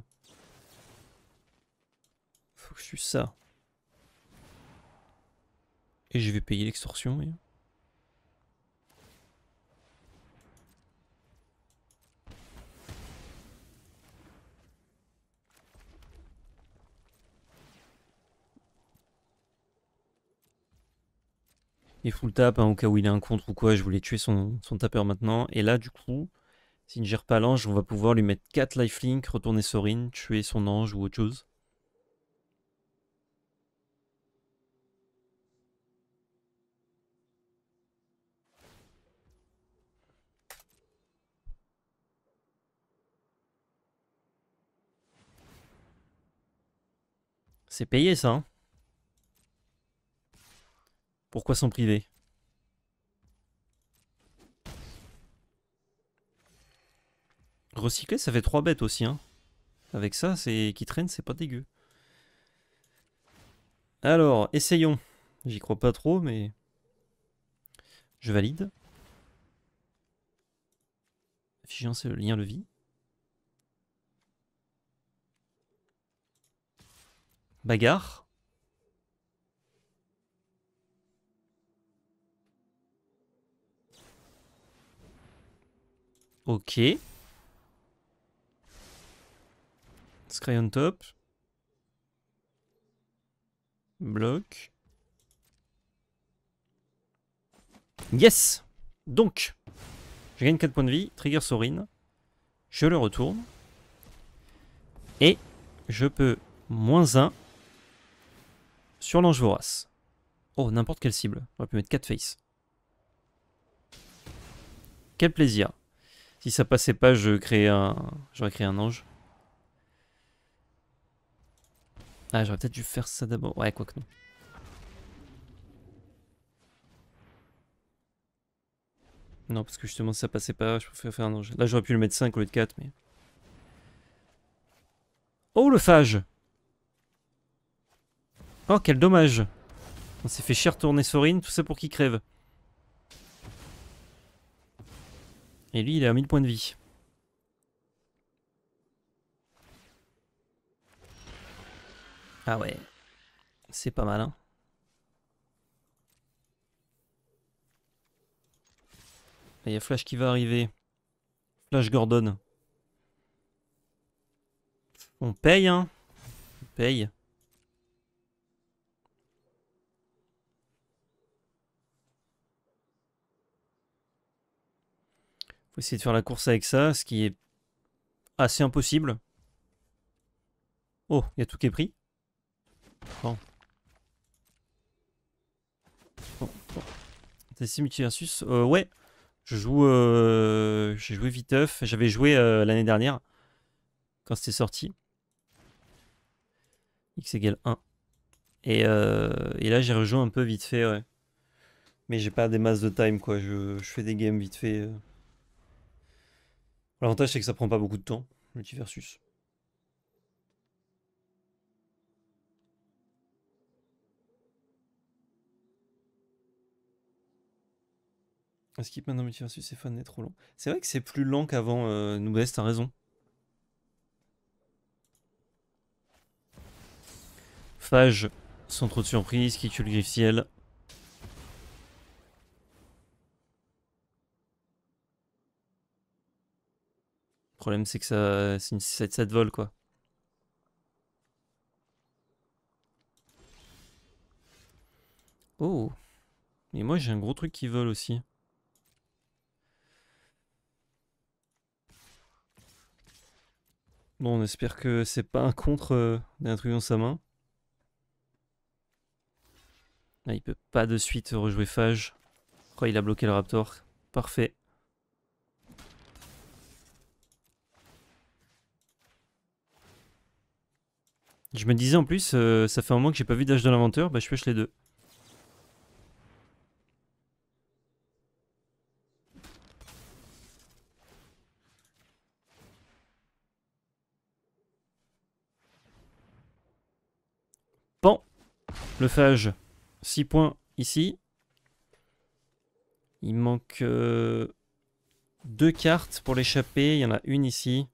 Faut que je tue ça. Et je vais payer l'extorsion, oui. Il full tap, hein, au cas où il a un contre ou quoi, je voulais tuer son, son tapeur maintenant. Et là, du coup, s'il ne gère pas l'ange, on va pouvoir lui mettre 4 lifelink, retourner Sorin, tuer son ange ou autre chose. C'est payé ça. Hein. Pourquoi s'en priver Recycler, ça fait trois bêtes aussi. Hein. Avec ça, c'est qui traîne, c'est pas dégueu. Alors, essayons. J'y crois pas trop, mais... Je valide. Figeant, le lien de vie. Bagarre. Ok. Scry on top. Bloc. Yes Donc, je gagne 4 points de vie, trigger Sorin, je le retourne, et je peux moins 1 sur l'ange vorace. Oh, n'importe quelle cible, On aurait pu mettre 4 face. Quel plaisir si ça passait pas, je créais un... j'aurais créé un ange. Ah, j'aurais peut-être dû faire ça d'abord. Ouais, quoi que non. Non, parce que justement, si ça passait pas, je préfère faire un ange. Là, j'aurais pu le mettre 5 au lieu de 4, mais... Oh, le phage Oh, quel dommage On s'est fait cher tourner Sorine, tout ça pour qu'il crève. Et lui, il est à 1000 points de vie. Ah ouais. C'est pas mal, hein. Il y a Flash qui va arriver. Flash Gordon. On paye, hein. On paye. essayer de faire la course avec ça, ce qui est assez impossible. Oh, il y a tout qui est pris. Bon. Bon, euh, ouais. Je joue. Euh, j'ai joué Viteuf. J'avais joué euh, l'année dernière. Quand c'était sorti. X égale 1. Et, et, là, j'ai rejoint un peu vite fait, ouais. Mais j'ai pas des masses de time, quoi. Je, fais des games vite fait. L'avantage, c'est que ça prend pas beaucoup de temps, multiversus. Skip maintenant multiversus, c'est fun, est trop long. C'est vrai que c'est plus lent qu'avant, euh, nous t'as raison. Phage, sans trop de surprise, qui tue le griffe ciel. Le problème, c'est que ça, c'est une vol, quoi. Oh. Mais moi, j'ai un gros truc qui vole aussi. Bon, on espère que c'est pas un contre euh, d'un truc dans sa main. Là, ah, il peut pas de suite rejouer Phage. crois il a bloqué le Raptor. Parfait. Je me disais en plus, euh, ça fait un moment que j'ai pas vu d'âge de l'inventeur, bah je pêche les deux. Bon, Le phage. 6 points ici. Il manque euh, deux cartes pour l'échapper. Il y en a une ici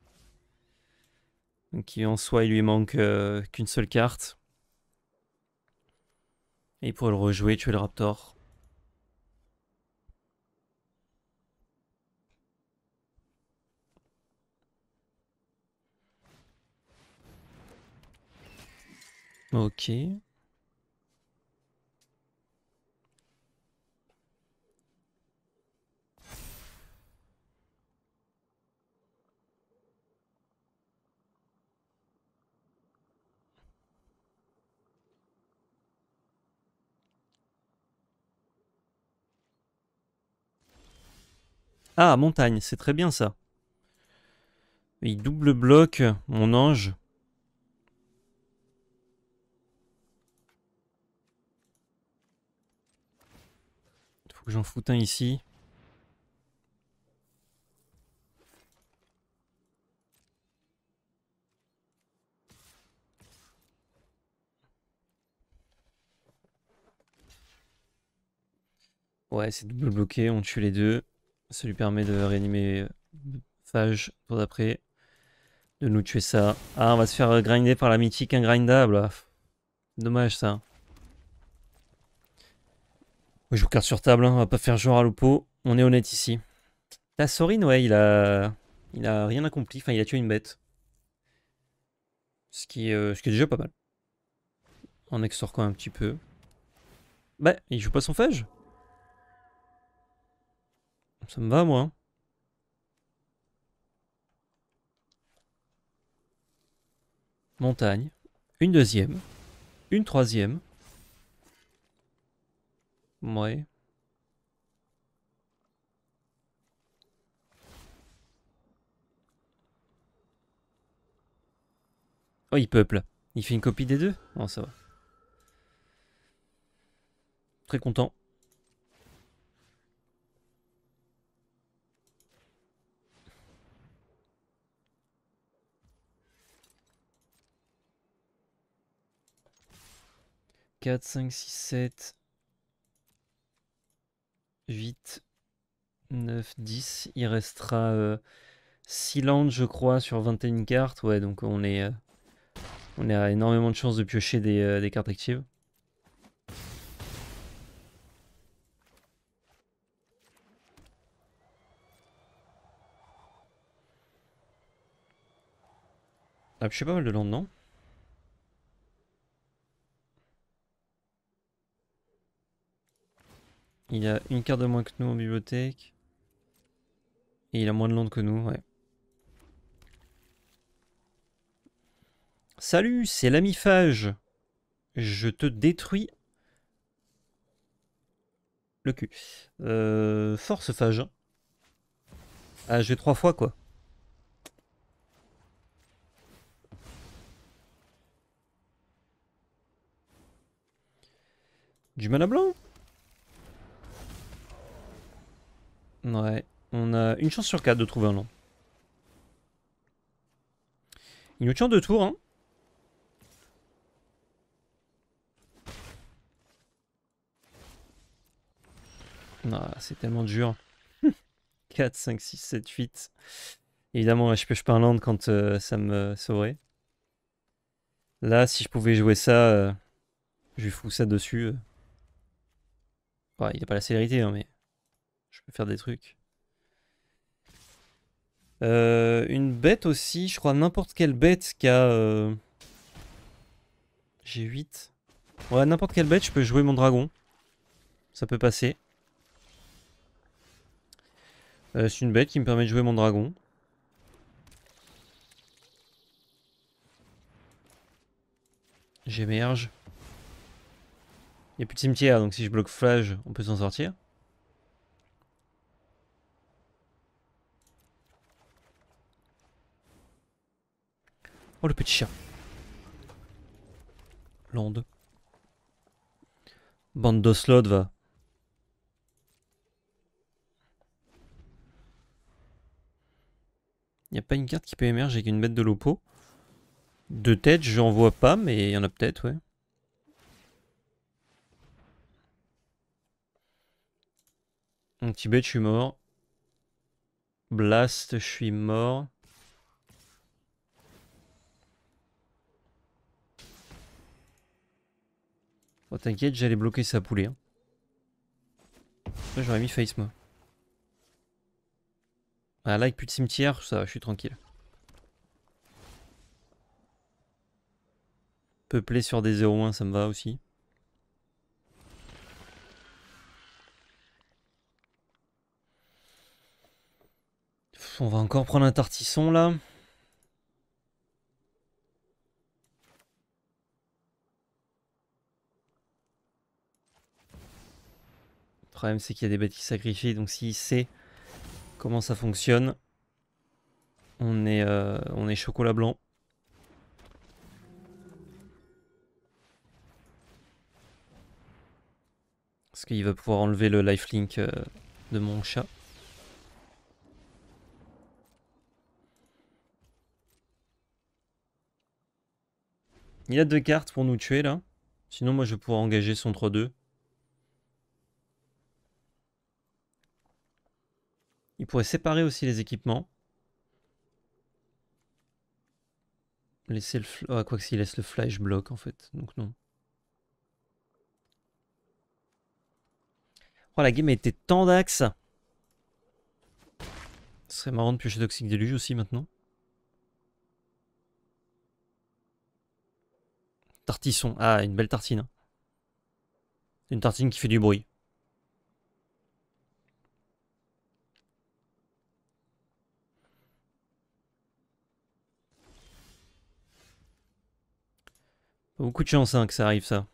qui en soi il lui manque euh, qu'une seule carte. Et il pourrait le rejouer, tuer le Raptor. Ok. Ah, montagne, c'est très bien ça. Il double bloque, mon ange. Faut que j'en foute un ici. Ouais, c'est double bloqué, on tue les deux. Ça lui permet de réanimer Phage, euh, pour d'après. De nous tuer ça. Ah, on va se faire grinder par la mythique ingrindable. Ah, dommage ça. On joue carte sur table, hein. on va pas faire genre à l'opo. On est honnête ici. La Sorine ouais, il a... il a rien accompli. Enfin, il a tué une bête. Ce qui, euh, ce qui est déjà pas mal. On extorquant un petit peu. Bah, il joue pas son phage ça me va, moi. Hein. Montagne. Une deuxième. Une troisième. Ouais. Oh, il peuple. Il fait une copie des deux Non, ça va. Très content. 4, 5, 6, 7, 8, 9, 10. Il restera 6 euh, landes, je crois, sur 21 cartes. Ouais, donc on est... Euh, on a énormément de chances de piocher des, euh, cartes actives. Ah, je pas mal de landes, non Il a une carte de moins que nous en bibliothèque. Et il a moins de landes que nous, ouais. Salut, c'est l'amifage. Je te détruis le cul. Euh, force phage. Ah, j'ai trois fois quoi. Du à blanc Ouais, on a une chance sur 4 de trouver un nom. Il nous tient deux tours, hein. Ah, c'est tellement dur. 4, 5, 6, 7, 8. Évidemment, je pêche un land quand euh, ça me sauverait. Là, si je pouvais jouer ça, euh, je lui fous ça dessus. Euh. il n'a pas la célérité, hein, mais... Je peux faire des trucs. Euh, une bête aussi, je crois n'importe quelle bête qui a... Euh, j'ai 8. Ouais, n'importe quelle bête, je peux jouer mon dragon. Ça peut passer. Euh, c'est une bête qui me permet de jouer mon dragon. J'émerge. Il n'y a plus de cimetière, donc si je bloque flash on peut s'en sortir. Oh le petit chien. L'onde. Bande slot va. Y a pas une carte qui peut émerger avec une bête de lopo. De tête, j'en vois pas, mais il y en a peut-être, ouais. petit bête je suis mort. Blast, je suis mort. Oh t'inquiète, j'allais bloquer sa poulet. Hein. J'aurais mis face moi. Ah là avec plus de cimetière, ça va, je suis tranquille. Peuplé sur des 0-1, ça me va aussi. On va encore prendre un tartisson là. problème, c'est qu'il y a des qui sacrifient Donc s'il sait comment ça fonctionne, on est, euh, on est chocolat blanc. Parce qu'il va pouvoir enlever le lifelink euh, de mon chat. Il a deux cartes pour nous tuer là. Sinon moi je vais pouvoir engager son 3-2. Il pourrait séparer aussi les équipements. Laisser le... Ah, quoi s'il laisse le flash je bloque en fait. Donc non. Oh, la game a été tant d'axes. Ce serait marrant de piocher Toxic Deluge aussi maintenant. Tartisson. Ah, une belle tartine. Hein. Une tartine qui fait du bruit. beaucoup de chance hein, que ça arrive ça.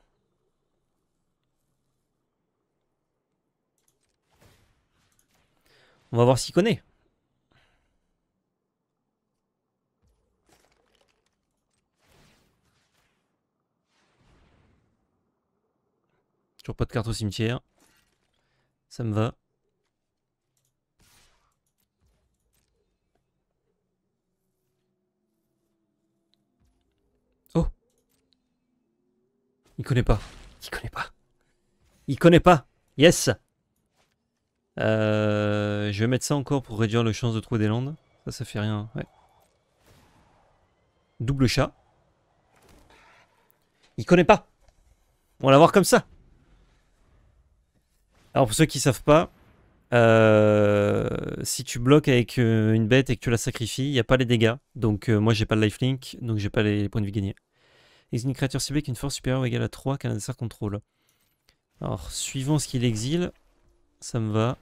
On va voir s'il connaît. Toujours pas de carte au cimetière. Ça me va. Il connaît pas. Il connaît pas. Il connaît pas. Yes. Euh, je vais mettre ça encore pour réduire le chance de trouver des landes. Ça, ça fait rien. Ouais. Double chat. Il connaît pas. On va l'avoir comme ça. Alors pour ceux qui savent pas, euh, si tu bloques avec euh, une bête et que tu la sacrifies, il n'y a pas les dégâts. Donc moi j'ai pas le lifelink, donc j'ai pas les points de vie gagnés exile une créature ciblée qui une force supérieure ou égale à 3 qu'un adversaire contrôle. Alors, suivant ce qu'il exile, ça me va.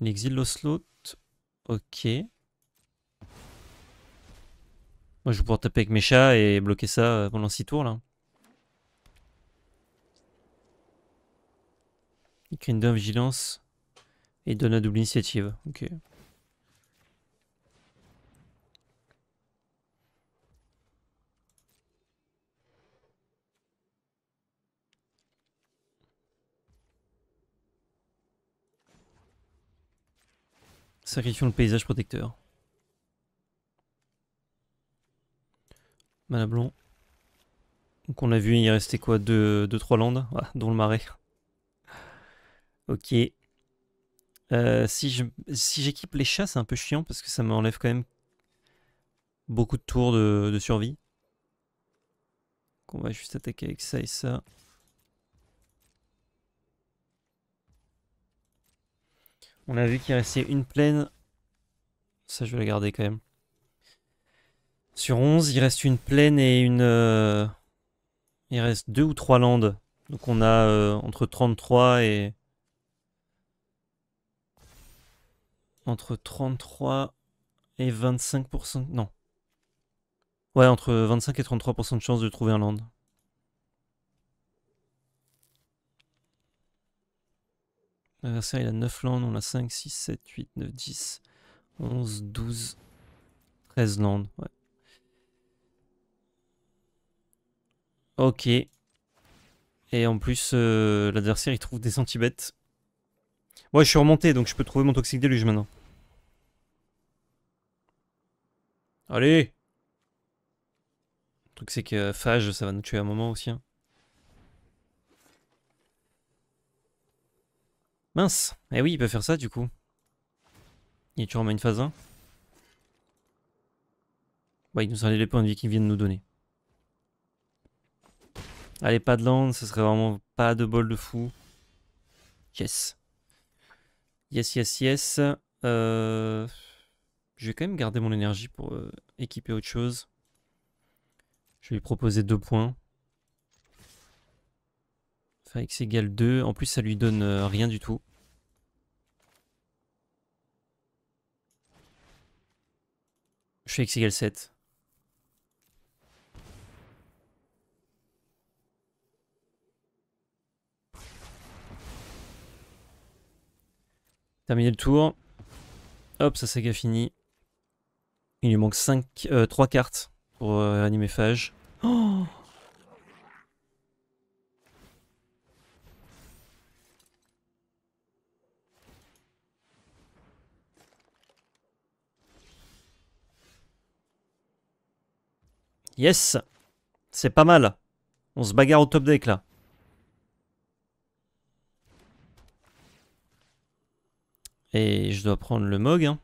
Il exile l'Oslot. Ok. Moi, je vais pouvoir taper avec mes chats et bloquer ça euh, pendant 6 tours, là. Il crée une vigilance et donne la double initiative. Ok. Sacrifions le paysage protecteur. Malablon. Donc on a vu, il restait quoi 2-3 landes, ah, dont le marais. Ok. Euh, si j'équipe les chats, c'est un peu chiant parce que ça m'enlève quand même beaucoup de tours de, de survie. Donc on va juste attaquer avec ça et ça. On a vu qu'il restait une plaine. Ça, je vais la garder quand même. Sur 11, il reste une plaine et une... Euh, il reste deux ou trois landes. Donc on a euh, entre 33 et... Entre 33 et 25%... Non. Ouais, entre 25 et 33% de chance de trouver un land. L'adversaire il a 9 landes, on a 5, 6, 7, 8, 9, 10, 11, 12, 13 landes. Ouais. Ok. Et en plus, euh, l'adversaire il trouve des anti-bêtes. Ouais, je suis remonté donc je peux trouver mon toxique d'éluge maintenant. Allez Le truc c'est que Phage ça va nous tuer à un moment aussi. Hein. Mince. Eh oui, il peut faire ça du coup. Il est toujours en une phase 1. Bah, il nous a les points de vie qu'il vient de nous donner. Allez, pas de land, ce serait vraiment pas de bol de fou. Yes. Yes, yes, yes. Euh, je vais quand même garder mon énergie pour euh, équiper autre chose. Je vais lui proposer deux points. Faire x égale 2. En plus, ça lui donne euh, rien du tout. Je X égale 7. Terminé le tour. Hop, sa saga fini. Il lui manque 5, 3 euh, cartes pour réanimer euh, animer Phage. Oh Yes C'est pas mal. On se bagarre au top deck là. Et je dois prendre le Mog. Hein.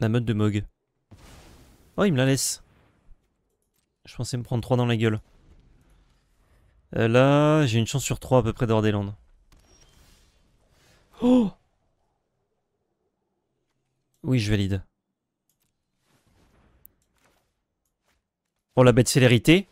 La mode de Mog. Oh, il me la laisse. Je pensais me prendre 3 dans la gueule. Euh, là, j'ai une chance sur 3 à peu près d'avoir des landes. Oh Oui, je valide. pour la bête célérité.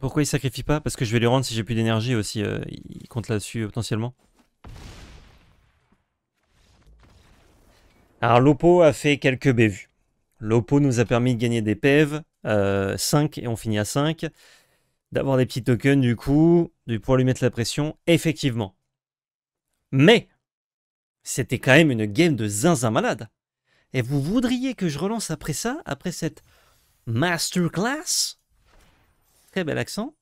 Pourquoi il sacrifie pas Parce que je vais lui rendre si j'ai plus d'énergie aussi. Euh, il compte là-dessus euh, potentiellement. Alors Lopo a fait quelques bévues. Lopo nous a permis de gagner des pèves e euh, 5 et on finit à 5. D'avoir des petits tokens du coup, de pouvoir lui mettre la pression, effectivement. Mais c'était quand même une game de zinzin malade. Et vous voudriez que je relance après ça, après cette masterclass Très bel accent.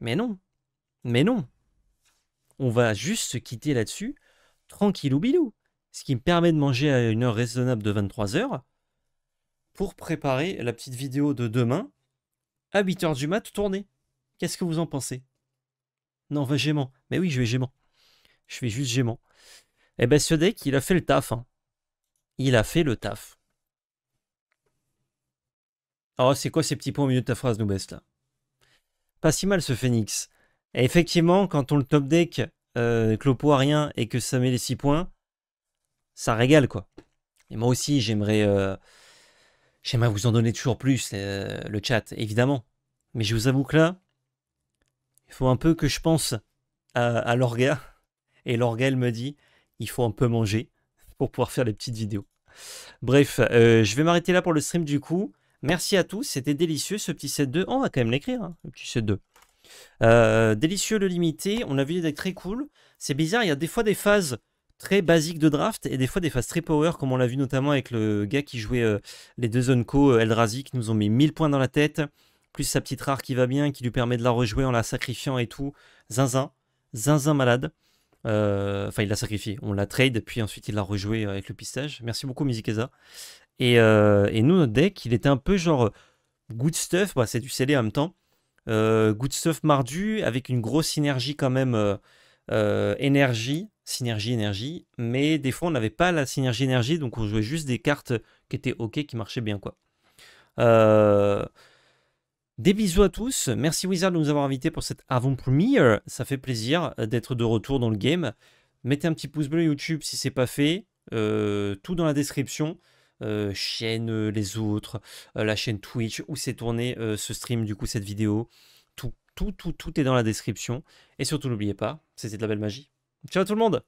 Mais non. Mais non. On va juste se quitter là-dessus, tranquille ou bilou. Ce qui me permet de manger à une heure raisonnable de 23 heures pour préparer la petite vidéo de demain à 8h du mat tournée. Qu'est-ce que vous en pensez Non, va gémant. Mais oui, je vais gémant. Je vais juste gémant. Eh bien, ce deck, il a fait le taf. Hein. Il a fait le taf. Oh, c'est quoi ces petits points au milieu de ta phrase, Noubest, là Pas si mal, ce Phoenix. Et effectivement, quand on le top deck, euh, clopo à rien, et que ça met les 6 points, ça régale, quoi. Et moi aussi, j'aimerais... Euh, j'aimerais vous en donner toujours plus, euh, le chat, évidemment. Mais je vous avoue que là, il faut un peu que je pense à, à l'orga. Et l'orga, elle me dit, il faut un peu manger pour pouvoir faire les petites vidéos. Bref, euh, je vais m'arrêter là pour le stream du coup. Merci à tous, c'était délicieux ce petit set 2. on va quand même l'écrire, hein, le petit set 2. Euh, délicieux le limité, on a vu des decks très cool. C'est bizarre, il y a des fois des phases très basiques de draft et des fois des phases très power, comme on l'a vu notamment avec le gars qui jouait euh, les deux Unco, Eldrazi, qui nous ont mis 1000 points dans la tête, plus sa petite rare qui va bien, qui lui permet de la rejouer en la sacrifiant et tout. Zinzin, zinzin malade. Euh, enfin, il l'a sacrifié. On l'a trade, puis ensuite il l'a rejoué euh, avec le pistage. Merci beaucoup, Mizikeza. Et, euh, et nous, notre deck, il était un peu genre good stuff. Bah, c'est du CD en même temps. good stuff mardu, avec une grosse synergie quand même. énergie, synergie énergie, mais des fois on n'avait pas la synergie énergie, donc on jouait juste des cartes qui étaient ok, qui marchaient bien quoi. Euh, des bisous à tous. Merci Wizard de nous avoir invités pour cette avant-première. Ça fait plaisir euh, d'être de retour dans le game. Mettez un petit pouce bleu YouTube si c'est pas fait. Euh, tout dans la description. Euh, chaîne, les autres, la chaîne Twitch où s'est tourné ce stream, du coup, cette vidéo. Tout, tout, tout, tout est dans la description. Et surtout, n'oubliez pas, c'était de la belle magie. Ciao tout le monde!